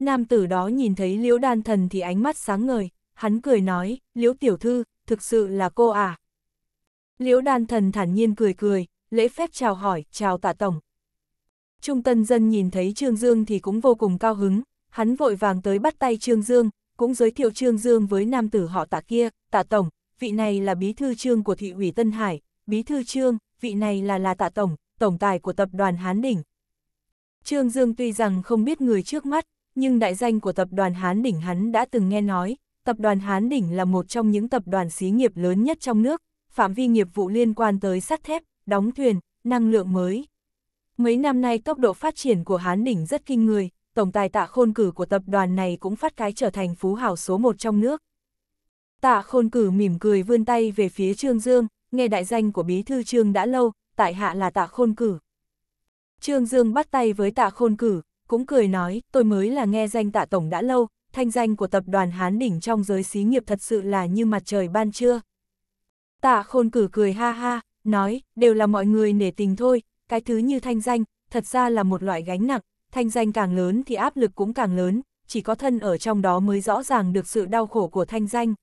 Nam tử đó nhìn thấy Liễu Đan Thần thì ánh mắt sáng ngời, hắn cười nói, Liễu Tiểu Thư, thực sự là cô à? Liễu Đan Thần thản nhiên cười cười, lễ phép chào hỏi, chào tạ tổng. Trung Tân Dân nhìn thấy Trương Dương thì cũng vô cùng cao hứng, hắn vội vàng tới bắt tay Trương Dương, cũng giới thiệu Trương Dương với nam tử họ tạ kia, tạ Tổng, vị này là bí thư trương của thị ủy Tân Hải, bí thư trương, vị này là là tạ Tổng, tổng tài của tập đoàn Hán Đỉnh. Trương Dương tuy rằng không biết người trước mắt, nhưng đại danh của tập đoàn Hán Đỉnh hắn đã từng nghe nói, tập đoàn Hán Đỉnh là một trong những tập đoàn xí nghiệp lớn nhất trong nước, phạm vi nghiệp vụ liên quan tới sắt thép, đóng thuyền, năng lượng mới. Mấy năm nay tốc độ phát triển của Hán Đỉnh rất kinh người, tổng tài tạ khôn cử của tập đoàn này cũng phát cái trở thành phú hào số một trong nước. Tạ khôn cử mỉm cười vươn tay về phía Trương Dương, nghe đại danh của bí thư Trương đã lâu, tại hạ là tạ khôn cử. Trương Dương bắt tay với tạ khôn cử, cũng cười nói, tôi mới là nghe danh tạ tổng đã lâu, thanh danh của tập đoàn Hán Đỉnh trong giới xí nghiệp thật sự là như mặt trời ban trưa. Tạ khôn cử cười ha ha, nói, đều là mọi người nể tình thôi, cái thứ như thanh danh, thật ra là một loại gánh nặng, thanh danh càng lớn thì áp lực cũng càng lớn, chỉ có thân ở trong đó mới rõ ràng được sự đau khổ của thanh danh.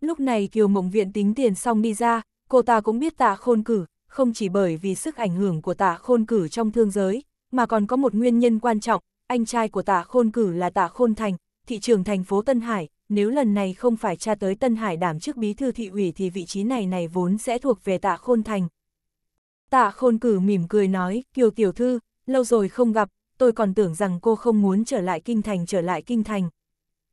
Lúc này Kiều Mộng Viện tính tiền xong đi ra, cô ta cũng biết tạ khôn cử, không chỉ bởi vì sức ảnh hưởng của tạ khôn cử trong thương giới, mà còn có một nguyên nhân quan trọng, anh trai của tạ khôn cử là tạ khôn thành, thị trường thành phố Tân Hải, nếu lần này không phải cha tới Tân Hải đảm chức bí thư thị ủy thì vị trí này này vốn sẽ thuộc về tạ khôn thành. Tạ khôn cử mỉm cười nói, Kiều Tiểu Thư, lâu rồi không gặp, tôi còn tưởng rằng cô không muốn trở lại kinh thành trở lại kinh thành.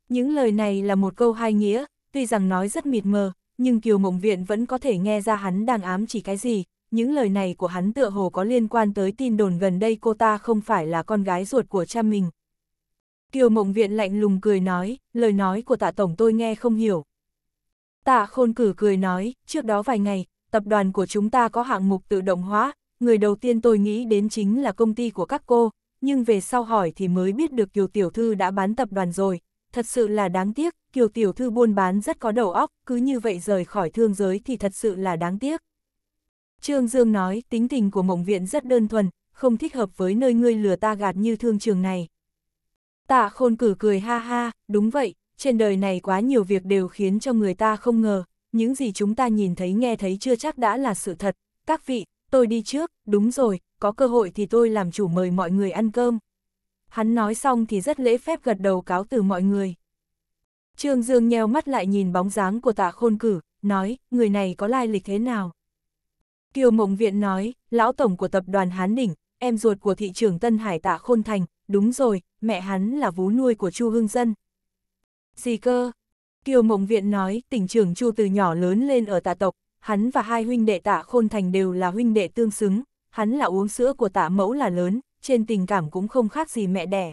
Những lời này là một câu hai nghĩa, tuy rằng nói rất mịt mờ, nhưng Kiều Mộng Viện vẫn có thể nghe ra hắn đang ám chỉ cái gì. Những lời này của hắn tựa hồ có liên quan tới tin đồn gần đây cô ta không phải là con gái ruột của cha mình. Kiều Mộng Viện lạnh lùng cười nói, lời nói của tạ tổng tôi nghe không hiểu. Tạ khôn cử cười nói, trước đó vài ngày, tập đoàn của chúng ta có hạng mục tự động hóa, người đầu tiên tôi nghĩ đến chính là công ty của các cô, nhưng về sau hỏi thì mới biết được Kiều Tiểu Thư đã bán tập đoàn rồi. Thật sự là đáng tiếc, Kiều Tiểu Thư buôn bán rất có đầu óc, cứ như vậy rời khỏi thương giới thì thật sự là đáng tiếc. Trương Dương nói, tính tình của mộng viện rất đơn thuần, không thích hợp với nơi ngươi lừa ta gạt như thương trường này. Tạ khôn cử cười ha ha, đúng vậy, trên đời này quá nhiều việc đều khiến cho người ta không ngờ, những gì chúng ta nhìn thấy nghe thấy chưa chắc đã là sự thật. Các vị, tôi đi trước, đúng rồi, có cơ hội thì tôi làm chủ mời mọi người ăn cơm. Hắn nói xong thì rất lễ phép gật đầu cáo từ mọi người. Trương Dương nheo mắt lại nhìn bóng dáng của tạ khôn cử, nói, người này có lai lịch thế nào? Kiều Mộng Viện nói, lão tổng của tập đoàn Hán Đỉnh, em ruột của thị trưởng Tân Hải tạ khôn thành, đúng rồi, mẹ hắn là vú nuôi của Chu hương Dân. Gì cơ? Kiều Mộng Viện nói, tỉnh trưởng Chu từ nhỏ lớn lên ở tạ tộc, hắn và hai huynh đệ tạ khôn thành đều là huynh đệ tương xứng, hắn là uống sữa của tạ mẫu là lớn, trên tình cảm cũng không khác gì mẹ đẻ.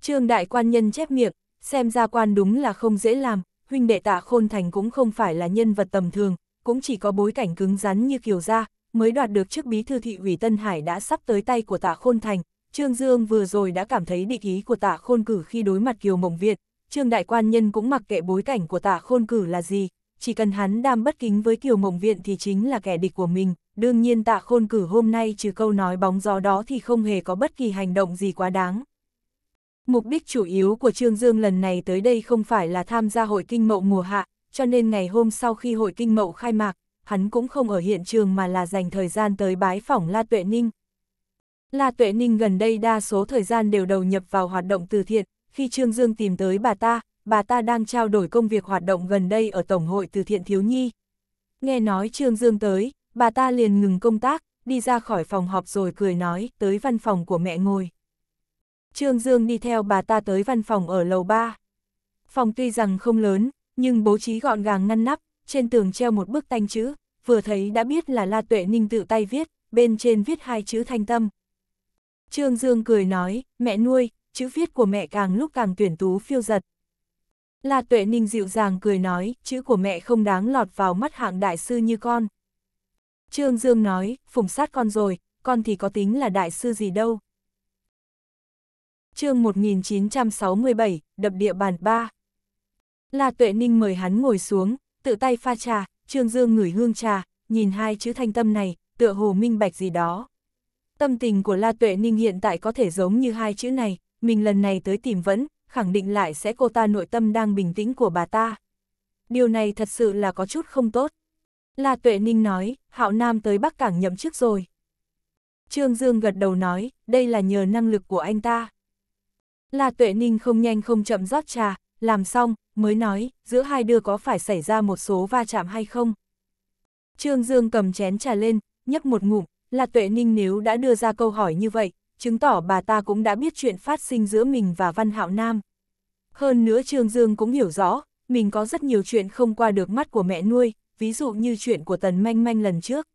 Trương đại quan nhân chép miệng, xem ra quan đúng là không dễ làm, huynh đệ tạ khôn thành cũng không phải là nhân vật tầm thường, cũng chỉ có bối cảnh cứng rắn như kiều gia, mới đoạt được chức bí thư thị ủy Tân Hải đã sắp tới tay của tạ khôn thành. Trương Dương vừa rồi đã cảm thấy địch ý của tạ khôn cử khi đối mặt kiều mộng Việt, Trương đại quan nhân cũng mặc kệ bối cảnh của tạ khôn cử là gì, chỉ cần hắn đam bất kính với Kiều Mộng Viện thì chính là kẻ địch của mình, đương nhiên tạ khôn cử hôm nay trừ câu nói bóng gió đó thì không hề có bất kỳ hành động gì quá đáng. Mục đích chủ yếu của Trương Dương lần này tới đây không phải là tham gia hội kinh mậu mùa hạ, cho nên ngày hôm sau khi hội kinh mậu khai mạc, hắn cũng không ở hiện trường mà là dành thời gian tới bái phỏng La Tuệ Ninh. La Tuệ Ninh gần đây đa số thời gian đều đầu nhập vào hoạt động từ thiện, khi Trương Dương tìm tới bà ta, bà ta đang trao đổi công việc hoạt động gần đây ở Tổng hội từ thiện thiếu nhi. Nghe nói Trương Dương tới, bà ta liền ngừng công tác, đi ra khỏi phòng họp rồi cười nói, tới văn phòng của mẹ ngồi. Trương Dương đi theo bà ta tới văn phòng ở lầu 3. Phòng tuy rằng không lớn, nhưng bố trí gọn gàng ngăn nắp, trên tường treo một bức tanh chữ, vừa thấy đã biết là La Tuệ Ninh tự tay viết, bên trên viết hai chữ thanh tâm. Trương Dương cười nói, mẹ nuôi, chữ viết của mẹ càng lúc càng tuyển tú phiêu giật. La tuệ ninh dịu dàng cười nói, chữ của mẹ không đáng lọt vào mắt hạng đại sư như con. Trương Dương nói, phùng sát con rồi, con thì có tính là đại sư gì đâu. chương 1967, đập địa bàn 3. La tuệ ninh mời hắn ngồi xuống, tự tay pha trà, Trương Dương ngửi hương trà, nhìn hai chữ thanh tâm này, tựa hồ minh bạch gì đó. Tâm tình của La Tuệ Ninh hiện tại có thể giống như hai chữ này, mình lần này tới tìm vẫn, khẳng định lại sẽ cô ta nội tâm đang bình tĩnh của bà ta. Điều này thật sự là có chút không tốt. La Tuệ Ninh nói, Hạo Nam tới Bắc Cảng nhậm chức rồi. Trương Dương gật đầu nói, đây là nhờ năng lực của anh ta. La Tuệ Ninh không nhanh không chậm rót trà, làm xong, mới nói, giữa hai đứa có phải xảy ra một số va chạm hay không? Trương Dương cầm chén trà lên, nhấp một ngụm, La Tuệ Ninh nếu đã đưa ra câu hỏi như vậy, chứng tỏ bà ta cũng đã biết chuyện phát sinh giữa mình và Văn Hạo Nam. Hơn nữa Trương Dương cũng hiểu rõ, mình có rất nhiều chuyện không qua được mắt của mẹ nuôi, ví dụ như chuyện của Tần Manh Manh lần trước.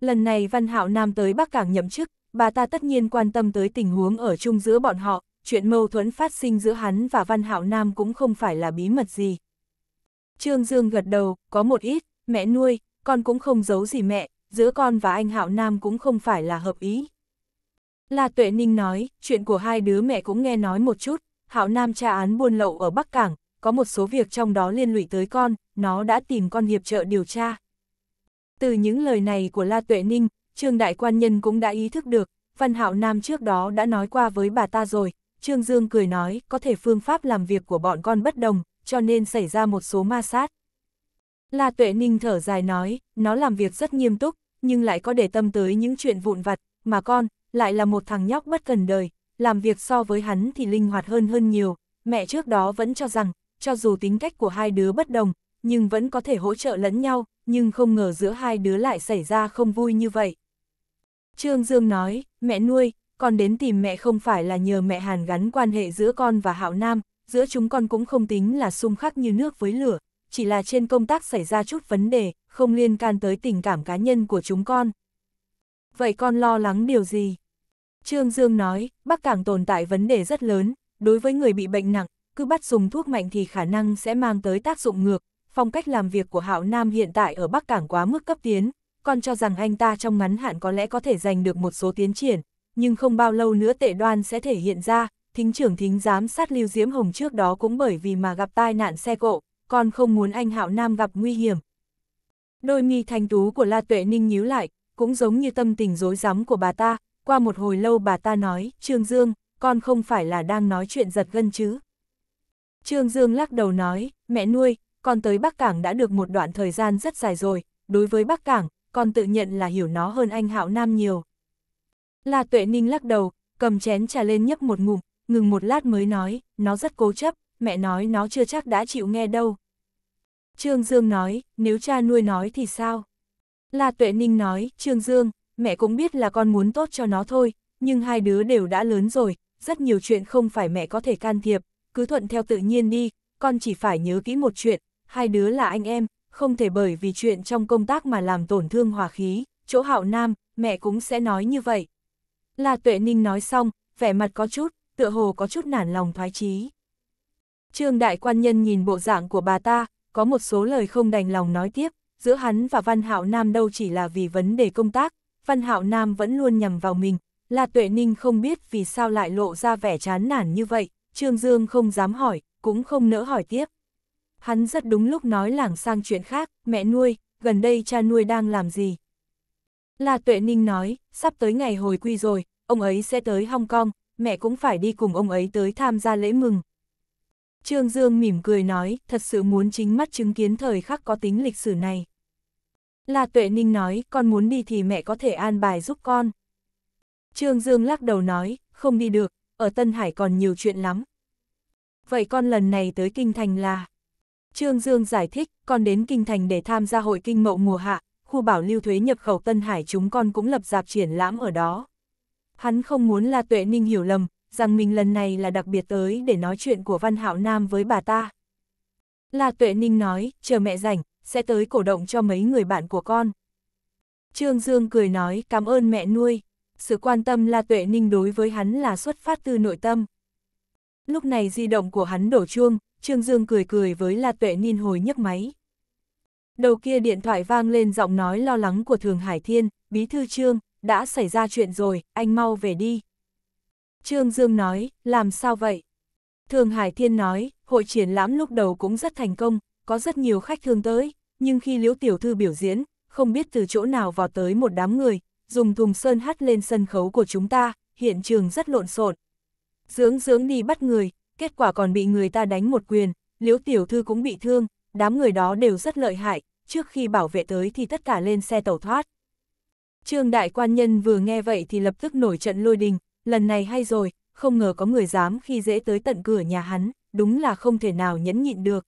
Lần này Văn Hạo Nam tới Bắc Cảng nhậm chức, bà ta tất nhiên quan tâm tới tình huống ở chung giữa bọn họ, chuyện mâu thuẫn phát sinh giữa hắn và Văn Hạo Nam cũng không phải là bí mật gì. Trương Dương gật đầu, có một ít, mẹ nuôi, con cũng không giấu gì mẹ, giữa con và anh Hạo Nam cũng không phải là hợp ý. La Tuệ Ninh nói, chuyện của hai đứa mẹ cũng nghe nói một chút, Hạo Nam tra án buôn lậu ở Bắc Cảng, có một số việc trong đó liên lụy tới con, nó đã tìm con hiệp trợ điều tra. Từ những lời này của La Tuệ Ninh, Trương Đại Quan Nhân cũng đã ý thức được, Văn Hạo Nam trước đó đã nói qua với bà ta rồi, Trương Dương cười nói, có thể phương pháp làm việc của bọn con bất đồng, cho nên xảy ra một số ma sát. La Tuệ Ninh thở dài nói, nó làm việc rất nghiêm túc, nhưng lại có để tâm tới những chuyện vụn vặt, mà con, lại là một thằng nhóc bất cần đời, làm việc so với hắn thì linh hoạt hơn hơn nhiều, mẹ trước đó vẫn cho rằng, cho dù tính cách của hai đứa bất đồng, nhưng vẫn có thể hỗ trợ lẫn nhau, nhưng không ngờ giữa hai đứa lại xảy ra không vui như vậy. Trương Dương nói, mẹ nuôi, con đến tìm mẹ không phải là nhờ mẹ hàn gắn quan hệ giữa con và Hạo Nam, giữa chúng con cũng không tính là xung khắc như nước với lửa, chỉ là trên công tác xảy ra chút vấn đề, không liên can tới tình cảm cá nhân của chúng con. Vậy con lo lắng điều gì? Trương Dương nói, Bắc Cảng tồn tại vấn đề rất lớn, đối với người bị bệnh nặng, cứ bắt dùng thuốc mạnh thì khả năng sẽ mang tới tác dụng ngược, phong cách làm việc của Hạo Nam hiện tại ở Bắc Cảng quá mức cấp tiến, còn cho rằng anh ta trong ngắn hạn có lẽ có thể giành được một số tiến triển, nhưng không bao lâu nữa tệ đoan sẽ thể hiện ra, thính trưởng thính giám sát Lưu Diễm Hồng trước đó cũng bởi vì mà gặp tai nạn xe cộ, còn không muốn anh Hạo Nam gặp nguy hiểm. Đôi mi thanh tú của La Tuệ Ninh nhíu lại, cũng giống như tâm tình rối rắm của bà ta, qua một hồi lâu bà ta nói, Trương Dương, con không phải là đang nói chuyện giật gân chứ. Trương Dương lắc đầu nói, mẹ nuôi, con tới Bắc Cảng đã được một đoạn thời gian rất dài rồi, đối với Bắc Cảng, con tự nhận là hiểu nó hơn anh Hạo Nam nhiều. La Tuệ Ninh lắc đầu, cầm chén trà lên nhấp một ngụm, ngừng một lát mới nói, nó rất cố chấp, mẹ nói nó chưa chắc đã chịu nghe đâu. Trương Dương nói, nếu cha nuôi nói thì sao? La Tuệ Ninh nói, Trương Dương, mẹ cũng biết là con muốn tốt cho nó thôi, nhưng hai đứa đều đã lớn rồi, rất nhiều chuyện không phải mẹ có thể can thiệp, cứ thuận theo tự nhiên đi, con chỉ phải nhớ kỹ một chuyện, hai đứa là anh em, không thể bởi vì chuyện trong công tác mà làm tổn thương hòa khí, chỗ hạo nam, mẹ cũng sẽ nói như vậy. Là tuệ ninh nói xong, vẻ mặt có chút, tựa hồ có chút nản lòng thoái chí. Trương đại quan nhân nhìn bộ dạng của bà ta, có một số lời không đành lòng nói tiếp, giữa hắn và văn hạo nam đâu chỉ là vì vấn đề công tác, Văn Hạo Nam vẫn luôn nhằm vào mình, La Tuệ Ninh không biết vì sao lại lộ ra vẻ chán nản như vậy, Trương Dương không dám hỏi, cũng không nỡ hỏi tiếp. Hắn rất đúng lúc nói lảng sang chuyện khác, mẹ nuôi, gần đây cha nuôi đang làm gì? La Tuệ Ninh nói, sắp tới ngày hồi quy rồi, ông ấy sẽ tới Hong Kong, mẹ cũng phải đi cùng ông ấy tới tham gia lễ mừng. Trương Dương mỉm cười nói, thật sự muốn chính mắt chứng kiến thời khắc có tính lịch sử này. La Tuệ Ninh nói, con muốn đi thì mẹ có thể an bài giúp con. Trương Dương lắc đầu nói, không đi được, ở Tân Hải còn nhiều chuyện lắm. Vậy con lần này tới Kinh Thành là... Trương Dương giải thích, con đến Kinh Thành để tham gia hội kinh mậu mùa hạ, khu bảo lưu thuế nhập khẩu Tân Hải chúng con cũng lập dạp triển lãm ở đó. Hắn không muốn La Tuệ Ninh hiểu lầm, rằng mình lần này là đặc biệt tới để nói chuyện của Văn Hạo Nam với bà ta. La Tuệ Ninh nói, chờ mẹ rảnh, sẽ tới cổ động cho mấy người bạn của con. Trương Dương cười nói cảm ơn mẹ nuôi, sự quan tâm La Tuệ Ninh đối với hắn là xuất phát từ nội tâm. Lúc này di động của hắn đổ chuông, Trương Dương cười cười với La Tuệ Ninh hồi nhấc máy. Đầu kia điện thoại vang lên giọng nói lo lắng của Thường Hải Thiên, bí thư Trương, đã xảy ra chuyện rồi, anh mau về đi. Trương Dương nói, làm sao vậy? Thường Hải Thiên nói, hội triển lãm lúc đầu cũng rất thành công, có rất nhiều khách thương tới nhưng khi Liễu Tiểu Thư biểu diễn, không biết từ chỗ nào vào tới một đám người, dùng thùng sơn hắt lên sân khấu của chúng ta, hiện trường rất lộn xộn. dướng dướng đi bắt người, kết quả còn bị người ta đánh một quyền, Liễu Tiểu Thư cũng bị thương, đám người đó đều rất lợi hại, trước khi bảo vệ tới thì tất cả lên xe tẩu thoát. Trương Đại Quan Nhân vừa nghe vậy thì lập tức nổi trận lôi đình, lần này hay rồi, không ngờ có người dám khi dễ tới tận cửa nhà hắn, đúng là không thể nào nhẫn nhịn được,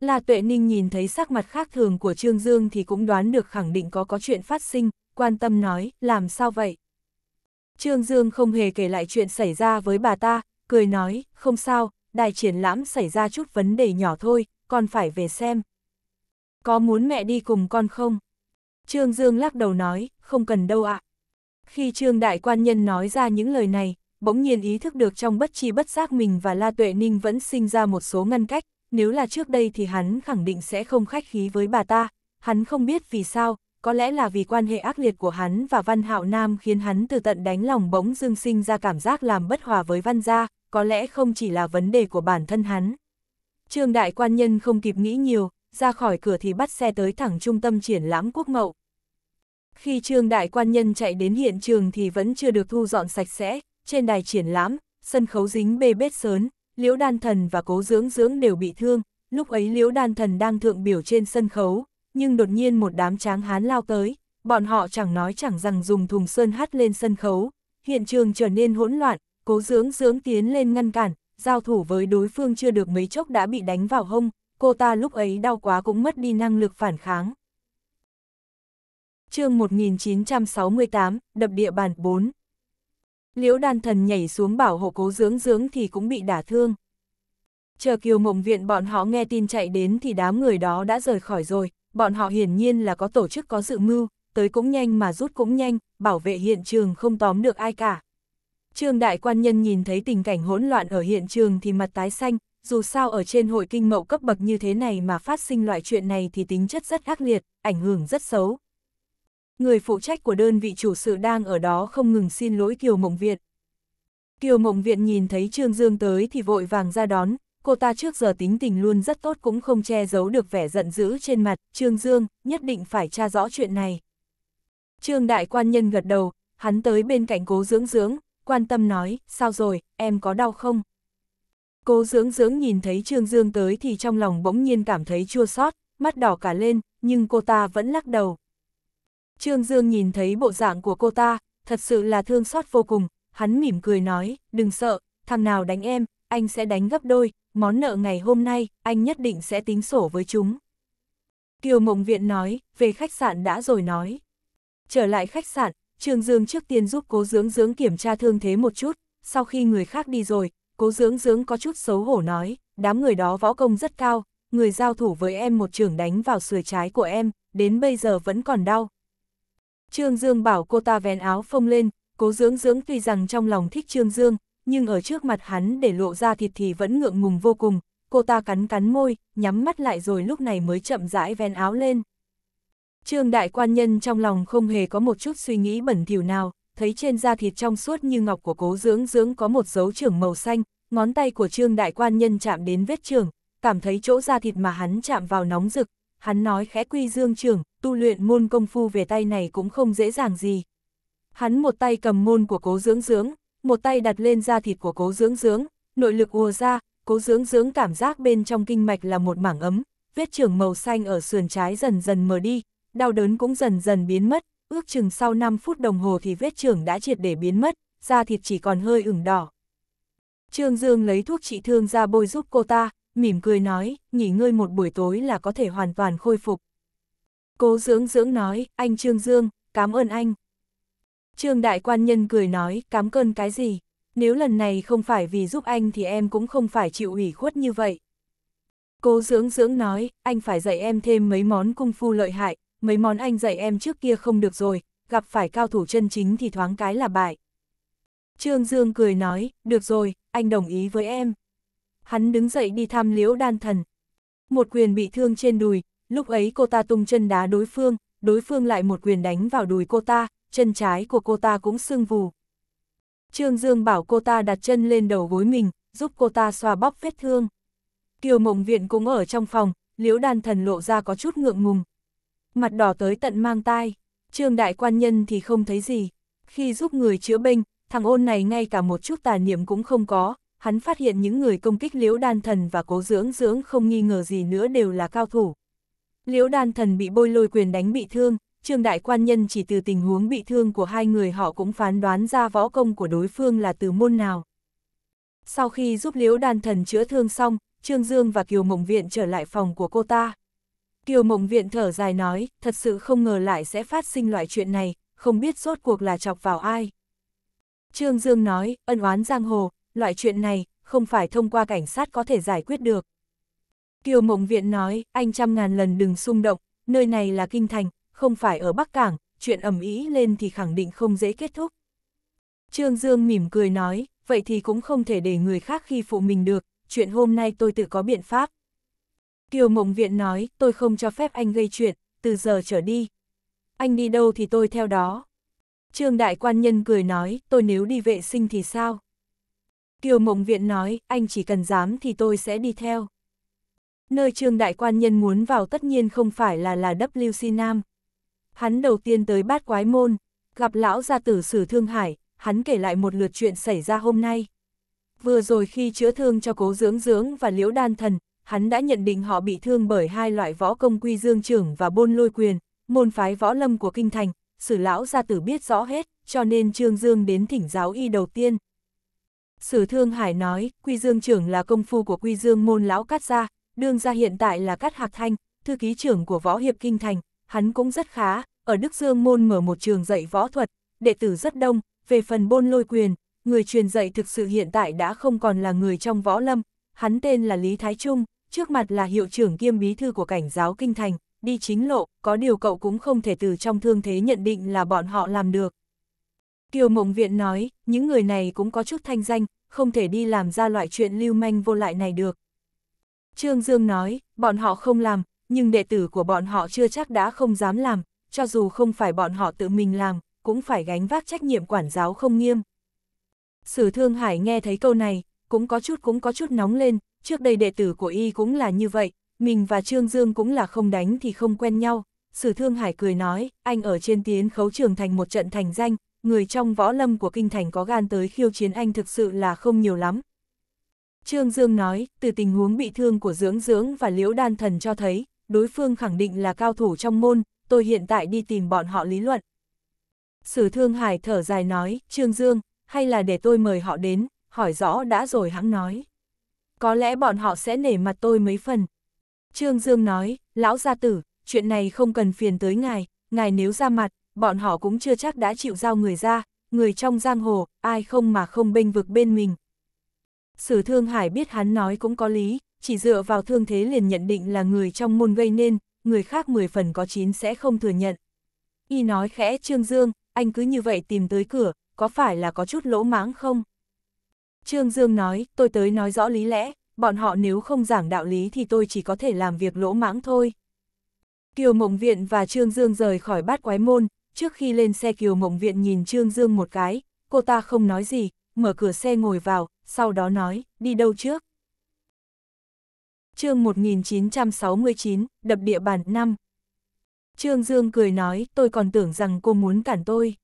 La Tuệ Ninh nhìn thấy sắc mặt khác thường của Trương Dương thì cũng đoán được khẳng định có có chuyện phát sinh, quan tâm nói, làm sao vậy? Trương Dương không hề kể lại chuyện xảy ra với bà ta, cười nói, không sao, đài triển lãm xảy ra chút vấn đề nhỏ thôi, con phải về xem. Có muốn mẹ đi cùng con không? Trương Dương lắc đầu nói, không cần đâu ạ. Khi Trương Đại Quan Nhân nói ra những lời này, bỗng nhiên ý thức được trong bất chi bất giác mình và La Tuệ Ninh vẫn sinh ra một số ngăn cách, nếu là trước đây thì hắn khẳng định sẽ không khách khí với bà ta, hắn không biết vì sao, có lẽ là vì quan hệ ác liệt của hắn và Văn Hạo Nam khiến hắn từ tận đánh lòng bỗng dưng sinh ra cảm giác làm bất hòa với Văn gia, có lẽ không chỉ là vấn đề của bản thân hắn. Trương đại quan nhân không kịp nghĩ nhiều, ra khỏi cửa thì bắt xe tới thẳng trung tâm triển lãm quốc mậu. Khi trương đại quan nhân chạy đến hiện trường thì vẫn chưa được thu dọn sạch sẽ, trên đài triển lãm, sân khấu dính bê bết sớn, Liễu Đan Thần và Cố Dưỡng Dưỡng đều bị thương, lúc ấy Liễu Đan Thần đang thượng biểu trên sân khấu, nhưng đột nhiên một đám tráng hán lao tới, bọn họ chẳng nói chẳng rằng dùng thùng sơn hắt lên sân khấu, hiện trường trở nên hỗn loạn, Cố Dưỡng Dưỡng tiến lên ngăn cản, giao thủ với đối phương chưa được mấy chốc đã bị đánh vào hông, cô ta lúc ấy đau quá cũng mất đi năng lực phản kháng. chương 1968, đập địa bàn 4 liễu đan thần nhảy xuống bảo hộ cố dưỡng dưỡng thì cũng bị đả thương. Chờ kiều mộng viện bọn họ nghe tin chạy đến thì đám người đó đã rời khỏi rồi, bọn họ hiển nhiên là có tổ chức có dự mưu, tới cũng nhanh mà rút cũng nhanh, bảo vệ hiện trường không tóm được ai cả. Trương đại quan nhân nhìn thấy tình cảnh hỗn loạn ở hiện trường thì mặt tái xanh, dù sao ở trên hội kinh mậu cấp bậc như thế này mà phát sinh loại chuyện này thì tính chất rất khắc liệt, ảnh hưởng rất xấu người phụ trách của đơn vị chủ sự đang ở đó không ngừng xin lỗi Kiều Mộng Việt. Kiều Mộng Viện nhìn thấy Trương Dương tới thì vội vàng ra đón, cô ta trước giờ tính tình luôn rất tốt cũng không che giấu được vẻ giận dữ trên mặt, Trương Dương nhất định phải tra rõ chuyện này. Trương Đại Quan Nhân gật đầu, hắn tới bên cạnh cố dưỡng dưỡng, quan tâm nói, sao rồi, em có đau không? Cố dưỡng dưỡng nhìn thấy Trương Dương tới thì trong lòng bỗng nhiên cảm thấy chua xót mắt đỏ cả lên, nhưng cô ta vẫn lắc đầu. Trương Dương nhìn thấy bộ dạng của cô ta, thật sự là thương xót vô cùng, hắn mỉm cười nói, đừng sợ, thằng nào đánh em, anh sẽ đánh gấp đôi, món nợ ngày hôm nay, anh nhất định sẽ tính sổ với chúng. Kiều Mộng Viện nói, về khách sạn đã rồi nói. Trở lại khách sạn, Trương Dương trước tiên giúp cố dưỡng dưỡng kiểm tra thương thế một chút, sau khi người khác đi rồi, cố dưỡng dưỡng có chút xấu hổ nói, đám người đó võ công rất cao, người giao thủ với em một trường đánh vào sườn trái của em, đến bây giờ vẫn còn đau, Trương Dương bảo cô ta vén áo phông lên, cố dưỡng dưỡng tuy rằng trong lòng thích Trương Dương, nhưng ở trước mặt hắn để lộ ra thịt thì vẫn ngượng ngùng vô cùng, cô ta cắn cắn môi, nhắm mắt lại rồi lúc này mới chậm rãi vén áo lên. Trương đại quan nhân trong lòng không hề có một chút suy nghĩ bẩn thỉu nào, thấy trên da thịt trong suốt như ngọc của cố dưỡng dưỡng có một dấu trưởng màu xanh, ngón tay của trương đại quan nhân chạm đến vết trưởng, cảm thấy chỗ da thịt mà hắn chạm vào nóng rực, hắn nói khẽ quy dương trưởng, tu luyện môn công phu về tay này cũng không dễ dàng gì. Hắn một tay cầm môn của cố dưỡng dưỡng, một tay đặt lên da thịt của cố dưỡng dưỡng, nội lực ùa ra, cố dưỡng dưỡng cảm giác bên trong kinh mạch là một mảng ấm, vết trưởng màu xanh ở sườn trái dần dần mờ đi, đau đớn cũng dần dần biến mất, ước chừng sau 5 phút đồng hồ thì vết trưởng đã triệt để biến mất, da thịt chỉ còn hơi ửng đỏ. Trương Dương lấy thuốc trị thương ra bôi giúp cô ta, mỉm cười nói, nghỉ ngơi một buổi tối là có thể hoàn toàn khôi phục. Cố dưỡng dưỡng nói, anh Trương Dương, cảm ơn anh. Trương Đại Quan Nhân cười nói, cảm ơn cái gì, nếu lần này không phải vì giúp anh thì em cũng không phải chịu ủy khuất như vậy. Cố dưỡng dưỡng nói, anh phải dạy em thêm mấy món cung phu lợi hại, mấy món anh dạy em trước kia không được rồi, gặp phải cao thủ chân chính thì thoáng cái là bại. Trương Dương cười nói, được rồi, anh đồng ý với em hắn đứng dậy đi thăm liễu đan thần. Một quyền bị thương trên đùi, lúc ấy cô ta tung chân đá đối phương, đối phương lại một quyền đánh vào đùi cô ta, chân trái của cô ta cũng sưng vù. Trương Dương bảo cô ta đặt chân lên đầu gối mình, giúp cô ta xoa bóp vết thương. Kiều Mộng Viện cũng ở trong phòng, liễu đan thần lộ ra có chút ngượng ngùng. Mặt đỏ tới tận mang tai, trương đại quan nhân thì không thấy gì. Khi giúp người chữa bệnh, thằng ôn này ngay cả một chút tà niệm cũng không có, hắn phát hiện những người công kích liễu đan thần và cố dưỡng dưỡng không nghi ngờ gì nữa đều là cao thủ. Liễu đan thần bị bôi lôi quyền đánh bị thương, Trương Đại Quan Nhân chỉ từ tình huống bị thương của hai người họ cũng phán đoán ra võ công của đối phương là từ môn nào. Sau khi giúp Liễu Đan Thần chữa thương xong, Trương Dương và Kiều Mộng Viện trở lại phòng của cô ta. Kiều Mộng Viện thở dài nói, thật sự không ngờ lại sẽ phát sinh loại chuyện này, không biết rốt cuộc là chọc vào ai. Trương Dương nói, ân oán giang hồ, loại chuyện này, không phải thông qua cảnh sát có thể giải quyết được. Kiều Mộng Viện nói, anh trăm ngàn lần đừng xung động, nơi này là kinh thành, không phải ở Bắc Cảng, chuyện ẩm ý lên thì khẳng định không dễ kết thúc. Trương Dương mỉm cười nói, vậy thì cũng không thể để người khác khi phụ mình được, chuyện hôm nay tôi tự có biện pháp. Kiều Mộng Viện nói, tôi không cho phép anh gây chuyện, từ giờ trở đi. Anh đi đâu thì tôi theo đó. Trương Đại Quan Nhân cười nói, tôi nếu đi vệ sinh thì sao? Kiều Mộng Viện nói, anh chỉ cần dám thì tôi sẽ đi theo. Nơi trương đại quan nhân muốn vào tất nhiên không phải là là WC Nam. Hắn đầu tiên tới bát quái môn, gặp lão gia tử sử Thương Hải, hắn kể lại một lượt chuyện xảy ra hôm nay. Vừa rồi khi chữa thương cho cố dưỡng dưỡng và liễu đan thần, hắn đã nhận định họ bị thương bởi hai loại võ công quy dương trưởng và bôn lôi quyền, môn phái võ lâm của kinh thành, sử lão gia tử biết rõ hết, cho nên trương dương đến thỉnh giáo y đầu tiên. Sử Thương Hải nói, Quy Dương trưởng là công phu của Quy Dương môn lão Cát Gia, đương gia hiện tại là Cát Hạc Thanh, thư ký trưởng của Võ Hiệp Kinh Thành, hắn cũng rất khá, ở Đức Dương môn mở một trường dạy võ thuật, đệ tử rất đông, về phần bôn lôi quyền, người truyền dạy thực sự hiện tại đã không còn là người trong võ lâm, hắn tên là Lý Thái Trung, trước mặt là hiệu trưởng kiêm bí thư của cảnh giáo Kinh Thành, đi chính lộ, có điều cậu cũng không thể từ trong thương thế nhận định là bọn họ làm được. Kiều Mộng Viện nói, những người này cũng có chút thanh danh, không thể đi làm ra loại chuyện lưu manh vô lại này được. Trương Dương nói, bọn họ không làm, nhưng đệ tử của bọn họ chưa chắc đã không dám làm, cho dù không phải bọn họ tự mình làm, cũng phải gánh vác trách nhiệm quản giáo không nghiêm. Sử Thương Hải nghe thấy câu này, cũng có chút cũng có chút nóng lên, trước đây đệ tử của y cũng là như vậy, mình và Trương Dương cũng là không đánh thì không quen nhau. Sử Thương Hải cười nói, anh ở trên tiến khấu trường thành một trận thành danh, người trong võ lâm của kinh thành có gan tới khiêu chiến anh thực sự là không nhiều lắm. Trương Dương nói, từ tình huống bị thương của Dưỡng Dưỡng và Liễu Đan Thần cho thấy, đối phương khẳng định là cao thủ trong môn, tôi hiện tại đi tìm bọn họ lý luận. Sử Thương Hải thở dài nói, Trương Dương, hay là để tôi mời họ đến, hỏi rõ đã rồi hắn nói. Có lẽ bọn họ sẽ nể mặt tôi mấy phần. Trương Dương nói, lão gia tử, chuyện này không cần phiền tới ngài, ngài nếu ra mặt, bọn họ cũng chưa chắc đã chịu giao người ra, người trong giang hồ, ai không mà không bênh vực bên mình. Sử Thương Hải biết hắn nói cũng có lý, chỉ dựa vào thương thế liền nhận định là người trong môn gây nên, người khác 10 phần có 9 sẽ không thừa nhận. Y nói khẽ Trương Dương, anh cứ như vậy tìm tới cửa, có phải là có chút lỗ mãng không? Trương Dương nói, tôi tới nói rõ lý lẽ, bọn họ nếu không giảng đạo lý thì tôi chỉ có thể làm việc lỗ mãng thôi. Kiều Mộng Viện và Trương Dương rời khỏi bát quái môn, trước khi lên xe Kiều Mộng Viện nhìn Trương Dương một cái, cô ta không nói gì, mở cửa xe ngồi vào, sau đó nói, đi đâu trước? chương 1969, đập địa bàn 5. Trương Dương cười nói, tôi còn tưởng rằng cô muốn cản tôi.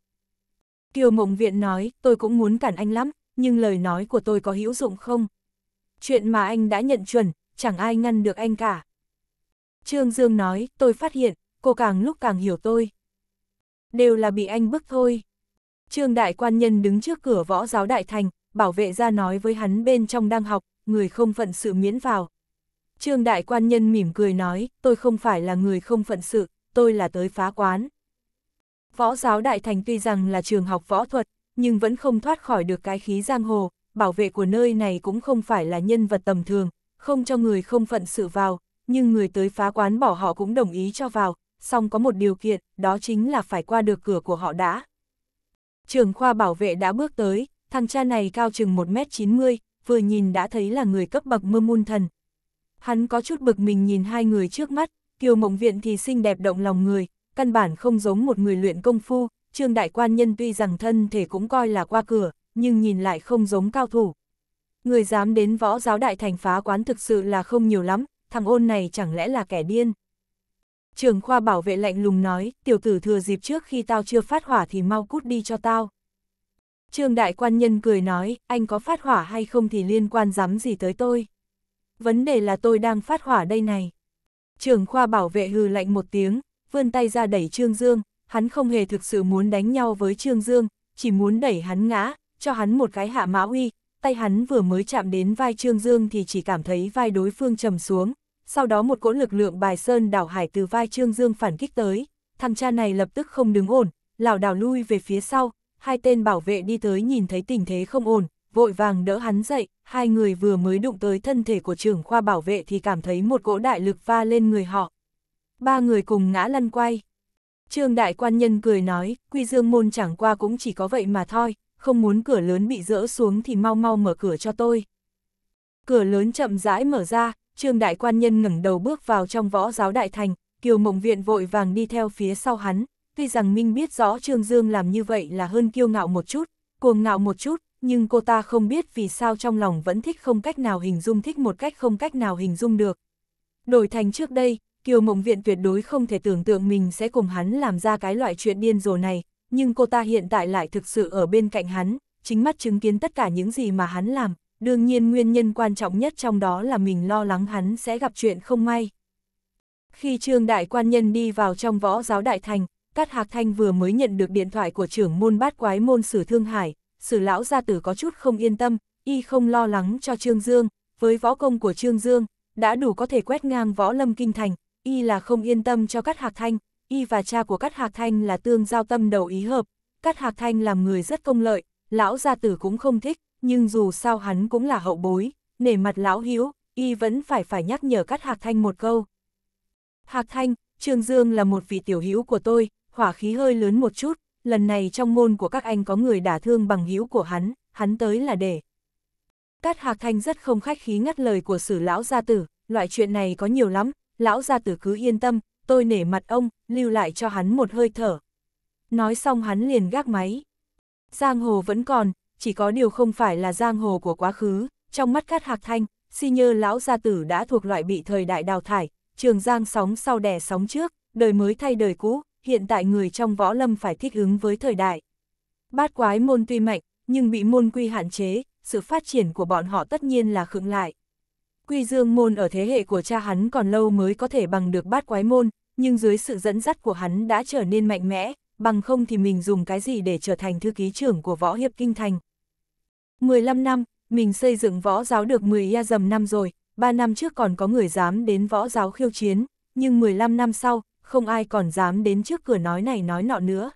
Kiều Mộng Viện nói, tôi cũng muốn cản anh lắm, nhưng lời nói của tôi có hữu dụng không? Chuyện mà anh đã nhận chuẩn, chẳng ai ngăn được anh cả. Trương Dương nói, tôi phát hiện, cô càng lúc càng hiểu tôi đều là bị anh bức thôi. Trương đại quan nhân đứng trước cửa võ giáo đại thành, bảo vệ ra nói với hắn bên trong đang học, người không phận sự miễn vào. Trương đại quan nhân mỉm cười nói, tôi không phải là người không phận sự, tôi là tới phá quán. Võ giáo đại thành tuy rằng là trường học võ thuật, nhưng vẫn không thoát khỏi được cái khí giang hồ, bảo vệ của nơi này cũng không phải là nhân vật tầm thường, không cho người không phận sự vào, nhưng người tới phá quán bỏ họ cũng đồng ý cho vào, song có một điều kiện, đó chính là phải qua được cửa của họ đã. Trưởng khoa bảo vệ đã bước tới, thằng cha này cao chừng 1m90, vừa nhìn đã thấy là người cấp bậc mơ mun thần. Hắn có chút bực mình nhìn hai người trước mắt, Kiều Mộng Viện thì xinh đẹp động lòng người, căn bản không giống một người luyện công phu, Trương Đại Quan Nhân tuy rằng thân thể cũng coi là qua cửa, nhưng nhìn lại không giống cao thủ. Người dám đến võ giáo đại thành phá quán thực sự là không nhiều lắm, thằng ôn này chẳng lẽ là kẻ điên. Trường khoa bảo vệ lạnh lùng nói, tiểu tử thừa dịp trước khi tao chưa phát hỏa thì mau cút đi cho tao. Trương đại quan nhân cười nói, anh có phát hỏa hay không thì liên quan dám gì tới tôi. Vấn đề là tôi đang phát hỏa đây này. Trường khoa bảo vệ hừ lạnh một tiếng, vươn tay ra đẩy Trương Dương, hắn không hề thực sự muốn đánh nhau với Trương Dương, chỉ muốn đẩy hắn ngã, cho hắn một cái hạ mã uy, tay hắn vừa mới chạm đến vai Trương Dương thì chỉ cảm thấy vai đối phương trầm xuống, sau đó một cỗ lực lượng bài sơn đảo hải từ vai Trương Dương phản kích tới, thằng cha này lập tức không đứng ổn, lảo đảo lui về phía sau, hai tên bảo vệ đi tới nhìn thấy tình thế không ổn, vội vàng đỡ hắn dậy, hai người vừa mới đụng tới thân thể của trưởng khoa bảo vệ thì cảm thấy một cỗ đại lực va lên người họ. Ba người cùng ngã lăn quay. Trương đại quan nhân cười nói, quy dương môn chẳng qua cũng chỉ có vậy mà thôi, không muốn cửa lớn bị rỡ xuống thì mau mau mở cửa cho tôi. Cửa lớn chậm rãi mở ra, Trương Đại Quan Nhân ngẩng đầu bước vào trong võ giáo đại thành, Kiều Mộng Viện vội vàng đi theo phía sau hắn, tuy rằng Minh biết rõ Trương Dương làm như vậy là hơn kiêu ngạo một chút, cuồng ngạo một chút, nhưng cô ta không biết vì sao trong lòng vẫn thích không cách nào hình dung thích một cách không cách nào hình dung được. Đổi thành trước đây, Kiều Mộng Viện tuyệt đối không thể tưởng tượng mình sẽ cùng hắn làm ra cái loại chuyện điên rồ này, nhưng cô ta hiện tại lại thực sự ở bên cạnh hắn, chính mắt chứng kiến tất cả những gì mà hắn làm, đương nhiên nguyên nhân quan trọng nhất trong đó là mình lo lắng hắn sẽ gặp chuyện không may. Khi Trương Đại Quan Nhân đi vào trong võ giáo Đại Thành, Cát Hạc Thanh vừa mới nhận được điện thoại của trưởng môn bát quái môn sử Thương Hải, sử lão gia tử có chút không yên tâm, y không lo lắng cho Trương Dương, với võ công của Trương Dương, đã đủ có thể quét ngang võ lâm kinh thành, y là không yên tâm cho Cát Hạc Thanh, y và cha của Cát Hạc Thanh là tương giao tâm đầu ý hợp, Cát Hạc Thanh làm người rất công lợi, lão gia tử cũng không thích, nhưng dù sao hắn cũng là hậu bối, nể mặt lão hiếu y vẫn phải phải nhắc nhở cắt Hạc Thanh một câu. Hạc Thanh, Trương Dương là một vị tiểu hiếu của tôi, hỏa khí hơi lớn một chút, lần này trong môn của các anh có người đả thương bằng hiếu của hắn, hắn tới là để. Cát Hạc Thanh rất không khách khí ngắt lời của sử lão gia tử, loại chuyện này có nhiều lắm, lão gia tử cứ yên tâm, tôi nể mặt ông, lưu lại cho hắn một hơi thở. Nói xong hắn liền gác máy. Giang hồ vẫn còn, chỉ có điều không phải là giang hồ của quá khứ, trong mắt Cát Hạc Thanh, si nhơ lão gia tử đã thuộc loại bị thời đại đào thải, trường giang sóng sau đẻ sóng trước, đời mới thay đời cũ, hiện tại người trong võ lâm phải thích ứng với thời đại. Bát quái môn tuy mạnh, nhưng bị môn quy hạn chế, sự phát triển của bọn họ tất nhiên là khựng lại. Quy dương môn ở thế hệ của cha hắn còn lâu mới có thể bằng được bát quái môn, nhưng dưới sự dẫn dắt của hắn đã trở nên mạnh mẽ, bằng không thì mình dùng cái gì để trở thành thư ký trưởng của võ hiệp kinh thành. 15 năm, mình xây dựng võ giáo được 10 ya dầm năm rồi, 3 năm trước còn có người dám đến võ giáo khiêu chiến, nhưng 15 năm sau, không ai còn dám đến trước cửa nói này nói nọ nữa.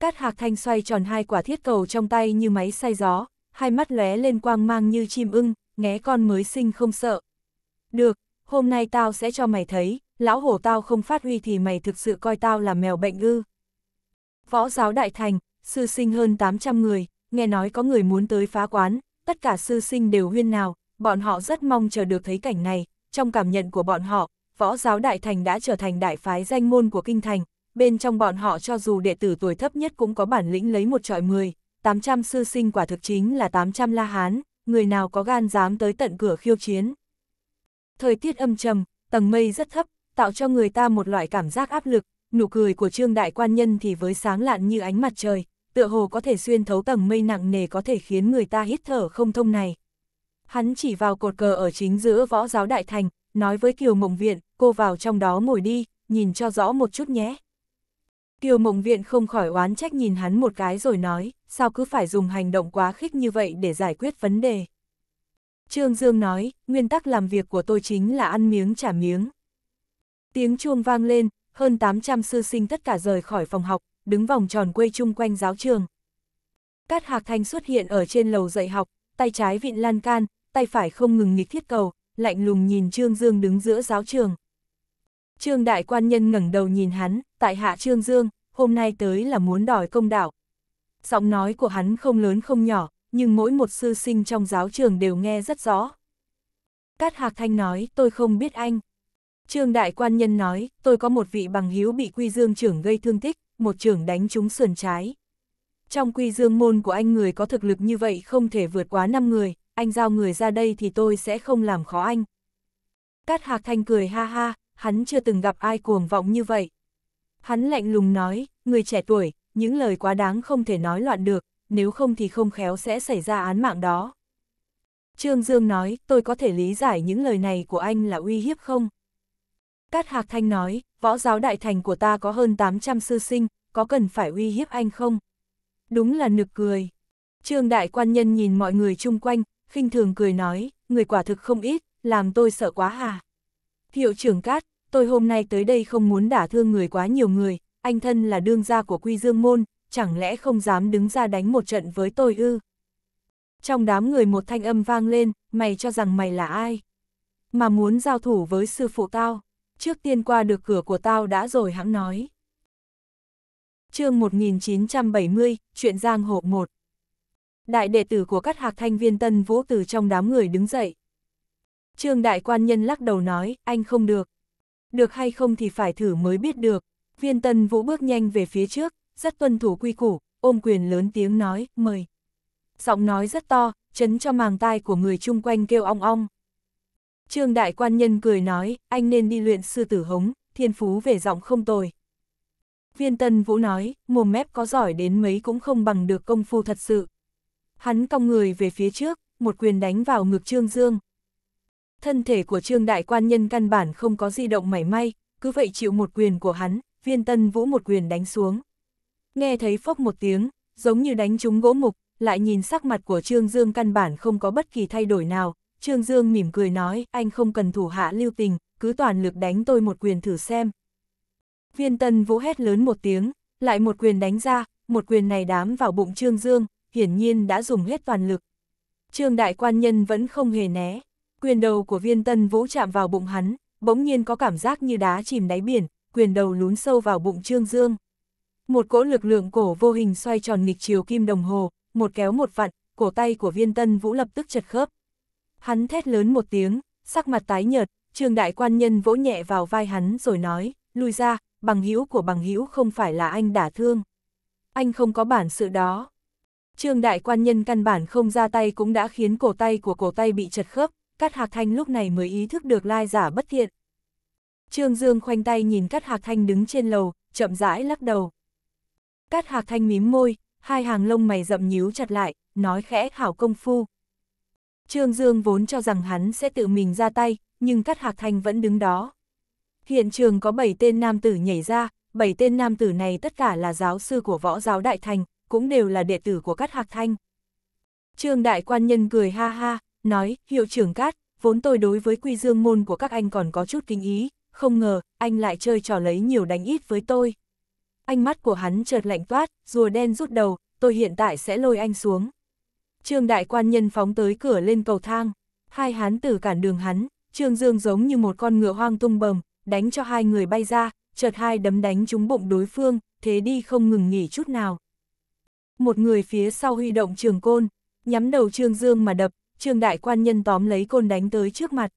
Cát Hạc Thanh xoay tròn hai quả thiết cầu trong tay như máy xay gió, hai mắt lóe lên quang mang như chim ưng, nghe con mới sinh không sợ. Được, hôm nay tao sẽ cho mày thấy, lão hổ tao không phát huy thì mày thực sự coi tao là mèo bệnh ư. Võ giáo đại thành, sư sinh hơn 800 người, nghe nói có người muốn tới phá quán, tất cả sư sinh đều huyên nào, bọn họ rất mong chờ được thấy cảnh này, trong cảm nhận của bọn họ, võ giáo đại thành đã trở thành đại phái danh môn của kinh thành, bên trong bọn họ cho dù đệ tử tuổi thấp nhất cũng có bản lĩnh lấy một trọi 10, 800 sư sinh quả thực chính là 800 la hán, người nào có gan dám tới tận cửa khiêu chiến. Thời tiết âm trầm, tầng mây rất thấp, tạo cho người ta một loại cảm giác áp lực, nụ cười của Trương Đại Quan Nhân thì với sáng lạn như ánh mặt trời, tựa hồ có thể xuyên thấu tầng mây nặng nề có thể khiến người ta hít thở không thông này. Hắn chỉ vào cột cờ ở chính giữa võ giáo đại thành, nói với Kiều Mộng Viện, cô vào trong đó ngồi đi, nhìn cho rõ một chút nhé. Kiều Mộng Viện không khỏi oán trách nhìn hắn một cái rồi nói, sao cứ phải dùng hành động quá khích như vậy để giải quyết vấn đề. Trương Dương nói, nguyên tắc làm việc của tôi chính là ăn miếng trả miếng. Tiếng chuông vang lên, hơn 800 sư sinh tất cả rời khỏi phòng học, đứng vòng tròn quây chung quanh giáo trường. Cát Hạc Thanh xuất hiện ở trên lầu dạy học, tay trái vịn lan can, tay phải không ngừng nghịch thiết cầu, lạnh lùng nhìn Trương Dương đứng giữa giáo trường. Trương đại quan nhân ngẩng đầu nhìn hắn, tại hạ Trương Dương, hôm nay tới là muốn đòi công đạo. Giọng nói của hắn không lớn không nhỏ, nhưng mỗi một sư sinh trong giáo trường đều nghe rất rõ. Cát Hạc Thanh nói, tôi không biết anh. Trương đại quan nhân nói, tôi có một vị bằng hiếu bị quy dương trưởng gây thương tích, một trưởng đánh trúng sườn trái. Trong quy dương môn của anh người có thực lực như vậy không thể vượt quá 5 người, anh giao người ra đây thì tôi sẽ không làm khó anh. Cát Hạc Thanh cười ha ha, hắn chưa từng gặp ai cuồng vọng như vậy. Hắn lạnh lùng nói, người trẻ tuổi, những lời quá đáng không thể nói loạn được, nếu không thì không khéo sẽ xảy ra án mạng đó. Trương Dương nói, tôi có thể lý giải những lời này của anh là uy hiếp không? Cát Hạc Thanh nói, võ giáo đại thành của ta có hơn 800 sư sinh, có cần phải uy hiếp anh không? Đúng là nực cười. Trương đại quan nhân nhìn mọi người chung quanh, khinh thường cười nói, người quả thực không ít, làm tôi sợ quá hà. Hiệu trưởng Cát, tôi hôm nay tới đây không muốn đả thương người quá nhiều người, anh thân là đương gia của Quy Dương Môn, chẳng lẽ không dám đứng ra đánh một trận với tôi ư? Trong đám người một thanh âm vang lên, mày cho rằng mày là ai? Mà muốn giao thủ với sư phụ tao trước tiên qua được cửa của tao đã rồi hãng nói. chương 1970, chuyện giang hồ 1 Đại đệ tử của các hạc thanh viên tân vũ từ trong đám người đứng dậy. Trương đại quan nhân lắc đầu nói, anh không được. Được hay không thì phải thử mới biết được. Viên tân vũ bước nhanh về phía trước, rất tuân thủ quy củ, ôm quyền lớn tiếng nói, mời. Giọng nói rất to, chấn cho màng tai của người chung quanh kêu ong ong. Trương đại quan nhân cười nói, anh nên đi luyện sư tử hống, thiên phú về giọng không tồi. Viên tân vũ nói, mồm mép có giỏi đến mấy cũng không bằng được công phu thật sự. Hắn cong người về phía trước, một quyền đánh vào ngực Trương Dương. Thân thể của Trương đại quan nhân căn bản không có di động mảy may, cứ vậy chịu một quyền của hắn, viên tân vũ một quyền đánh xuống. Nghe thấy phốc một tiếng, giống như đánh trúng gỗ mục, lại nhìn sắc mặt của Trương Dương căn bản không có bất kỳ thay đổi nào, Trương Dương mỉm cười nói, anh không cần thủ hạ lưu tình, cứ toàn lực đánh tôi một quyền thử xem. Viên tân vũ hét lớn một tiếng, lại một quyền đánh ra, một quyền này đám vào bụng Trương Dương, hiển nhiên đã dùng hết toàn lực. Trương đại quan nhân vẫn không hề né, quyền đầu của viên tân vũ chạm vào bụng hắn, bỗng nhiên có cảm giác như đá chìm đáy biển, quyền đầu lún sâu vào bụng Trương Dương. Một cỗ lực lượng cổ vô hình xoay tròn nghịch chiều kim đồng hồ, một kéo một vặn, cổ tay của viên tân vũ lập tức chật khớp, Hắn thét lớn một tiếng, sắc mặt tái nhợt, trương đại quan nhân vỗ nhẹ vào vai hắn rồi nói, lùi ra, bằng hữu của bằng hữu không phải là anh đã thương. Anh không có bản sự đó. Trương đại quan nhân căn bản không ra tay cũng đã khiến cổ tay của cổ tay bị chật khớp, Cát Hạc Thanh lúc này mới ý thức được lai giả bất thiện. Trương Dương khoanh tay nhìn Cát Hạc Thanh đứng trên lầu, chậm rãi lắc đầu. Cát Hạc Thanh mím môi, hai hàng lông mày rậm nhíu chặt lại, nói khẽ hảo công phu. Trương Dương vốn cho rằng hắn sẽ tự mình ra tay, nhưng Cát Hạc Thanh vẫn đứng đó. Hiện trường có 7 tên nam tử nhảy ra, 7 tên nam tử này tất cả là giáo sư của võ giáo Đại Thành, cũng đều là đệ tử của Cát Hạc Thanh. Trương Đại Quan Nhân cười ha ha, nói, hiệu trưởng Cát, vốn tôi đối với quy dương môn của các anh còn có chút kinh ý, không ngờ, anh lại chơi trò lấy nhiều đánh ít với tôi. Ánh mắt của hắn chợt lạnh toát, rùa đen rút đầu, tôi hiện tại sẽ lôi anh xuống. Trương đại quan nhân phóng tới cửa lên cầu thang, hai hán tử cản đường hắn, Trương Dương giống như một con ngựa hoang tung bầm, đánh cho hai người bay ra, chợt hai đấm đánh trúng bụng đối phương, thế đi không ngừng nghỉ chút nào. Một người phía sau huy động trường côn, nhắm đầu Trương Dương mà đập, Trương đại quan nhân tóm lấy côn đánh tới trước mặt.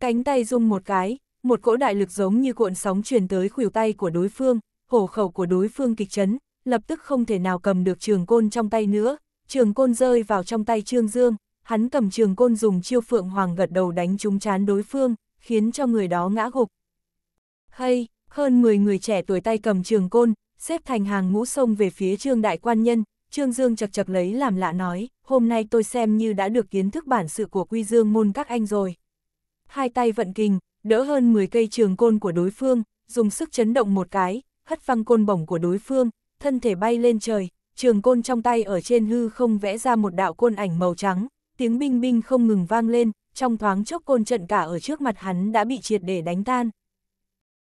Cánh tay rung một cái, một cỗ đại lực giống như cuộn sóng truyền tới khuỷu tay của đối phương, hổ khẩu của đối phương kịch chấn, lập tức không thể nào cầm được trường côn trong tay nữa, trường côn rơi vào trong tay Trương Dương, hắn cầm trường côn dùng chiêu phượng hoàng gật đầu đánh trúng chán đối phương, khiến cho người đó ngã gục. Hay, hơn 10 người trẻ tuổi tay cầm trường côn, xếp thành hàng ngũ sông về phía Trương Đại Quan Nhân, Trương Dương chật chật lấy làm lạ nói, hôm nay tôi xem như đã được kiến thức bản sự của quy dương môn các anh rồi. Hai tay vận kình, đỡ hơn 10 cây trường côn của đối phương, dùng sức chấn động một cái, hất văng côn bổng của đối phương, thân thể bay lên trời, trường côn trong tay ở trên hư không vẽ ra một đạo côn ảnh màu trắng, tiếng binh binh không ngừng vang lên, trong thoáng chốc côn trận cả ở trước mặt hắn đã bị triệt để đánh tan.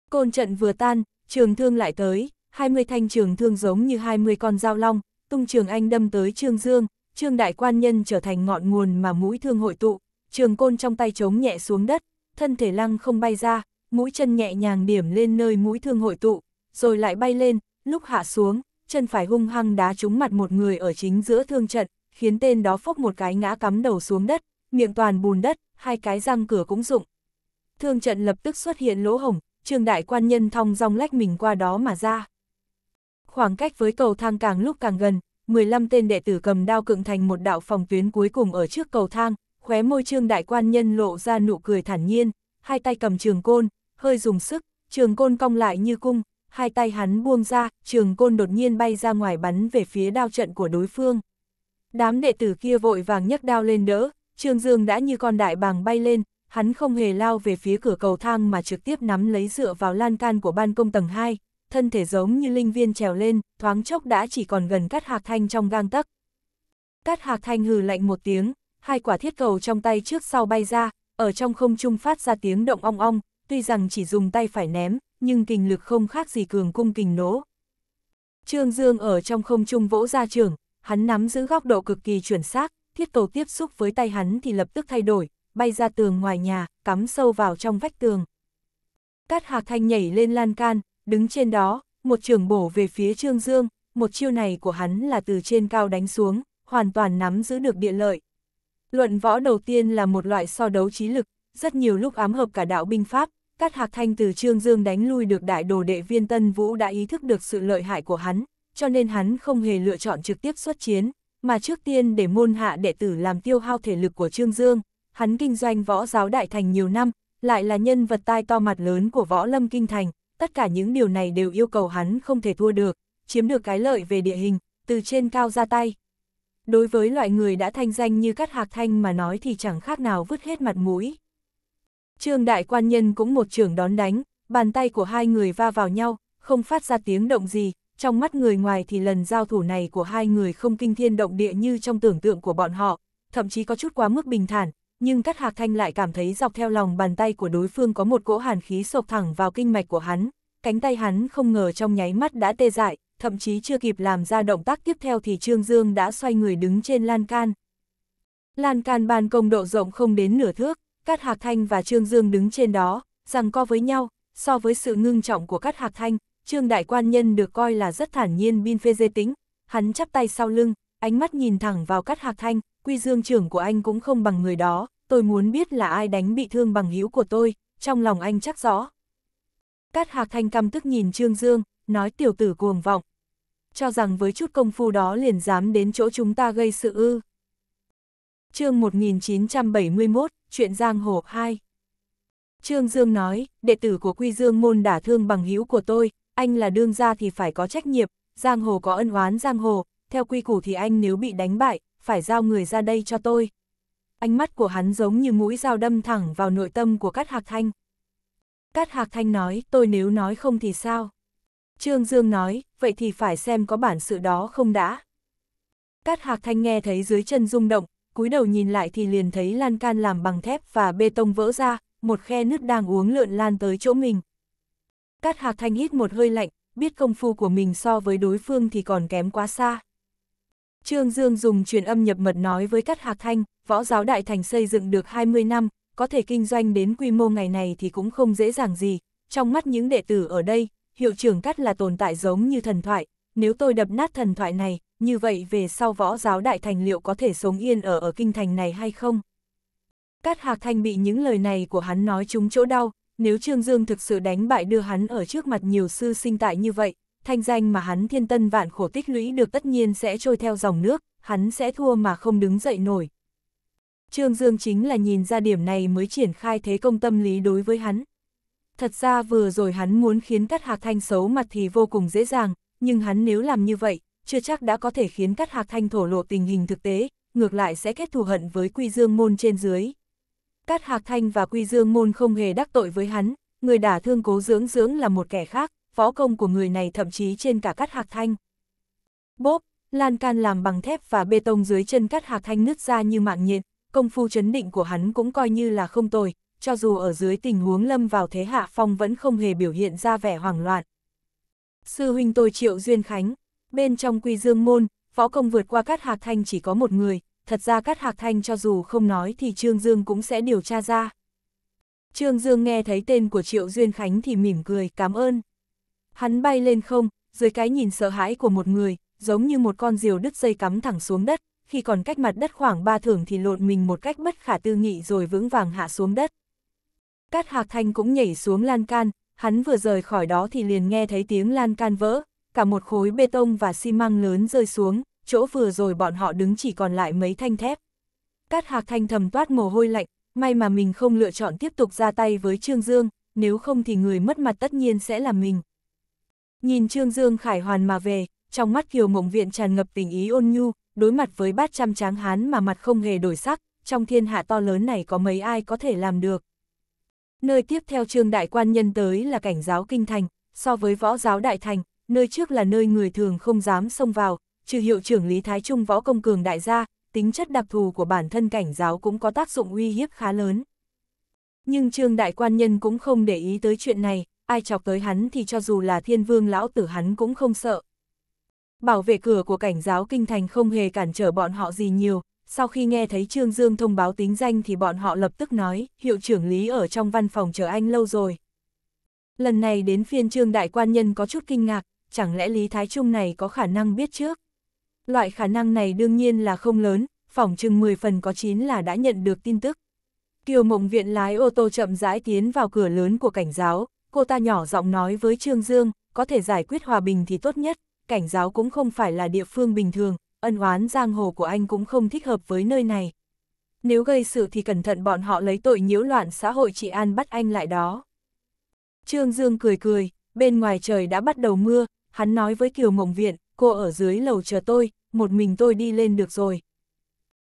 Côn trận vừa tan, trường thương lại tới, 20 thanh trường thương giống như 20 con dao long, tung trường anh đâm tới Trương Dương, Trương Đại Quan Nhân trở thành ngọn nguồn mà mũi thương hội tụ, trường côn trong tay chống nhẹ xuống đất, thân thể lăng không bay ra, mũi chân nhẹ nhàng điểm lên nơi mũi thương hội tụ, rồi lại bay lên, lúc hạ xuống, chân phải hung hăng đá trúng mặt một người ở chính giữa thương trận, khiến tên đó phốc một cái ngã cắm đầu xuống đất, miệng toàn bùn đất, hai cái răng cửa cũng rụng. Thương trận lập tức xuất hiện lỗ hổng, trương đại quan nhân thong dong lách mình qua đó mà ra. Khoảng cách với cầu thang càng lúc càng gần, 15 tên đệ tử cầm đao cựng thành một đạo phòng tuyến cuối cùng ở trước cầu thang, khóe môi trương đại quan nhân lộ ra nụ cười thản nhiên, hai tay cầm trường côn, hơi dùng sức, trường côn cong lại như cung, hai tay hắn buông ra, trường côn đột nhiên bay ra ngoài bắn về phía đao trận của đối phương. Đám đệ tử kia vội vàng nhấc đao lên đỡ, Trương Dương đã như con đại bàng bay lên, hắn không hề lao về phía cửa cầu thang mà trực tiếp nắm lấy dựa vào lan can của ban công tầng 2, thân thể giống như linh viên trèo lên, thoáng chốc đã chỉ còn gần cắt hạc thanh trong gang tấc. Cắt hạc thanh hừ lạnh một tiếng, hai quả thiết cầu trong tay trước sau bay ra, ở trong không trung phát ra tiếng động ong ong, tuy rằng chỉ dùng tay phải ném, nhưng kình lực không khác gì cường cung kình nỗ. Trương Dương ở trong không trung vỗ ra trường, hắn nắm giữ góc độ cực kỳ chuẩn xác, thiết cầu tiếp xúc với tay hắn thì lập tức thay đổi, bay ra tường ngoài nhà, cắm sâu vào trong vách tường. Cát Hạc Thanh nhảy lên lan can, đứng trên đó, một trường bổ về phía Trương Dương, một chiêu này của hắn là từ trên cao đánh xuống, hoàn toàn nắm giữ được địa lợi. Luận võ đầu tiên là một loại so đấu trí lực, rất nhiều lúc ám hợp cả đạo binh pháp, Cát Hạc Thanh từ Trương Dương đánh lui được đại đồ đệ viên Tân Vũ đã ý thức được sự lợi hại của hắn, cho nên hắn không hề lựa chọn trực tiếp xuất chiến, mà trước tiên để môn hạ đệ tử làm tiêu hao thể lực của Trương Dương. Hắn kinh doanh võ giáo đại thành nhiều năm, lại là nhân vật tai to mặt lớn của võ lâm kinh thành, tất cả những điều này đều yêu cầu hắn không thể thua được, chiếm được cái lợi về địa hình, từ trên cao ra tay. Đối với loại người đã thanh danh như Cát Hạc Thanh mà nói thì chẳng khác nào vứt hết mặt mũi. Trương đại quan nhân cũng một trưởng đón đánh, bàn tay của hai người va vào nhau, không phát ra tiếng động gì, trong mắt người ngoài thì lần giao thủ này của hai người không kinh thiên động địa như trong tưởng tượng của bọn họ, thậm chí có chút quá mức bình thản, nhưng Cát Hạc Thanh lại cảm thấy dọc theo lòng bàn tay của đối phương có một cỗ hàn khí sộc thẳng vào kinh mạch của hắn, cánh tay hắn không ngờ trong nháy mắt đã tê dại, thậm chí chưa kịp làm ra động tác tiếp theo thì Trương Dương đã xoay người đứng trên lan can. Lan can ban công độ rộng không đến nửa thước, Cát Hạc Thanh và Trương Dương đứng trên đó, rằng co với nhau, so với sự ngưng trọng của Cát Hạc Thanh, Trương Đại Quan Nhân được coi là rất thản nhiên bin phê dê tính, hắn chắp tay sau lưng, ánh mắt nhìn thẳng vào Cát Hạc Thanh, quy dương trưởng của anh cũng không bằng người đó, tôi muốn biết là ai đánh bị thương bằng hữu của tôi, trong lòng anh chắc rõ. Cát Hạc Thanh căm tức nhìn Trương Dương, nói tiểu tử cuồng vọng. Cho rằng với chút công phu đó liền dám đến chỗ chúng ta gây sự ư. chương 1971, chuyện giang hồ 2. Trương Dương nói, đệ tử của Quy Dương môn đả thương bằng hữu của tôi, anh là đương gia thì phải có trách nhiệm, giang hồ có ân oán giang hồ, theo quy củ thì anh nếu bị đánh bại, phải giao người ra đây cho tôi. Ánh mắt của hắn giống như mũi dao đâm thẳng vào nội tâm của Cát Hạc Thanh. Cát Hạc Thanh nói, tôi nếu nói không thì sao? Trương Dương nói, vậy thì phải xem có bản sự đó không đã. Cát Hạc Thanh nghe thấy dưới chân rung động, cúi đầu nhìn lại thì liền thấy lan can làm bằng thép và bê tông vỡ ra, một khe nứt đang uống lượn lan tới chỗ mình. Cát Hạc Thanh hít một hơi lạnh, biết công phu của mình so với đối phương thì còn kém quá xa. Trương Dương dùng truyền âm nhập mật nói với Cát Hạc Thanh, võ giáo đại thành xây dựng được 20 năm, có thể kinh doanh đến quy mô ngày này thì cũng không dễ dàng gì. Trong mắt những đệ tử ở đây, hiệu trưởng Cát là tồn tại giống như thần thoại, nếu tôi đập nát thần thoại này, như vậy về sau võ giáo đại thành liệu có thể sống yên ở ở kinh thành này hay không? Cát Hạc Thanh bị những lời này của hắn nói trúng chỗ đau, nếu Trương Dương thực sự đánh bại đưa hắn ở trước mặt nhiều sư sinh tại như vậy, thanh danh mà hắn thiên tân vạn khổ tích lũy được tất nhiên sẽ trôi theo dòng nước, hắn sẽ thua mà không đứng dậy nổi. Trương Dương chính là nhìn ra điểm này mới triển khai thế công tâm lý đối với hắn. Thật ra vừa rồi hắn muốn khiến Cát Hạc Thanh xấu mặt thì vô cùng dễ dàng, nhưng hắn nếu làm như vậy, chưa chắc đã có thể khiến Cát Hạc Thanh thổ lộ tình hình thực tế, ngược lại sẽ kết thù hận với Quy Dương Môn trên dưới. Cát Hạc Thanh và Quy Dương Môn không hề đắc tội với hắn, người đả thương cố dưỡng dưỡng là một kẻ khác, võ công của người này thậm chí trên cả Cát Hạc Thanh. Bốp, lan can làm bằng thép và bê tông dưới chân Cát Hạc Thanh nứt ra như mạng nhện, công phu chấn định của hắn cũng coi như là không tồi, cho dù ở dưới tình huống lâm vào thế hạ phong vẫn không hề biểu hiện ra vẻ hoảng loạn, Sư huynh tôi triệu Duyên Khánh, bên trong quy dương môn, võ công vượt qua Cát Hạc Thanh chỉ có một người, thật ra Cát Hạc Thanh cho dù không nói thì Trương Dương cũng sẽ điều tra ra. Trương Dương nghe thấy tên của Triệu Duyên Khánh thì mỉm cười, cảm ơn. Hắn bay lên không, dưới cái nhìn sợ hãi của một người, giống như một con diều đứt dây cắm thẳng xuống đất, khi còn cách mặt đất khoảng ba thưởng thì lộn mình một cách bất khả tư nghị rồi vững vàng hạ xuống đất. Cát Hạc Thanh cũng nhảy xuống lan can, hắn vừa rời khỏi đó thì liền nghe thấy tiếng lan can vỡ, cả một khối bê tông và xi măng lớn rơi xuống, chỗ vừa rồi bọn họ đứng chỉ còn lại mấy thanh thép. Cát Hạc Thanh thầm toát mồ hôi lạnh, may mà mình không lựa chọn tiếp tục ra tay với Trương Dương, nếu không thì người mất mặt tất nhiên sẽ là mình. Nhìn Trương Dương khải hoàn mà về, trong mắt Kiều Mộng Viện tràn ngập tình ý ôn nhu, đối mặt với bát trăm tráng hán mà mặt không hề đổi sắc, trong thiên hạ to lớn này có mấy ai có thể làm được. Nơi tiếp theo trương đại quan nhân tới là cảnh giáo kinh thành, so với võ giáo đại thành, nơi trước là nơi người thường không dám xông vào, trừ hiệu trưởng Lý Thái Trung võ công cường đại gia, tính chất đặc thù của bản thân cảnh giáo cũng có tác dụng uy hiếp khá lớn. Nhưng trương đại quan nhân cũng không để ý tới chuyện này, ai chọc tới hắn thì cho dù là thiên vương lão tử hắn cũng không sợ. Bảo vệ cửa của cảnh giáo kinh thành không hề cản trở bọn họ gì nhiều, sau khi nghe thấy Trương Dương thông báo tính danh thì bọn họ lập tức nói, hiệu trưởng Lý ở trong văn phòng chờ anh lâu rồi. Lần này đến phiên Trương Đại Quan Nhân có chút kinh ngạc, chẳng lẽ Lý Thái Trung này có khả năng biết trước? Loại khả năng này đương nhiên là không lớn, phòng chừng 10 phần có 9 là đã nhận được tin tức. Kiều Mộng Viện lái ô tô chậm rãi tiến vào cửa lớn của cảnh giáo, cô ta nhỏ giọng nói với Trương Dương, có thể giải quyết hòa bình thì tốt nhất, cảnh giáo cũng không phải là địa phương bình thường, ân oán giang hồ của anh cũng không thích hợp với nơi này. Nếu gây sự thì cẩn thận bọn họ lấy tội nhiễu loạn xã hội trị an bắt anh lại đó. Trương Dương cười cười, bên ngoài trời đã bắt đầu mưa, hắn nói với Kiều Mộng Viện, cô ở dưới lầu chờ tôi, một mình tôi đi lên được rồi.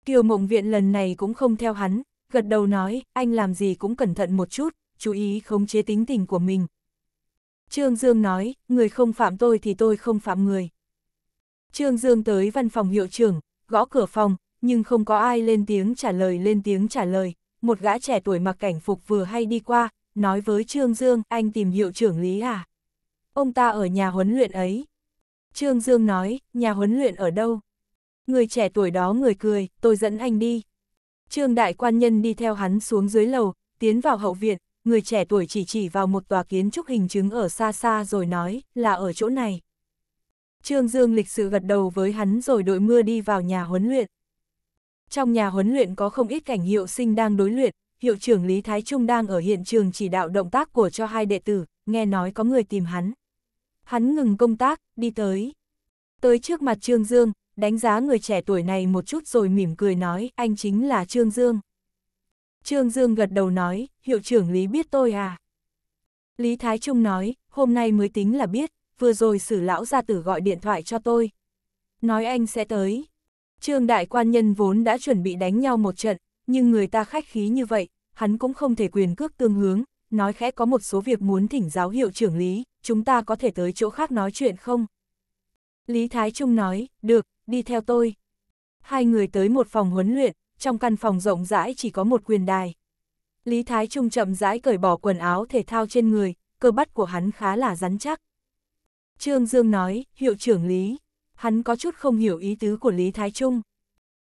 Kiều Mộng Viện lần này cũng không theo hắn, gật đầu nói, anh làm gì cũng cẩn thận một chút, chú ý không chế tính tình của mình. Trương Dương nói, người không phạm tôi thì tôi không phạm người. Trương Dương tới văn phòng hiệu trưởng, gõ cửa phòng, nhưng không có ai lên tiếng trả lời lên tiếng trả lời, một gã trẻ tuổi mặc cảnh phục vừa hay đi qua, nói với Trương Dương, anh tìm hiệu trưởng Lý à? Ông ta ở nhà huấn luyện ấy. Trương Dương nói, nhà huấn luyện ở đâu? Người trẻ tuổi đó người cười, tôi dẫn anh đi. Trương đại quan nhân đi theo hắn xuống dưới lầu, tiến vào hậu viện, người trẻ tuổi chỉ chỉ vào một tòa kiến trúc hình chứng ở xa xa rồi nói, là ở chỗ này. Trương Dương lịch sự gật đầu với hắn rồi đội mưa đi vào nhà huấn luyện. Trong nhà huấn luyện có không ít cảnh hiệu sinh đang đối luyện, hiệu trưởng Lý Thái Trung đang ở hiện trường chỉ đạo động tác của cho hai đệ tử, nghe nói có người tìm hắn. Hắn ngừng công tác, đi tới. Tới trước mặt Trương Dương, đánh giá người trẻ tuổi này một chút rồi mỉm cười nói, anh chính là Trương Dương. Trương Dương gật đầu nói, hiệu trưởng Lý biết tôi à? Lý Thái Trung nói, hôm nay mới tính là biết, vừa rồi sử lão gia tử gọi điện thoại cho tôi. Nói anh sẽ tới. Trương đại quan nhân vốn đã chuẩn bị đánh nhau một trận, nhưng người ta khách khí như vậy, hắn cũng không thể quyền cước tương hướng, nói khẽ có một số việc muốn thỉnh giáo hiệu trưởng lý, chúng ta có thể tới chỗ khác nói chuyện không? Lý Thái Trung nói, được, đi theo tôi. Hai người tới một phòng huấn luyện, trong căn phòng rộng rãi chỉ có một quyền đài. Lý Thái Trung chậm rãi cởi bỏ quần áo thể thao trên người, cơ bắp của hắn khá là rắn chắc, Trương Dương nói, hiệu trưởng Lý. Hắn có chút không hiểu ý tứ của Lý Thái Trung.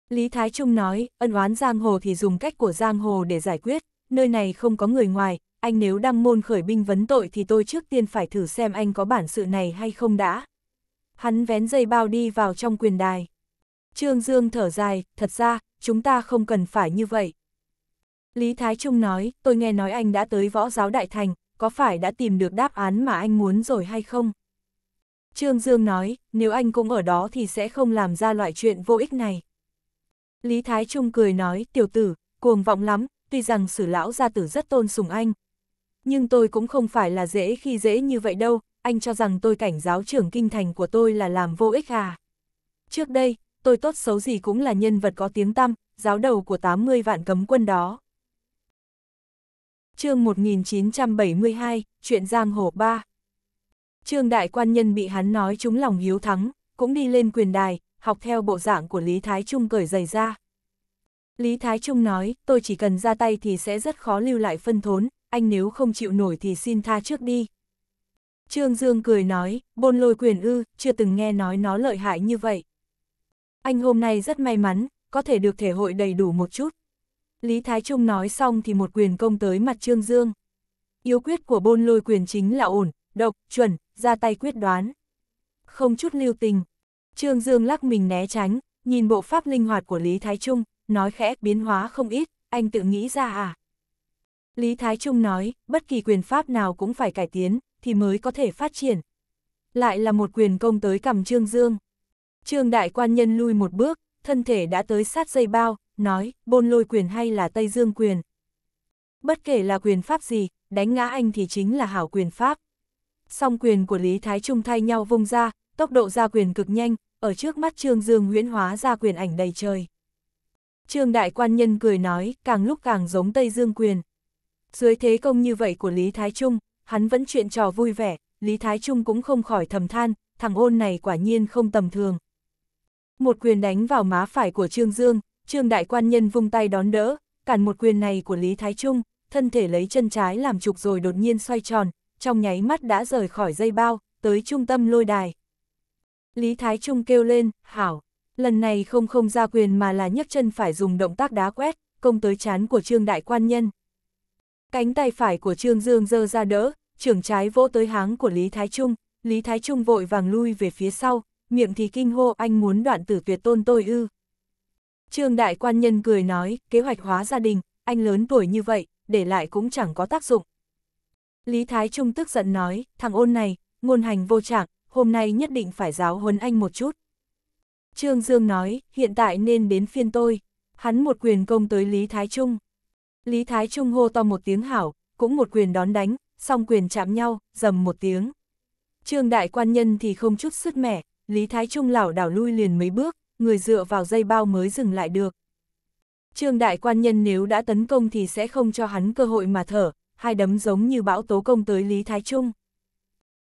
Lý Thái Trung nói, ân oán giang hồ thì dùng cách của giang hồ để giải quyết, nơi này không có người ngoài, anh nếu đăng môn khởi binh vấn tội thì tôi trước tiên phải thử xem anh có bản sự này hay không đã. Hắn vén dây bao đi vào trong quyền đài. Trương Dương thở dài, thật ra, chúng ta không cần phải như vậy. Lý Thái Trung nói, tôi nghe nói anh đã tới võ giáo đại thành, có phải đã tìm được đáp án mà anh muốn rồi hay không? Trương Dương nói, nếu anh cũng ở đó thì sẽ không làm ra loại chuyện vô ích này. Lý Thái Trung cười nói, tiểu tử, cuồng vọng lắm, tuy rằng sử lão gia tử rất tôn sùng anh. Nhưng tôi cũng không phải là dễ khi dễ như vậy đâu, anh cho rằng tôi cảnh giáo trưởng kinh thành của tôi là làm vô ích à. Trước đây, tôi tốt xấu gì cũng là nhân vật có tiếng tăm, giáo đầu của 80 vạn cấm quân đó. chương 1972, chuyện Giang Hồ 3 Trương đại quan nhân bị hắn nói trúng lòng hiếu thắng, cũng đi lên quyền đài, học theo bộ dạng của Lý Thái Trung cởi giày ra. Lý Thái Trung nói, tôi chỉ cần ra tay thì sẽ rất khó lưu lại phân thốn, anh nếu không chịu nổi thì xin tha trước đi. Trương Dương cười nói, bôn lôi quyền ư, chưa từng nghe nói nó lợi hại như vậy. Anh hôm nay rất may mắn, có thể được thể hội đầy đủ một chút. Lý Thái Trung nói xong thì một quyền công tới mặt Trương Dương. Yếu quyết của bôn lôi quyền chính là ổn, độc, chuẩn, ra tay quyết đoán. Không chút lưu tình. Trương Dương lắc mình né tránh, nhìn bộ pháp linh hoạt của Lý Thái Trung, nói khẽ biến hóa không ít, anh tự nghĩ ra à. Lý Thái Trung nói, bất kỳ quyền pháp nào cũng phải cải tiến, thì mới có thể phát triển. Lại là một quyền công tới cầm Trương Dương. Trương Đại Quan Nhân lui một bước, thân thể đã tới sát dây bao, nói, bôn lôi quyền hay là Tây Dương quyền. Bất kể là quyền pháp gì, đánh ngã anh thì chính là hảo quyền pháp song quyền của Lý Thái Trung thay nhau vung ra, tốc độ ra quyền cực nhanh, ở trước mắt Trương Dương Nguyễn hóa ra quyền ảnh đầy trời. Trương Đại Quan Nhân cười nói, càng lúc càng giống Tây Dương quyền. Dưới thế công như vậy của Lý Thái Trung, hắn vẫn chuyện trò vui vẻ, Lý Thái Trung cũng không khỏi thầm than, thằng ôn này quả nhiên không tầm thường. Một quyền đánh vào má phải của Trương Dương, Trương Đại Quan Nhân vung tay đón đỡ, cản một quyền này của Lý Thái Trung, thân thể lấy chân trái làm trục rồi đột nhiên xoay tròn, trong nháy mắt đã rời khỏi dây bao, tới trung tâm lôi đài. Lý Thái Trung kêu lên, hảo, lần này không không ra quyền mà là nhấc chân phải dùng động tác đá quét, công tới chán của Trương Đại Quan Nhân. Cánh tay phải của Trương Dương dơ ra đỡ, trưởng trái vỗ tới háng của Lý Thái Trung, Lý Thái Trung vội vàng lui về phía sau, miệng thì kinh hô anh muốn đoạn tử tuyệt tôn tôi ư. Trương Đại Quan Nhân cười nói, kế hoạch hóa gia đình, anh lớn tuổi như vậy, để lại cũng chẳng có tác dụng. Lý Thái Trung tức giận nói, thằng ôn này, ngôn hành vô trạng, hôm nay nhất định phải giáo huấn anh một chút. Trương Dương nói, hiện tại nên đến phiên tôi. Hắn một quyền công tới Lý Thái Trung. Lý Thái Trung hô to một tiếng hảo, cũng một quyền đón đánh, song quyền chạm nhau, dầm một tiếng. Trương đại quan nhân thì không chút sức mẻ, Lý Thái Trung lảo đảo lui liền mấy bước, người dựa vào dây bao mới dừng lại được. Trương đại quan nhân nếu đã tấn công thì sẽ không cho hắn cơ hội mà thở, hai đấm giống như bão tố công tới Lý Thái Trung.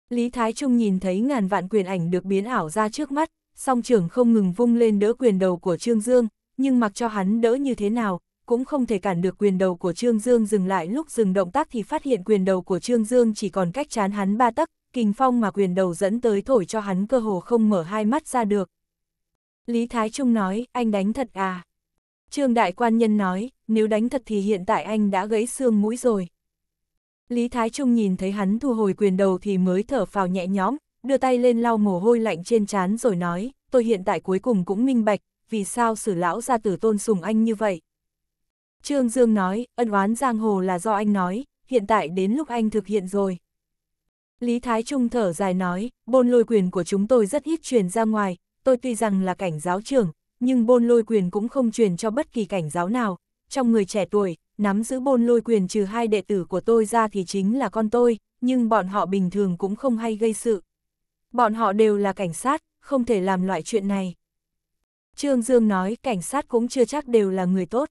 Lý Thái Trung nhìn thấy ngàn vạn quyền ảnh được biến ảo ra trước mắt, song trưởng không ngừng vung lên đỡ quyền đầu của Trương Dương, nhưng mặc cho hắn đỡ như thế nào, cũng không thể cản được quyền đầu của Trương Dương dừng lại lúc dừng động tác thì phát hiện quyền đầu của Trương Dương chỉ còn cách chán hắn ba tấc, kình phong mà quyền đầu dẫn tới thổi cho hắn cơ hồ không mở hai mắt ra được. Lý Thái Trung nói, anh đánh thật à? Trương Đại Quan Nhân nói, nếu đánh thật thì hiện tại anh đã gãy xương mũi rồi. Lý Thái Trung nhìn thấy hắn thu hồi quyền đầu thì mới thở phào nhẹ nhõm, đưa tay lên lau mồ hôi lạnh trên trán rồi nói, tôi hiện tại cuối cùng cũng minh bạch, vì sao sử lão gia tử tôn sùng anh như vậy. Trương Dương nói, ân oán giang hồ là do anh nói, hiện tại đến lúc anh thực hiện rồi. Lý Thái Trung thở dài nói, bôn lôi quyền của chúng tôi rất ít truyền ra ngoài, tôi tuy rằng là cảnh giáo trưởng, nhưng bôn lôi quyền cũng không truyền cho bất kỳ cảnh giáo nào, trong người trẻ tuổi, nắm giữ bôn lôi quyền trừ hai đệ tử của tôi ra thì chính là con tôi, nhưng bọn họ bình thường cũng không hay gây sự. Bọn họ đều là cảnh sát, không thể làm loại chuyện này. Trương Dương nói cảnh sát cũng chưa chắc đều là người tốt.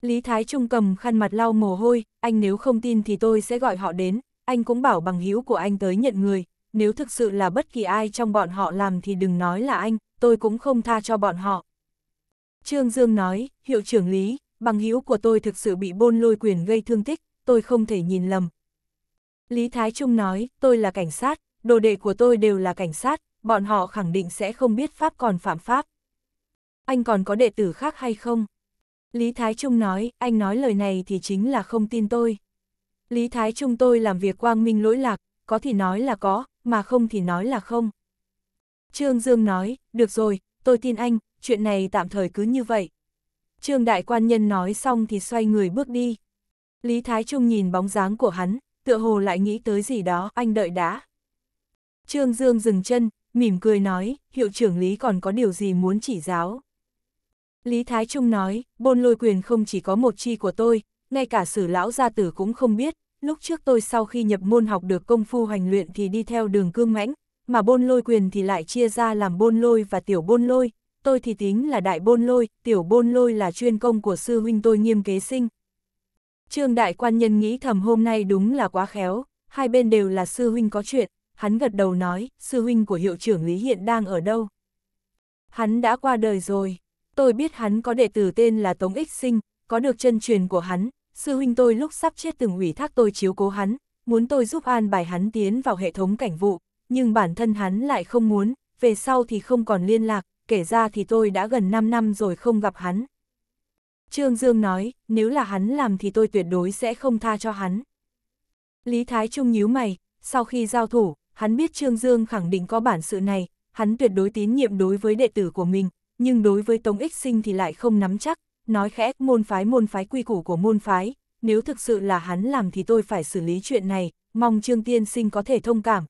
Lý Thái Trung cầm khăn mặt lau mồ hôi, anh nếu không tin thì tôi sẽ gọi họ đến, anh cũng bảo bằng hữu của anh tới nhận người, nếu thực sự là bất kỳ ai trong bọn họ làm thì đừng nói là anh, tôi cũng không tha cho bọn họ. Trương Dương nói, hiệu trưởng Lý, bằng hữu của tôi thực sự bị bôn lôi quyền gây thương tích, tôi không thể nhìn lầm. Lý Thái Trung nói, tôi là cảnh sát, đồ đệ của tôi đều là cảnh sát, bọn họ khẳng định sẽ không biết Pháp còn phạm Pháp. Anh còn có đệ tử khác hay không? Lý Thái Trung nói, anh nói lời này thì chính là không tin tôi. Lý Thái Trung tôi làm việc quang minh lỗi lạc, có thì nói là có, mà không thì nói là không. Trương Dương nói, được rồi, tôi tin anh, chuyện này tạm thời cứ như vậy. Trương đại quan nhân nói xong thì xoay người bước đi. Lý Thái Trung nhìn bóng dáng của hắn, tựa hồ lại nghĩ tới gì đó, anh đợi đã. Trương Dương dừng chân, mỉm cười nói, hiệu trưởng Lý còn có điều gì muốn chỉ giáo. Lý Thái Trung nói, bôn lôi quyền không chỉ có một chi của tôi, ngay cả sử lão gia tử cũng không biết, lúc trước tôi sau khi nhập môn học được công phu hành luyện thì đi theo đường cương mãnh, mà bôn lôi quyền thì lại chia ra làm bôn lôi và tiểu bôn lôi, tôi thì tính là đại bôn lôi, tiểu bôn lôi là chuyên công của sư huynh tôi nghiêm kế sinh. Trương đại quan nhân nghĩ thầm hôm nay đúng là quá khéo, hai bên đều là sư huynh có chuyện, hắn gật đầu nói, sư huynh của hiệu trưởng Lý hiện đang ở đâu. Hắn đã qua đời rồi, tôi biết hắn có đệ tử tên là Tống Ích Sinh, có được chân truyền của hắn, sư huynh tôi lúc sắp chết từng ủy thác tôi chiếu cố hắn, muốn tôi giúp an bài hắn tiến vào hệ thống cảnh vụ, nhưng bản thân hắn lại không muốn, về sau thì không còn liên lạc, kể ra thì tôi đã gần 5 năm rồi không gặp hắn. Trương Dương nói, nếu là hắn làm thì tôi tuyệt đối sẽ không tha cho hắn. Lý Thái Trung nhíu mày, sau khi giao thủ, hắn biết Trương Dương khẳng định có bản sự này, hắn tuyệt đối tín nhiệm đối với đệ tử của mình, nhưng đối với Tống Ích Sinh thì lại không nắm chắc, nói khẽ môn phái môn phái quy củ của môn phái, nếu thực sự là hắn làm thì tôi phải xử lý chuyện này, mong Trương Tiên Sinh có thể thông cảm,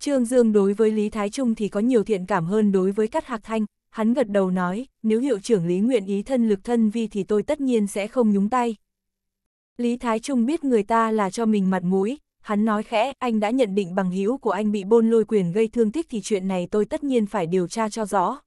Trương Dương đối với Lý Thái Trung thì có nhiều thiện cảm hơn đối với Cát Hạc Thanh, hắn gật đầu nói, nếu hiệu trưởng Lý nguyện ý thân lực thân vi thì tôi tất nhiên sẽ không nhúng tay. Lý Thái Trung biết người ta là cho mình mặt mũi, hắn nói khẽ, anh đã nhận định bằng hữu của anh bị bôn lôi quyền gây thương tích thì chuyện này tôi tất nhiên phải điều tra cho rõ.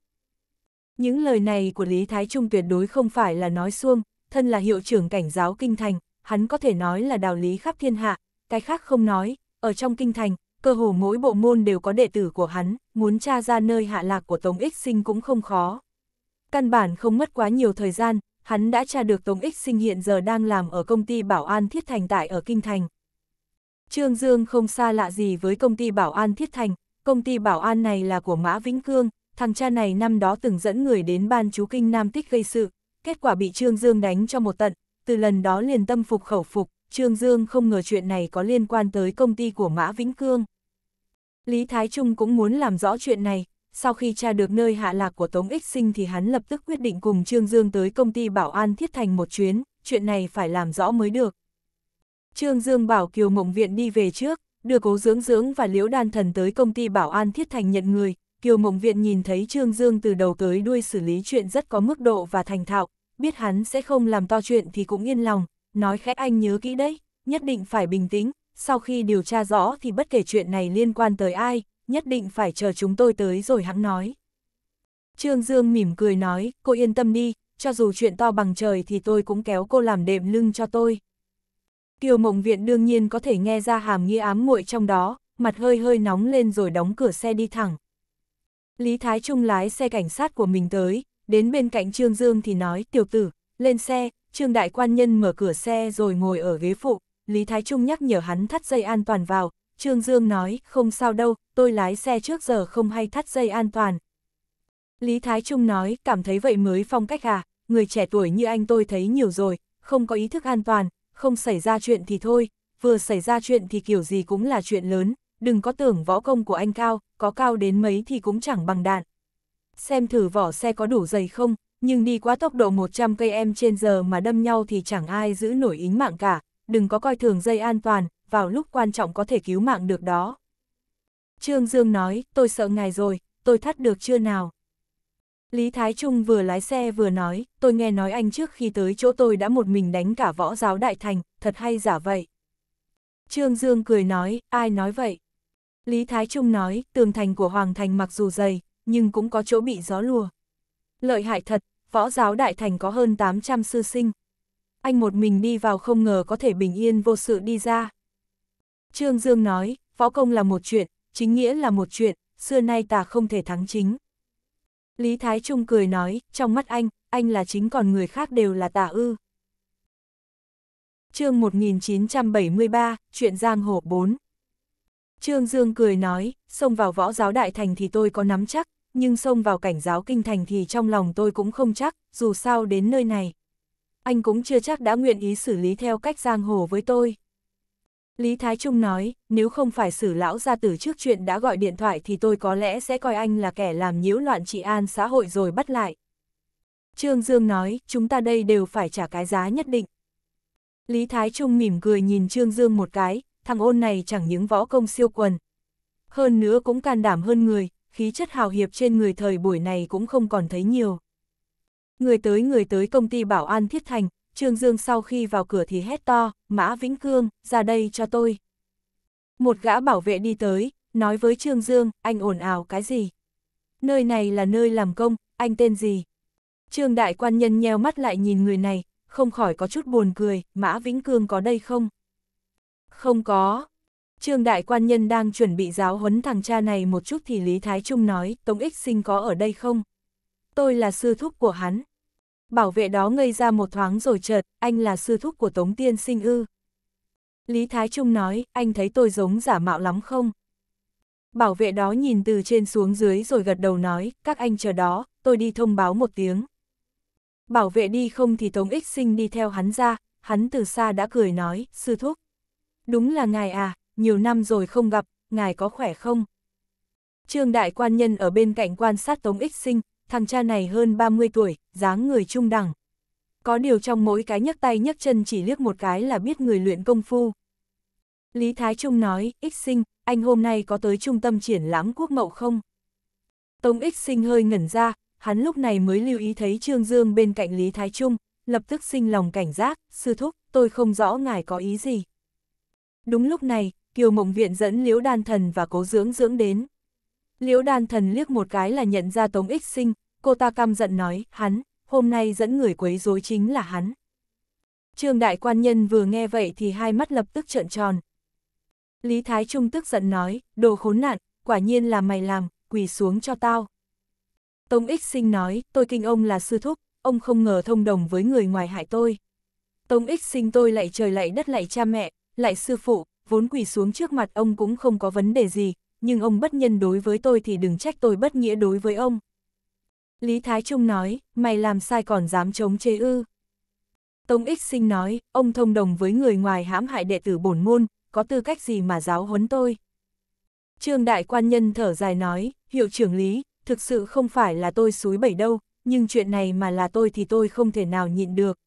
Những lời này của Lý Thái Trung tuyệt đối không phải là nói xuông, thân là hiệu trưởng cảnh giáo kinh thành, hắn có thể nói là đạo lý khắp thiên hạ, cái khác không nói, ở trong kinh thành, cơ hồ mỗi bộ môn đều có đệ tử của hắn, muốn tra ra nơi hạ lạc của Tống Ích Sinh cũng không khó. Căn bản không mất quá nhiều thời gian, hắn đã tra được Tống Ích Sinh hiện giờ đang làm ở công ty bảo an thiết thành tại ở Kinh Thành. Trương Dương không xa lạ gì với công ty bảo an thiết thành, công ty bảo an này là của Mã Vĩnh Cương, thằng cha này năm đó từng dẫn người đến ban chú kinh Nam Tích gây sự, kết quả bị Trương Dương đánh cho một tận, từ lần đó liền tâm phục khẩu phục, Trương Dương không ngờ chuyện này có liên quan tới công ty của Mã Vĩnh Cương. Lý Thái Trung cũng muốn làm rõ chuyện này, sau khi tra được nơi hạ lạc của Tống Ích Sinh thì hắn lập tức quyết định cùng Trương Dương tới công ty bảo an thiết thành một chuyến, chuyện này phải làm rõ mới được. Trương Dương bảo Kiều Mộng Viện đi về trước, đưa cố dưỡng dưỡng và liễu đan thần tới công ty bảo an thiết thành nhận người, Kiều Mộng Viện nhìn thấy Trương Dương từ đầu tới đuôi xử lý chuyện rất có mức độ và thành thạo, biết hắn sẽ không làm to chuyện thì cũng yên lòng, nói khẽ anh nhớ kỹ đấy, nhất định phải bình tĩnh, sau khi điều tra rõ thì bất kể chuyện này liên quan tới ai, nhất định phải chờ chúng tôi tới rồi hắn nói. Trương Dương mỉm cười nói, cô yên tâm đi, cho dù chuyện to bằng trời thì tôi cũng kéo cô làm đệm lưng cho tôi. Kiều Mộng Viện đương nhiên có thể nghe ra hàm nghi ám muội trong đó, mặt hơi hơi nóng lên rồi đóng cửa xe đi thẳng. Lý Thái Trung lái xe cảnh sát của mình tới, đến bên cạnh Trương Dương thì nói, tiểu tử, lên xe, Trương Đại Quan Nhân mở cửa xe rồi ngồi ở ghế phụ, Lý Thái Trung nhắc nhở hắn thắt dây an toàn vào, Trương Dương nói, không sao đâu, tôi lái xe trước giờ không hay thắt dây an toàn. Lý Thái Trung nói, cảm thấy vậy mới phong cách à, người trẻ tuổi như anh tôi thấy nhiều rồi, không có ý thức an toàn, không xảy ra chuyện thì thôi, vừa xảy ra chuyện thì kiểu gì cũng là chuyện lớn, đừng có tưởng võ công của anh cao, có cao đến mấy thì cũng chẳng bằng đạn. Xem thử vỏ xe có đủ dày không, nhưng đi quá tốc độ 100 em trên giờ mà đâm nhau thì chẳng ai giữ nổi ính mạng cả, đừng có coi thường dây an toàn, vào lúc quan trọng có thể cứu mạng được đó. Trương Dương nói, tôi sợ ngài rồi, tôi thắt được chưa nào? Lý Thái Trung vừa lái xe vừa nói, tôi nghe nói anh trước khi tới chỗ tôi đã một mình đánh cả võ giáo đại thành, thật hay giả vậy? Trương Dương cười nói, ai nói vậy? Lý Thái Trung nói, tường thành của Hoàng Thành mặc dù dày, nhưng cũng có chỗ bị gió lùa. Lợi hại thật, võ giáo đại thành có hơn 800 sư sinh, anh một mình đi vào không ngờ có thể bình yên vô sự đi ra. Trương Dương nói, võ công là một chuyện, chính nghĩa là một chuyện, xưa nay ta không thể thắng chính. Lý Thái Trung cười nói, trong mắt anh, anh là chính còn người khác đều là tà ư. chương 1973, chuyện Giang Hồ 4 Trương Dương cười nói, xông vào võ giáo đại thành thì tôi có nắm chắc, nhưng xông vào cảnh giáo kinh thành thì trong lòng tôi cũng không chắc, dù sao đến nơi này, anh cũng chưa chắc đã nguyện ý xử lý theo cách giang hồ với tôi. Lý Thái Trung nói, nếu không phải xử lão gia tử trước chuyện đã gọi điện thoại thì tôi có lẽ sẽ coi anh là kẻ làm nhiễu loạn trị an xã hội rồi bắt lại. Trương Dương nói, chúng ta đây đều phải trả cái giá nhất định. Lý Thái Trung mỉm cười nhìn Trương Dương một cái, thằng ôn này chẳng những võ công siêu quần. Hơn nữa cũng can đảm hơn người, khí chất hào hiệp trên người thời buổi này cũng không còn thấy nhiều. Người tới người tới công ty bảo an thiết thành, Trương Dương sau khi vào cửa thì hét to, Mã Vĩnh Cương, ra đây cho tôi. Một gã bảo vệ đi tới, nói với Trương Dương, anh ồn ào cái gì? Nơi này là nơi làm công, anh tên gì? Trương Đại Quan Nhân nheo mắt lại nhìn người này, không khỏi có chút buồn cười, Mã Vĩnh Cương có đây không? Không có. Trương Đại Quan Nhân đang chuẩn bị giáo huấn thằng cha này một chút thì Lý Thái Trung nói, Tống Ích Sinh có ở đây không? Tôi là sư thúc của hắn. Bảo vệ đó ngây ra một thoáng rồi chợt, anh là sư thúc của Tống Tiên sinh ư. Lý Thái Trung nói, anh thấy tôi giống giả mạo lắm không? Bảo vệ đó nhìn từ trên xuống dưới rồi gật đầu nói, các anh chờ đó, tôi đi thông báo một tiếng. Bảo vệ đi không thì Tống Ích Sinh đi theo hắn ra, hắn từ xa đã cười nói, sư thúc. Đúng là ngài à, nhiều năm rồi không gặp, ngài có khỏe không? Trương đại quan nhân ở bên cạnh quan sát Tống Ích Sinh, thằng cha này hơn 30 tuổi, dáng người trung đẳng. Có điều trong mỗi cái nhấc tay nhấc chân chỉ liếc một cái là biết người luyện công phu. Lý Thái Trung nói, ích sinh, anh hôm nay có tới trung tâm triển lãm quốc mậu không? Tống ích sinh hơi ngẩn ra, hắn lúc này mới lưu ý thấy Trương Dương bên cạnh Lý Thái Trung, lập tức sinh lòng cảnh giác, sư thúc, tôi không rõ ngài có ý gì. Đúng lúc này, Kiều Mộng Viện dẫn Liễu Đan Thần và Cố Dưỡng Dưỡng đến. Liễu Đan Thần liếc một cái là nhận ra Tống Ích Sinh, cô ta căm giận nói, hắn, hôm nay dẫn người quấy rối chính là hắn. Trương đại quan nhân vừa nghe vậy thì hai mắt lập tức trợn tròn. Lý Thái Trung tức giận nói, đồ khốn nạn, quả nhiên là mày làm, quỳ xuống cho tao. Tống Ích Sinh nói, tôi kinh ông là sư thúc, ông không ngờ thông đồng với người ngoài hại tôi. Tống Ích Sinh tôi lại trời lại đất lại cha mẹ, lại sư phụ, vốn quỳ xuống trước mặt ông cũng không có vấn đề gì, nhưng ông bất nhân đối với tôi thì đừng trách tôi bất nghĩa đối với ông. Lý Thái Trung nói, mày làm sai còn dám chống chế ư. Tống Ích Sinh nói, ông thông đồng với người ngoài hãm hại đệ tử bổn môn, có tư cách gì mà giáo huấn tôi. Trương Đại Quan Nhân thở dài nói, hiệu trưởng Lý, thực sự không phải là tôi suối bẩy đâu, nhưng chuyện này mà là tôi thì tôi không thể nào nhịn được.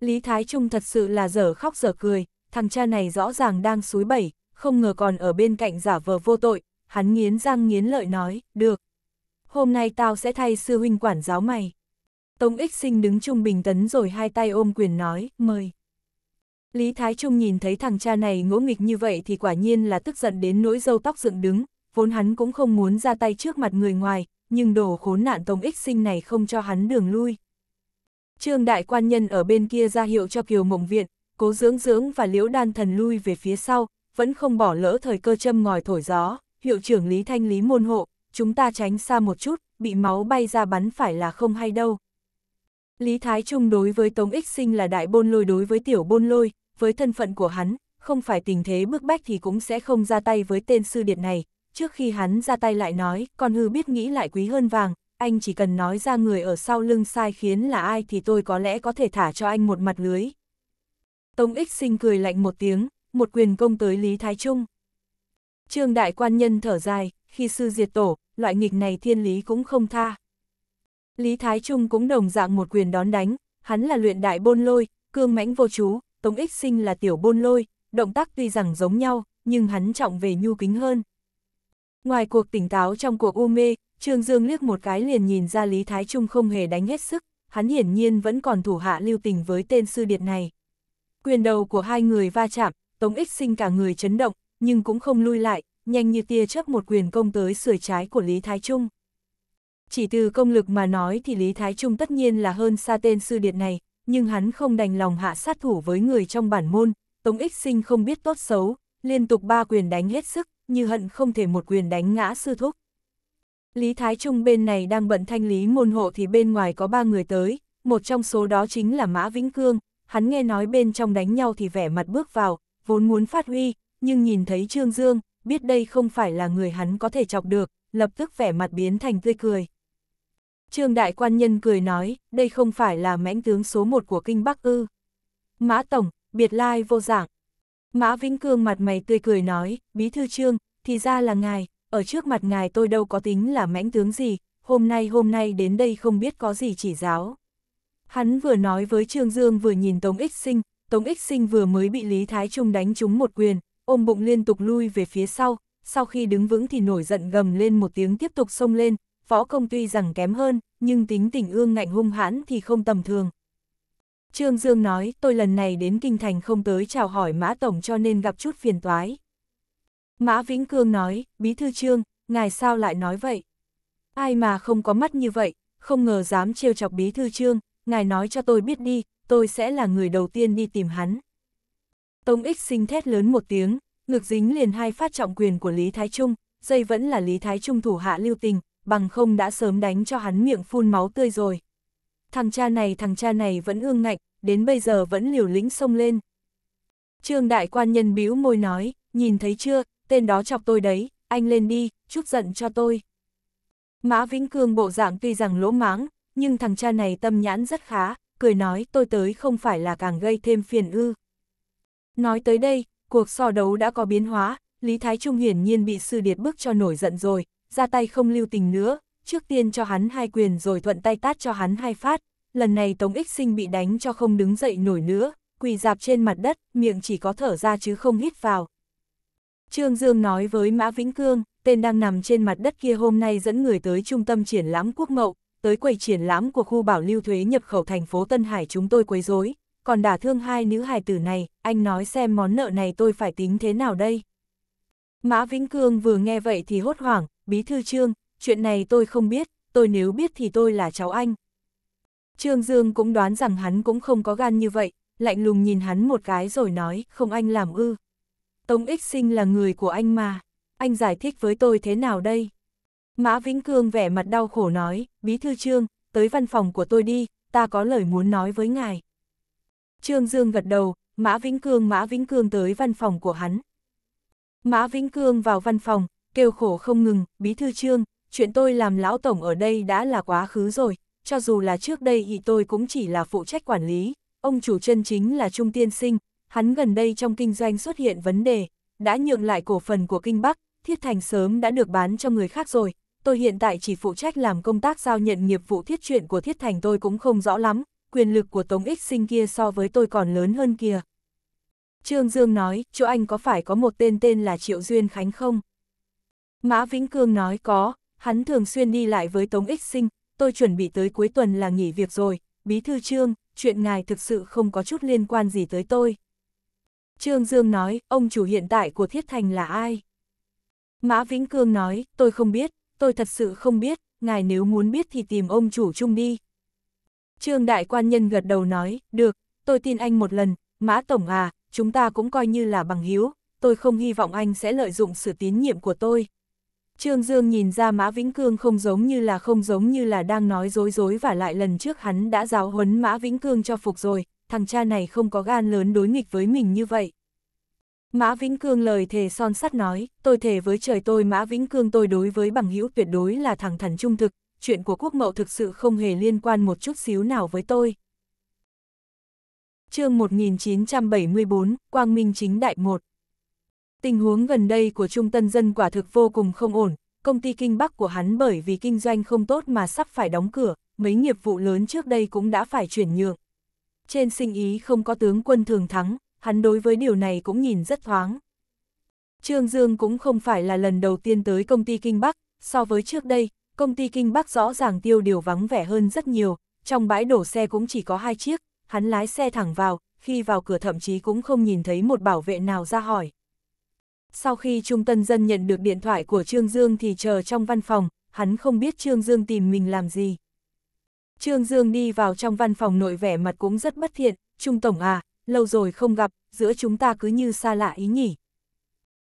Lý Thái Trung thật sự là dở khóc dở cười, thằng cha này rõ ràng đang suối bẩy, không ngờ còn ở bên cạnh giả vờ vô tội, hắn nghiến răng nghiến lợi nói, được, hôm nay tao sẽ thay sư huynh quản giáo mày. Tống ích sinh đứng trung bình tấn rồi hai tay ôm quyền nói, mời. Lý Thái Trung nhìn thấy thằng cha này ngỗ nghịch như vậy thì quả nhiên là tức giận đến nỗi dâu tóc dựng đứng, vốn hắn cũng không muốn ra tay trước mặt người ngoài, nhưng đồ khốn nạn Tống ích sinh này không cho hắn đường lui. Trương đại quan nhân ở bên kia ra hiệu cho Kiều Mộng Viện, cố dưỡng dưỡng và liễu đan thần lui về phía sau, vẫn không bỏ lỡ thời cơ châm ngòi thổi gió, hiệu trưởng Lý Thanh Lý môn hộ, chúng ta tránh xa một chút, bị máu bay ra bắn phải là không hay đâu. Lý Thái Trung đối với Tống Ích Sinh là đại bôn lôi đối với tiểu bôn lôi, với thân phận của hắn, không phải tình thế bức bách thì cũng sẽ không ra tay với tên sư điệt này. Trước khi hắn ra tay lại nói, con hư biết nghĩ lại quý hơn vàng, anh chỉ cần nói ra người ở sau lưng sai khiến là ai thì tôi có lẽ có thể thả cho anh một mặt lưới. Tống Ích Sinh cười lạnh một tiếng, một quyền công tới Lý Thái Trung. Trương Đại Quan Nhân thở dài, khi sư diệt tổ, loại nghịch này thiên lý cũng không tha. Lý Thái Trung cũng đồng dạng một quyền đón đánh, hắn là luyện đại bôn lôi, cương mãnh vô chú, Tống Ích Sinh là tiểu bôn lôi, động tác tuy rằng giống nhau, nhưng hắn trọng về nhu kính hơn. Ngoài cuộc tỉnh táo trong cuộc u mê, Trương Dương liếc một cái liền nhìn ra Lý Thái Trung không hề đánh hết sức, hắn hiển nhiên vẫn còn thủ hạ lưu tình với tên sư điệt này. Quyền đầu của hai người va chạm, Tống Ích Sinh cả người chấn động, nhưng cũng không lui lại, nhanh như tia chớp một quyền công tới sửa trái của Lý Thái Trung. Chỉ từ công lực mà nói thì Lý Thái Trung tất nhiên là hơn xa tên sư điệt này, nhưng hắn không đành lòng hạ sát thủ với người trong bản môn, Tống Ích Sinh không biết tốt xấu, liên tục ba quyền đánh hết sức, như hận không thể một quyền đánh ngã sư thúc. Lý Thái Trung bên này đang bận thanh lý môn hộ thì bên ngoài có ba người tới, một trong số đó chính là Mã Vĩnh Cương, hắn nghe nói bên trong đánh nhau thì vẻ mặt bước vào, vốn muốn phát huy, nhưng nhìn thấy Trương Dương, biết đây không phải là người hắn có thể chọc được, lập tức vẻ mặt biến thành tươi cười. Trương đại quan nhân cười nói, đây không phải là mãnh tướng số một của kinh Bắc ư. Mã Tổng, biệt lai vô giảng Mã Vĩnh Cương mặt mày tươi cười nói, bí thư trương, thì ra là ngài, ở trước mặt ngài tôi đâu có tính là mãnh tướng gì, hôm nay hôm nay đến đây không biết có gì chỉ giáo. Hắn vừa nói với Trương Dương vừa nhìn Tống Ích Sinh, Tống Ích Sinh vừa mới bị Lý Thái Trung đánh trúng một quyền, ôm bụng liên tục lui về phía sau, sau khi đứng vững thì nổi giận gầm lên một tiếng tiếp tục xông lên, võ công tuy rằng kém hơn, nhưng tính tình ương ngạnh hung hãn thì không tầm thường. Trương Dương nói, tôi lần này đến Kinh Thành không tới chào hỏi Mã Tổng cho nên gặp chút phiền toái. Mã Vĩnh Cương nói, Bí Thư Trương, ngài sao lại nói vậy? Ai mà không có mắt như vậy, không ngờ dám trêu chọc Bí Thư Trương, ngài nói cho tôi biết đi, tôi sẽ là người đầu tiên đi tìm hắn. Tống Ích sinh thét lớn một tiếng, ngược dính liền hai phát trọng quyền của Lý Thái Trung, dây vẫn là Lý Thái Trung thủ hạ lưu tình, bằng không đã sớm đánh cho hắn miệng phun máu tươi rồi. Thằng cha này thằng cha này vẫn ương ngạnh, đến bây giờ vẫn liều lĩnh xông lên. Trương đại quan nhân bĩu môi nói, nhìn thấy chưa, tên đó chọc tôi đấy, anh lên đi, chút giận cho tôi. Mã Vĩnh Cương bộ dạng tuy rằng lỗ máng, nhưng thằng cha này tâm nhãn rất khá, cười nói tôi tới không phải là càng gây thêm phiền ư. Nói tới đây, cuộc so đấu đã có biến hóa, Lý Thái Trung hiển nhiên bị sư điệt bức cho nổi giận rồi, ra tay không lưu tình nữa, trước tiên cho hắn hai quyền rồi thuận tay tát cho hắn hai phát, lần này Tống Ích Sinh bị đánh cho không đứng dậy nổi nữa, quỳ dạp trên mặt đất, miệng chỉ có thở ra chứ không hít vào. Trương Dương nói với Mã Vĩnh Cương, tên đang nằm trên mặt đất kia hôm nay dẫn người tới trung tâm triển lãm quốc mậu, tới quầy triển lãm của khu bảo lưu thuế nhập khẩu thành phố Tân Hải chúng tôi quấy rối, còn đả thương hai nữ hài tử này, anh nói xem món nợ này tôi phải tính thế nào đây. Mã Vĩnh Cương vừa nghe vậy thì hốt hoảng, bí thư trương, chuyện này tôi không biết, tôi nếu biết thì tôi là cháu anh. Trương Dương cũng đoán rằng hắn cũng không có gan như vậy, lạnh lùng nhìn hắn một cái rồi nói, không anh làm ư. Tống Ích Sinh là người của anh mà, anh giải thích với tôi thế nào đây? Mã Vĩnh Cương vẻ mặt đau khổ nói, bí thư trương, tới văn phòng của tôi đi, ta có lời muốn nói với ngài. Trương Dương gật đầu, Mã Vĩnh Cương Mã Vĩnh Cương tới văn phòng của hắn. Mã Vĩnh Cương vào văn phòng, kêu khổ không ngừng, bí thư Trương, chuyện tôi làm lão tổng ở đây đã là quá khứ rồi, cho dù là trước đây thì tôi cũng chỉ là phụ trách quản lý, ông chủ chân chính là Trung Tiên Sinh, hắn gần đây trong kinh doanh xuất hiện vấn đề, đã nhượng lại cổ phần của Kinh Bắc, Thiết Thành sớm đã được bán cho người khác rồi, tôi hiện tại chỉ phụ trách làm công tác giao nhận nghiệp vụ thiết chuyện của Thiết Thành tôi cũng không rõ lắm, quyền lực của Tống Ích Sinh kia so với tôi còn lớn hơn kia. Trương Dương nói, chỗ anh có phải có một tên tên là Triệu Duyên Khánh không? Mã Vĩnh Cương nói có, hắn thường xuyên đi lại với Tống Ích Sinh, tôi chuẩn bị tới cuối tuần là nghỉ việc rồi, bí thư Trương, chuyện ngài thực sự không có chút liên quan gì tới tôi. Trương Dương nói, ông chủ hiện tại của Thiết Thành là ai? Mã Vĩnh Cương nói, tôi không biết, tôi thật sự không biết, ngài nếu muốn biết thì tìm ông chủ chung đi, Trương Đại Quan Nhân gật đầu nói, được, tôi tin anh một lần, Mã Tổng à, chúng ta cũng coi như là bằng hiếu, tôi không hy vọng anh sẽ lợi dụng sự tín nhiệm của tôi. Trương Dương nhìn ra Mã Vĩnh Cương không giống như là không giống như là đang nói dối dối và lại lần trước hắn đã giáo huấn Mã Vĩnh Cương cho phục rồi, thằng cha này không có gan lớn đối nghịch với mình như vậy. Mã Vĩnh Cương lời thề son sắt nói, tôi thề với trời tôi Mã Vĩnh Cương tôi đối với bằng hữu tuyệt đối là thẳng thắn trung thực, chuyện của quốc mậu thực sự không hề liên quan một chút xíu nào với tôi. chương 1974, Quang Minh Chính Đại 1 Tình huống gần đây của Trung Tân Dân quả thực vô cùng không ổn, công ty kinh bắc của hắn bởi vì kinh doanh không tốt mà sắp phải đóng cửa, mấy nghiệp vụ lớn trước đây cũng đã phải chuyển nhượng. Trên sinh ý không có tướng quân thường thắng, hắn đối với điều này cũng nhìn rất thoáng. Trương Dương cũng không phải là lần đầu tiên tới công ty Kinh Bắc, so với trước đây, công ty Kinh Bắc rõ ràng tiêu điều vắng vẻ hơn rất nhiều, trong bãi đổ xe cũng chỉ có hai chiếc, hắn lái xe thẳng vào, khi vào cửa thậm chí cũng không nhìn thấy một bảo vệ nào ra hỏi. Sau khi Trung Tân Dân nhận được điện thoại của Trương Dương thì chờ trong văn phòng, hắn không biết Trương Dương tìm mình làm gì. Trương Dương đi vào trong văn phòng nội vẻ mặt cũng rất bất thiện, Trung Tổng à, lâu rồi không gặp, giữa chúng ta cứ như xa lạ ý nhỉ.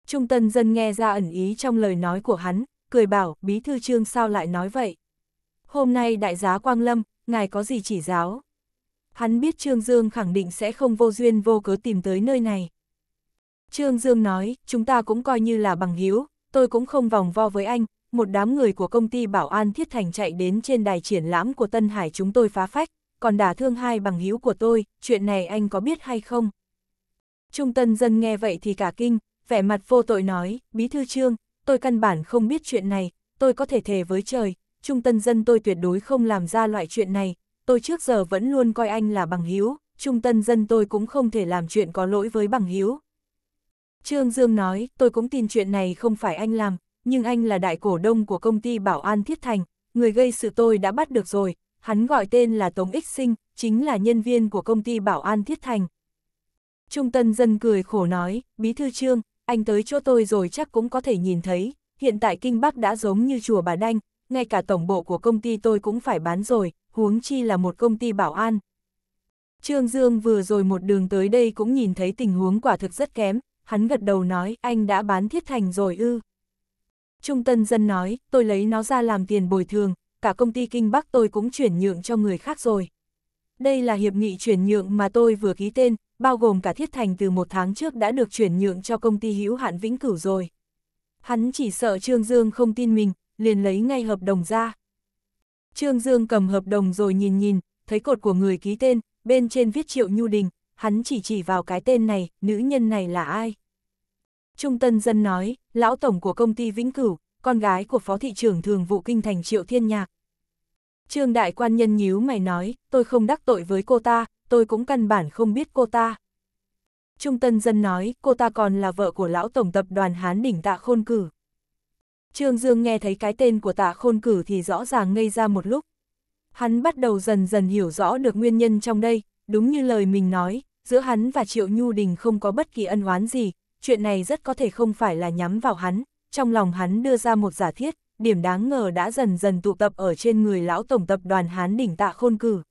Trung Tân Dân nghe ra ẩn ý trong lời nói của hắn, cười bảo, bí thư trương sao lại nói vậy? Hôm nay đại giá Quang Lâm, ngài có gì chỉ giáo? Hắn biết Trương Dương khẳng định sẽ không vô duyên vô cớ tìm tới nơi này. Trương Dương nói, chúng ta cũng coi như là bằng hữu tôi cũng không vòng vo với anh, một đám người của công ty bảo an thiết thành chạy đến trên đài triển lãm của Tân Hải chúng tôi phá phách, còn đả thương hai bằng hữu của tôi, chuyện này anh có biết hay không? Trung tân dân nghe vậy thì cả kinh, vẻ mặt vô tội nói, bí thư trương, tôi căn bản không biết chuyện này, tôi có thể thề với trời, trung tân dân tôi tuyệt đối không làm ra loại chuyện này, tôi trước giờ vẫn luôn coi anh là bằng hiếu, trung tân dân tôi cũng không thể làm chuyện có lỗi với bằng hiếu. Trương Dương nói, tôi cũng tin chuyện này không phải anh làm, nhưng anh là đại cổ đông của công ty Bảo An Thiết Thành, người gây sự tôi đã bắt được rồi, hắn gọi tên là Tống Ích Sinh, chính là nhân viên của công ty Bảo An Thiết Thành. Trung Tân Dân cười khổ nói, Bí Thư Trương, anh tới chỗ tôi rồi chắc cũng có thể nhìn thấy, hiện tại Kinh Bắc đã giống như chùa Bà Đanh, ngay cả tổng bộ của công ty tôi cũng phải bán rồi, huống chi là một công ty bảo an. Trương Dương vừa rồi một đường tới đây cũng nhìn thấy tình huống quả thực rất kém, hắn gật đầu nói anh đã bán thiết thành rồi ư. Trung Tân Dân nói tôi lấy nó ra làm tiền bồi thường, cả công ty Kinh Bắc tôi cũng chuyển nhượng cho người khác rồi. Đây là hiệp nghị chuyển nhượng mà tôi vừa ký tên, bao gồm cả thiết thành từ một tháng trước đã được chuyển nhượng cho công ty hữu hạn vĩnh cửu rồi. Hắn chỉ sợ Trương Dương không tin mình, liền lấy ngay hợp đồng ra. Trương Dương cầm hợp đồng rồi nhìn nhìn, thấy cột của người ký tên, bên trên viết Triệu Nhu Đình, hắn chỉ chỉ vào cái tên này, nữ nhân này là ai. Trung Tân Dân nói, lão tổng của công ty Vĩnh Cửu, con gái của phó thị trưởng thường vụ kinh thành Triệu Thiên Nhạc, Trương đại quan nhân nhíu mày nói, tôi không đắc tội với cô ta, tôi cũng căn bản không biết cô ta. Trung tân dân nói, cô ta còn là vợ của lão tổng tập đoàn Hán đỉnh tạ khôn cử. Trương Dương nghe thấy cái tên của tạ khôn cử thì rõ ràng ngây ra một lúc. Hắn bắt đầu dần dần hiểu rõ được nguyên nhân trong đây, đúng như lời mình nói, giữa hắn và Triệu Nhu Đình không có bất kỳ ân oán gì, chuyện này rất có thể không phải là nhắm vào hắn, trong lòng hắn đưa ra một giả thiết, điểm đáng ngờ đã dần dần tụ tập ở trên người lão tổng tập đoàn Hán đỉnh tạ khôn cử.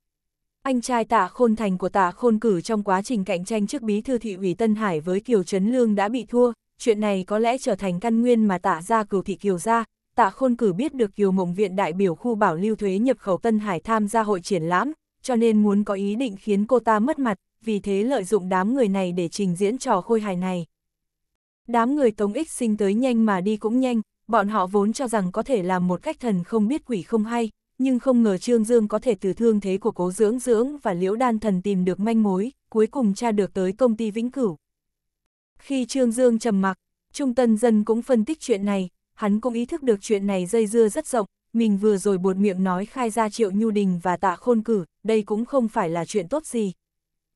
Anh trai tạ khôn thành của tạ khôn cử trong quá trình cạnh tranh trước bí thư thị ủy Tân Hải với Kiều Trấn Lương đã bị thua, chuyện này có lẽ trở thành căn nguyên mà tạ gia cửu thị Kiều gia Tạ khôn cử biết được Kiều Mộng Viện đại biểu khu bảo lưu thuế nhập khẩu Tân Hải tham gia hội triển lãm, cho nên muốn có ý định khiến cô ta mất mặt, vì thế lợi dụng đám người này để trình diễn trò khôi hài này. Đám người Tống Ích sinh tới nhanh mà đi cũng nhanh, Bọn họ vốn cho rằng có thể làm một cách thần không biết quỷ không hay, nhưng không ngờ Trương Dương có thể từ thương thế của cố dưỡng dưỡng và liễu đan thần tìm được manh mối, cuối cùng tra được tới công ty Vĩnh Cửu. Khi Trương Dương trầm mặc, Trung Tân Dân cũng phân tích chuyện này, hắn cũng ý thức được chuyện này dây dưa rất rộng, mình vừa rồi buột miệng nói khai ra Triệu Nhu Đình và tạ khôn cử, đây cũng không phải là chuyện tốt gì.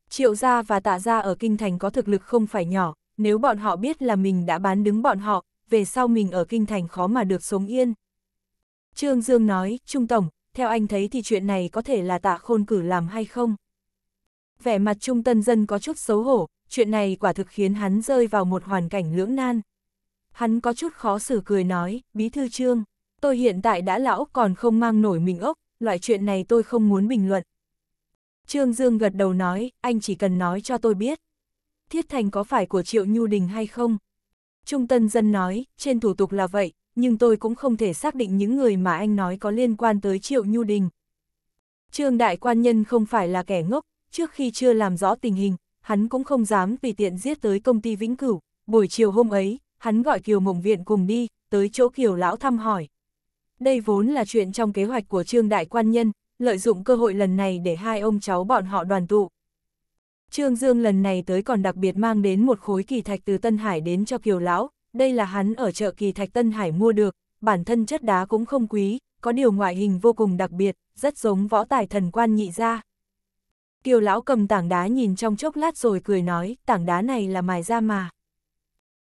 Triệu gia và tạ gia ở Kinh Thành có thực lực không phải nhỏ, nếu bọn họ biết là mình đã bán đứng bọn họ, về sau mình ở kinh thành khó mà được sống yên. Trương Dương nói, Trung Tổng, theo anh thấy thì chuyện này có thể là tạ khôn cử làm hay không? Vẻ mặt Trung Tân Dân có chút xấu hổ, chuyện này quả thực khiến hắn rơi vào một hoàn cảnh lưỡng nan. Hắn có chút khó xử cười nói, Bí Thư Trương, tôi hiện tại đã lão còn không mang nổi mình ốc, loại chuyện này tôi không muốn bình luận. Trương Dương gật đầu nói, anh chỉ cần nói cho tôi biết. Thiết thành có phải của Triệu Nhu Đình hay không? Trung Tân Dân nói, trên thủ tục là vậy, nhưng tôi cũng không thể xác định những người mà anh nói có liên quan tới Triệu Nhu Đình. Trương Đại Quan Nhân không phải là kẻ ngốc, trước khi chưa làm rõ tình hình, hắn cũng không dám vì tiện giết tới công ty Vĩnh Cửu. Buổi chiều hôm ấy, hắn gọi Kiều Mộng Viện cùng đi, tới chỗ Kiều Lão thăm hỏi. Đây vốn là chuyện trong kế hoạch của Trương Đại Quan Nhân, lợi dụng cơ hội lần này để hai ông cháu bọn họ đoàn tụ. Trương Dương lần này tới còn đặc biệt mang đến một khối kỳ thạch từ Tân Hải đến cho Kiều Lão, đây là hắn ở chợ kỳ thạch Tân Hải mua được, bản thân chất đá cũng không quý, có điều ngoại hình vô cùng đặc biệt, rất giống võ tài thần quan nhị ra. Kiều Lão cầm tảng đá nhìn trong chốc lát rồi cười nói, tảng đá này là mài ra mà.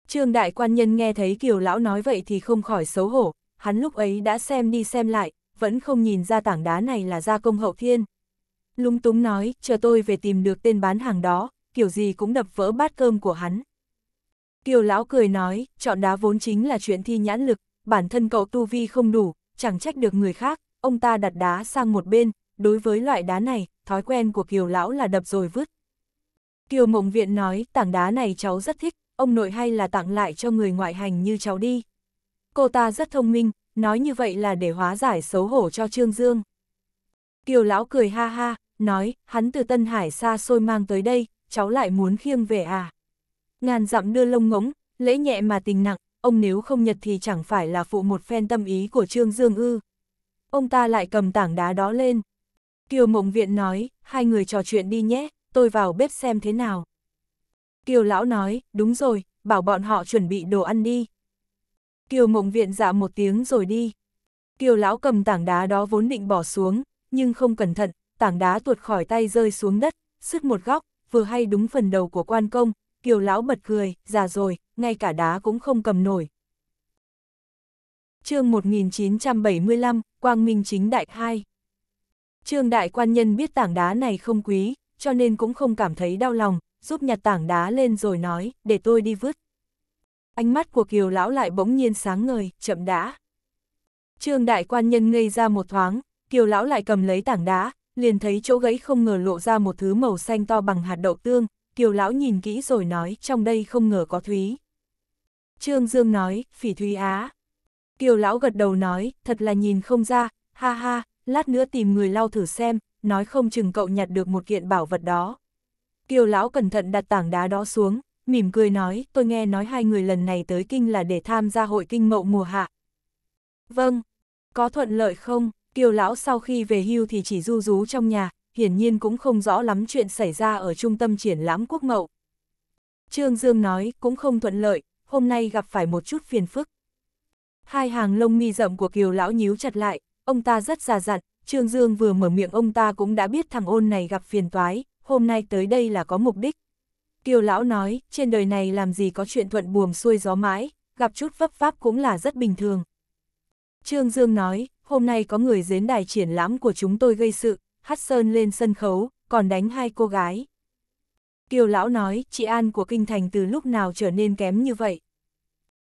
Trương Đại Quan Nhân nghe thấy Kiều Lão nói vậy thì không khỏi xấu hổ, hắn lúc ấy đã xem đi xem lại, vẫn không nhìn ra tảng đá này là gia công hậu thiên, lúng túng nói, chờ tôi về tìm được tên bán hàng đó, kiểu gì cũng đập vỡ bát cơm của hắn. Kiều lão cười nói, chọn đá vốn chính là chuyện thi nhãn lực, bản thân cậu tu vi không đủ, chẳng trách được người khác, ông ta đặt đá sang một bên, đối với loại đá này, thói quen của kiều lão là đập rồi vứt. Kiều mộng viện nói, tảng đá này cháu rất thích, ông nội hay là tặng lại cho người ngoại hành như cháu đi. Cô ta rất thông minh, nói như vậy là để hóa giải xấu hổ cho Trương Dương. Kiều lão cười ha ha, nói, hắn từ Tân Hải xa xôi mang tới đây, cháu lại muốn khiêng về à. Ngàn dặm đưa lông ngỗng, lễ nhẹ mà tình nặng, ông nếu không nhật thì chẳng phải là phụ một phen tâm ý của Trương Dương ư. Ông ta lại cầm tảng đá đó lên. Kiều mộng viện nói, hai người trò chuyện đi nhé, tôi vào bếp xem thế nào. Kiều lão nói, đúng rồi, bảo bọn họ chuẩn bị đồ ăn đi. Kiều mộng viện dạ một tiếng rồi đi. Kiều lão cầm tảng đá đó vốn định bỏ xuống, nhưng không cẩn thận, tảng đá tuột khỏi tay rơi xuống đất, sứt một góc, vừa hay đúng phần đầu của quan công, kiều lão bật cười, già rồi, ngay cả đá cũng không cầm nổi. chương 1975, Quang Minh Chính Đại 2 Trương Đại Quan Nhân biết tảng đá này không quý, cho nên cũng không cảm thấy đau lòng, giúp nhặt tảng đá lên rồi nói, để tôi đi vứt. Ánh mắt của Kiều Lão lại bỗng nhiên sáng ngời, chậm đã. Trương Đại Quan Nhân ngây ra một thoáng, Kiều lão lại cầm lấy tảng đá, liền thấy chỗ gãy không ngờ lộ ra một thứ màu xanh to bằng hạt đậu tương, Kiều lão nhìn kỹ rồi nói trong đây không ngờ có thúy. Trương Dương nói, phỉ thúy á. Kiều lão gật đầu nói, thật là nhìn không ra, ha ha, lát nữa tìm người lau thử xem, nói không chừng cậu nhặt được một kiện bảo vật đó. Kiều lão cẩn thận đặt tảng đá đó xuống, mỉm cười nói, tôi nghe nói hai người lần này tới kinh là để tham gia hội kinh mậu mùa hạ. Vâng, có thuận lợi không? Kiều lão sau khi về hưu thì chỉ du rú trong nhà, hiển nhiên cũng không rõ lắm chuyện xảy ra ở trung tâm triển lãm quốc mậu. Trương Dương nói cũng không thuận lợi, hôm nay gặp phải một chút phiền phức. Hai hàng lông mi rậm của Kiều lão nhíu chặt lại, ông ta rất già dặn, Trương Dương vừa mở miệng ông ta cũng đã biết thằng ôn này gặp phiền toái, hôm nay tới đây là có mục đích. Kiều lão nói, trên đời này làm gì có chuyện thuận buồm xuôi gió mãi, gặp chút vấp pháp cũng là rất bình thường. Trương Dương nói, hôm nay có người đến đài triển lãm của chúng tôi gây sự, hát sơn lên sân khấu, còn đánh hai cô gái. Kiều lão nói, chị An của Kinh Thành từ lúc nào trở nên kém như vậy.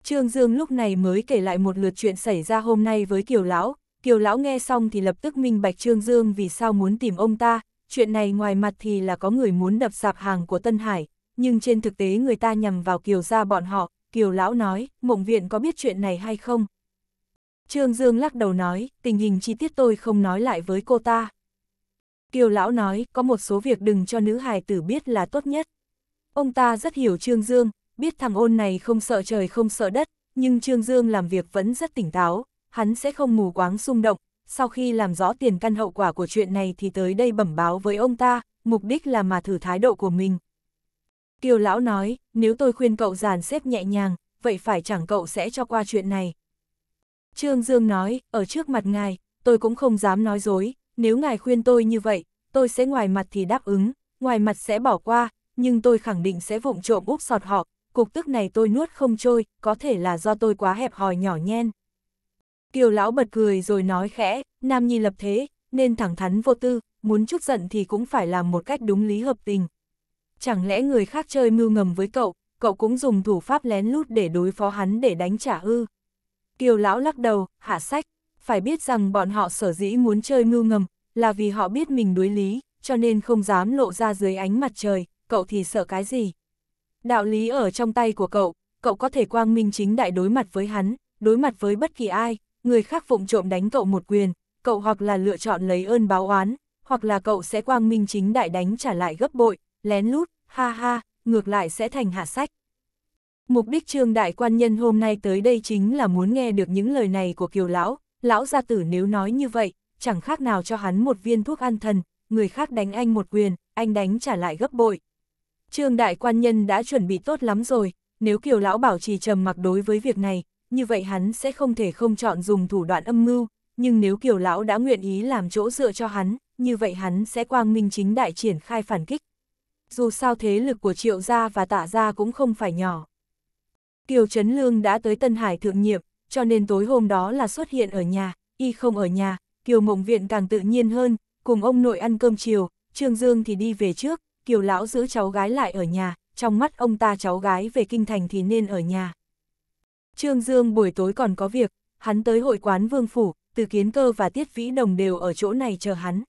Trương Dương lúc này mới kể lại một lượt chuyện xảy ra hôm nay với Kiều lão, Kiều lão nghe xong thì lập tức minh bạch Trương Dương vì sao muốn tìm ông ta, chuyện này ngoài mặt thì là có người muốn đập sạp hàng của Tân Hải, nhưng trên thực tế người ta nhằm vào Kiều gia bọn họ, Kiều lão nói, mộng viện có biết chuyện này hay không, Trương Dương lắc đầu nói, tình hình chi tiết tôi không nói lại với cô ta. Kiều lão nói, có một số việc đừng cho nữ hài tử biết là tốt nhất. Ông ta rất hiểu Trương Dương, biết thằng ôn này không sợ trời không sợ đất, nhưng Trương Dương làm việc vẫn rất tỉnh táo, hắn sẽ không mù quáng xung động. Sau khi làm rõ tiền căn hậu quả của chuyện này thì tới đây bẩm báo với ông ta, mục đích là mà thử thái độ của mình. Kiều lão nói, nếu tôi khuyên cậu giàn xếp nhẹ nhàng, vậy phải chẳng cậu sẽ cho qua chuyện này. Trương Dương nói, ở trước mặt ngài, tôi cũng không dám nói dối, nếu ngài khuyên tôi như vậy, tôi sẽ ngoài mặt thì đáp ứng, ngoài mặt sẽ bỏ qua, nhưng tôi khẳng định sẽ vụng trộm úp sọt họ, cục tức này tôi nuốt không trôi, có thể là do tôi quá hẹp hòi nhỏ nhen. Kiều lão bật cười rồi nói khẽ, nam nhi lập thế, nên thẳng thắn vô tư, muốn chút giận thì cũng phải làm một cách đúng lý hợp tình. Chẳng lẽ người khác chơi mưu ngầm với cậu, cậu cũng dùng thủ pháp lén lút để đối phó hắn để đánh trả ư? Kiều lão lắc đầu, hạ sách, phải biết rằng bọn họ sở dĩ muốn chơi ngu ngầm, là vì họ biết mình đối lý, cho nên không dám lộ ra dưới ánh mặt trời, cậu thì sợ cái gì. Đạo lý ở trong tay của cậu, cậu có thể quang minh chính đại đối mặt với hắn, đối mặt với bất kỳ ai, người khác phụng trộm đánh cậu một quyền, cậu hoặc là lựa chọn lấy ơn báo oán, hoặc là cậu sẽ quang minh chính đại đánh trả lại gấp bội, lén lút, ha ha, ngược lại sẽ thành hạ sách. Mục đích trương đại quan nhân hôm nay tới đây chính là muốn nghe được những lời này của kiều lão, lão gia tử nếu nói như vậy, chẳng khác nào cho hắn một viên thuốc an thần, người khác đánh anh một quyền, anh đánh trả lại gấp bội. Trương đại quan nhân đã chuẩn bị tốt lắm rồi, nếu kiều lão bảo trì trầm mặc đối với việc này, như vậy hắn sẽ không thể không chọn dùng thủ đoạn âm mưu, nhưng nếu kiều lão đã nguyện ý làm chỗ dựa cho hắn, như vậy hắn sẽ quang minh chính đại triển khai phản kích. Dù sao thế lực của triệu gia và tạ gia cũng không phải nhỏ. Kiều Trấn Lương đã tới Tân Hải thượng nhiệm, cho nên tối hôm đó là xuất hiện ở nhà, y không ở nhà, Kiều Mộng Viện càng tự nhiên hơn, cùng ông nội ăn cơm chiều, Trương Dương thì đi về trước, Kiều Lão giữ cháu gái lại ở nhà, trong mắt ông ta cháu gái về kinh thành thì nên ở nhà. Trương Dương buổi tối còn có việc, hắn tới hội quán Vương Phủ, từ kiến cơ và Tiết Vĩ Đồng đều ở chỗ này chờ hắn.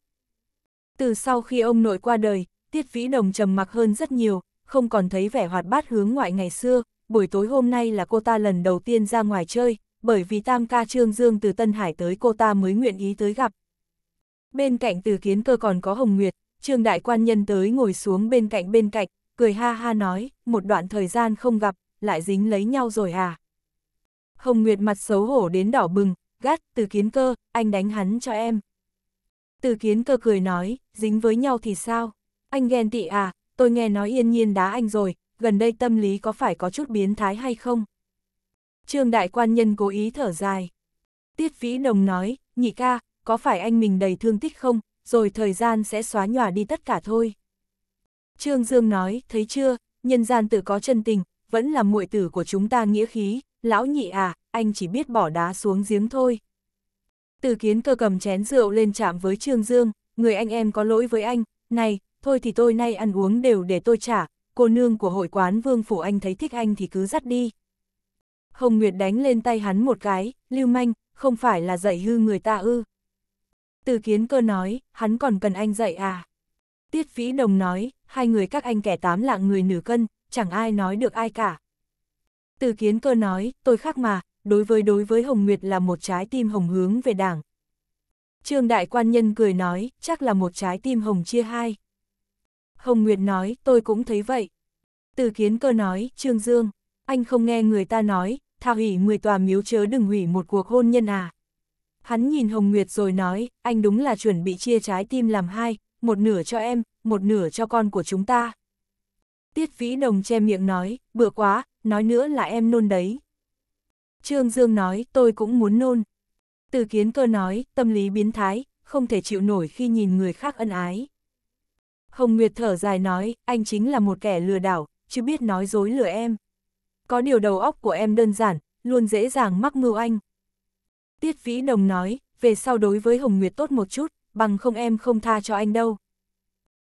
Từ sau khi ông nội qua đời, Tiết Vĩ Đồng trầm mặc hơn rất nhiều, không còn thấy vẻ hoạt bát hướng ngoại ngày xưa, buổi tối hôm nay là cô ta lần đầu tiên ra ngoài chơi, bởi vì tam ca Trương Dương từ Tân Hải tới cô ta mới nguyện ý tới gặp. Bên cạnh từ kiến cơ còn có Hồng Nguyệt, Trương Đại Quan Nhân tới ngồi xuống bên cạnh bên cạnh, cười ha ha nói, một đoạn thời gian không gặp, lại dính lấy nhau rồi à. Hồng Nguyệt mặt xấu hổ đến đỏ bừng, gắt, từ kiến cơ, anh đánh hắn cho em. Từ kiến cơ cười nói, dính với nhau thì sao? Anh ghen tị à, tôi nghe nói yên nhiên đá anh rồi, gần đây tâm lý có phải có chút biến thái hay không? Trương đại quan nhân cố ý thở dài. Tiết vĩ đồng nói, nhị ca, có phải anh mình đầy thương tích không, rồi thời gian sẽ xóa nhòa đi tất cả thôi. Trương Dương nói, thấy chưa, nhân gian tự có chân tình, vẫn là muội tử của chúng ta nghĩa khí, lão nhị à, anh chỉ biết bỏ đá xuống giếng thôi. Từ kiến cơ cầm chén rượu lên chạm với Trương Dương, người anh em có lỗi với anh, này, thôi thì tôi nay ăn uống đều để tôi trả, cô nương của hội quán Vương Phủ Anh thấy thích anh thì cứ dắt đi. Hồng Nguyệt đánh lên tay hắn một cái, lưu manh, không phải là dạy hư người ta ư. Từ kiến cơ nói, hắn còn cần anh dạy à. Tiết vĩ đồng nói, hai người các anh kẻ tám lạng người nửa cân, chẳng ai nói được ai cả. Từ kiến cơ nói, tôi khác mà, đối với đối với Hồng Nguyệt là một trái tim hồng hướng về đảng. Trương Đại Quan Nhân cười nói, chắc là một trái tim hồng chia hai. Hồng Nguyệt nói, tôi cũng thấy vậy. Từ kiến cơ nói, Trương Dương, anh không nghe người ta nói, tha hủy 10 tòa miếu chớ đừng hủy một cuộc hôn nhân à. Hắn nhìn Hồng Nguyệt rồi nói, anh đúng là chuẩn bị chia trái tim làm hai, một nửa cho em, một nửa cho con của chúng ta. Tiết Vĩ Đồng che miệng nói, bựa quá, nói nữa là em nôn đấy. Trương Dương nói, tôi cũng muốn nôn. Từ kiến cơ nói, tâm lý biến thái, không thể chịu nổi khi nhìn người khác ân ái. Hồng Nguyệt thở dài nói, anh chính là một kẻ lừa đảo, chứ biết nói dối lừa em. Có điều đầu óc của em đơn giản, luôn dễ dàng mắc mưu anh. Tiết Vĩ Đồng nói, về sau đối với Hồng Nguyệt tốt một chút, bằng không em không tha cho anh đâu.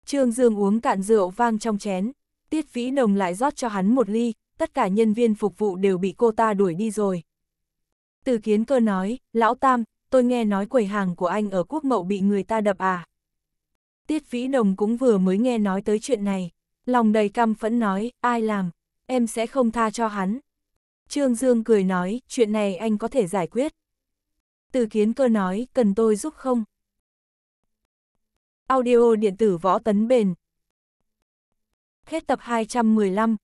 Trương Dương uống cạn rượu vang trong chén, Tiết Vĩ Đồng lại rót cho hắn một ly, tất cả nhân viên phục vụ đều bị cô ta đuổi đi rồi. Từ kiến cơ nói, lão Tam, tôi nghe nói quầy hàng của anh ở quốc mậu bị người ta đập à. Tiết Vĩ Đồng cũng vừa mới nghe nói tới chuyện này, lòng đầy căm phẫn nói, ai làm, em sẽ không tha cho hắn. Trương Dương cười nói, chuyện này anh có thể giải quyết. Từ kiến cơ nói, cần tôi giúp không? Audio điện tử võ tấn bền. Hết tập 215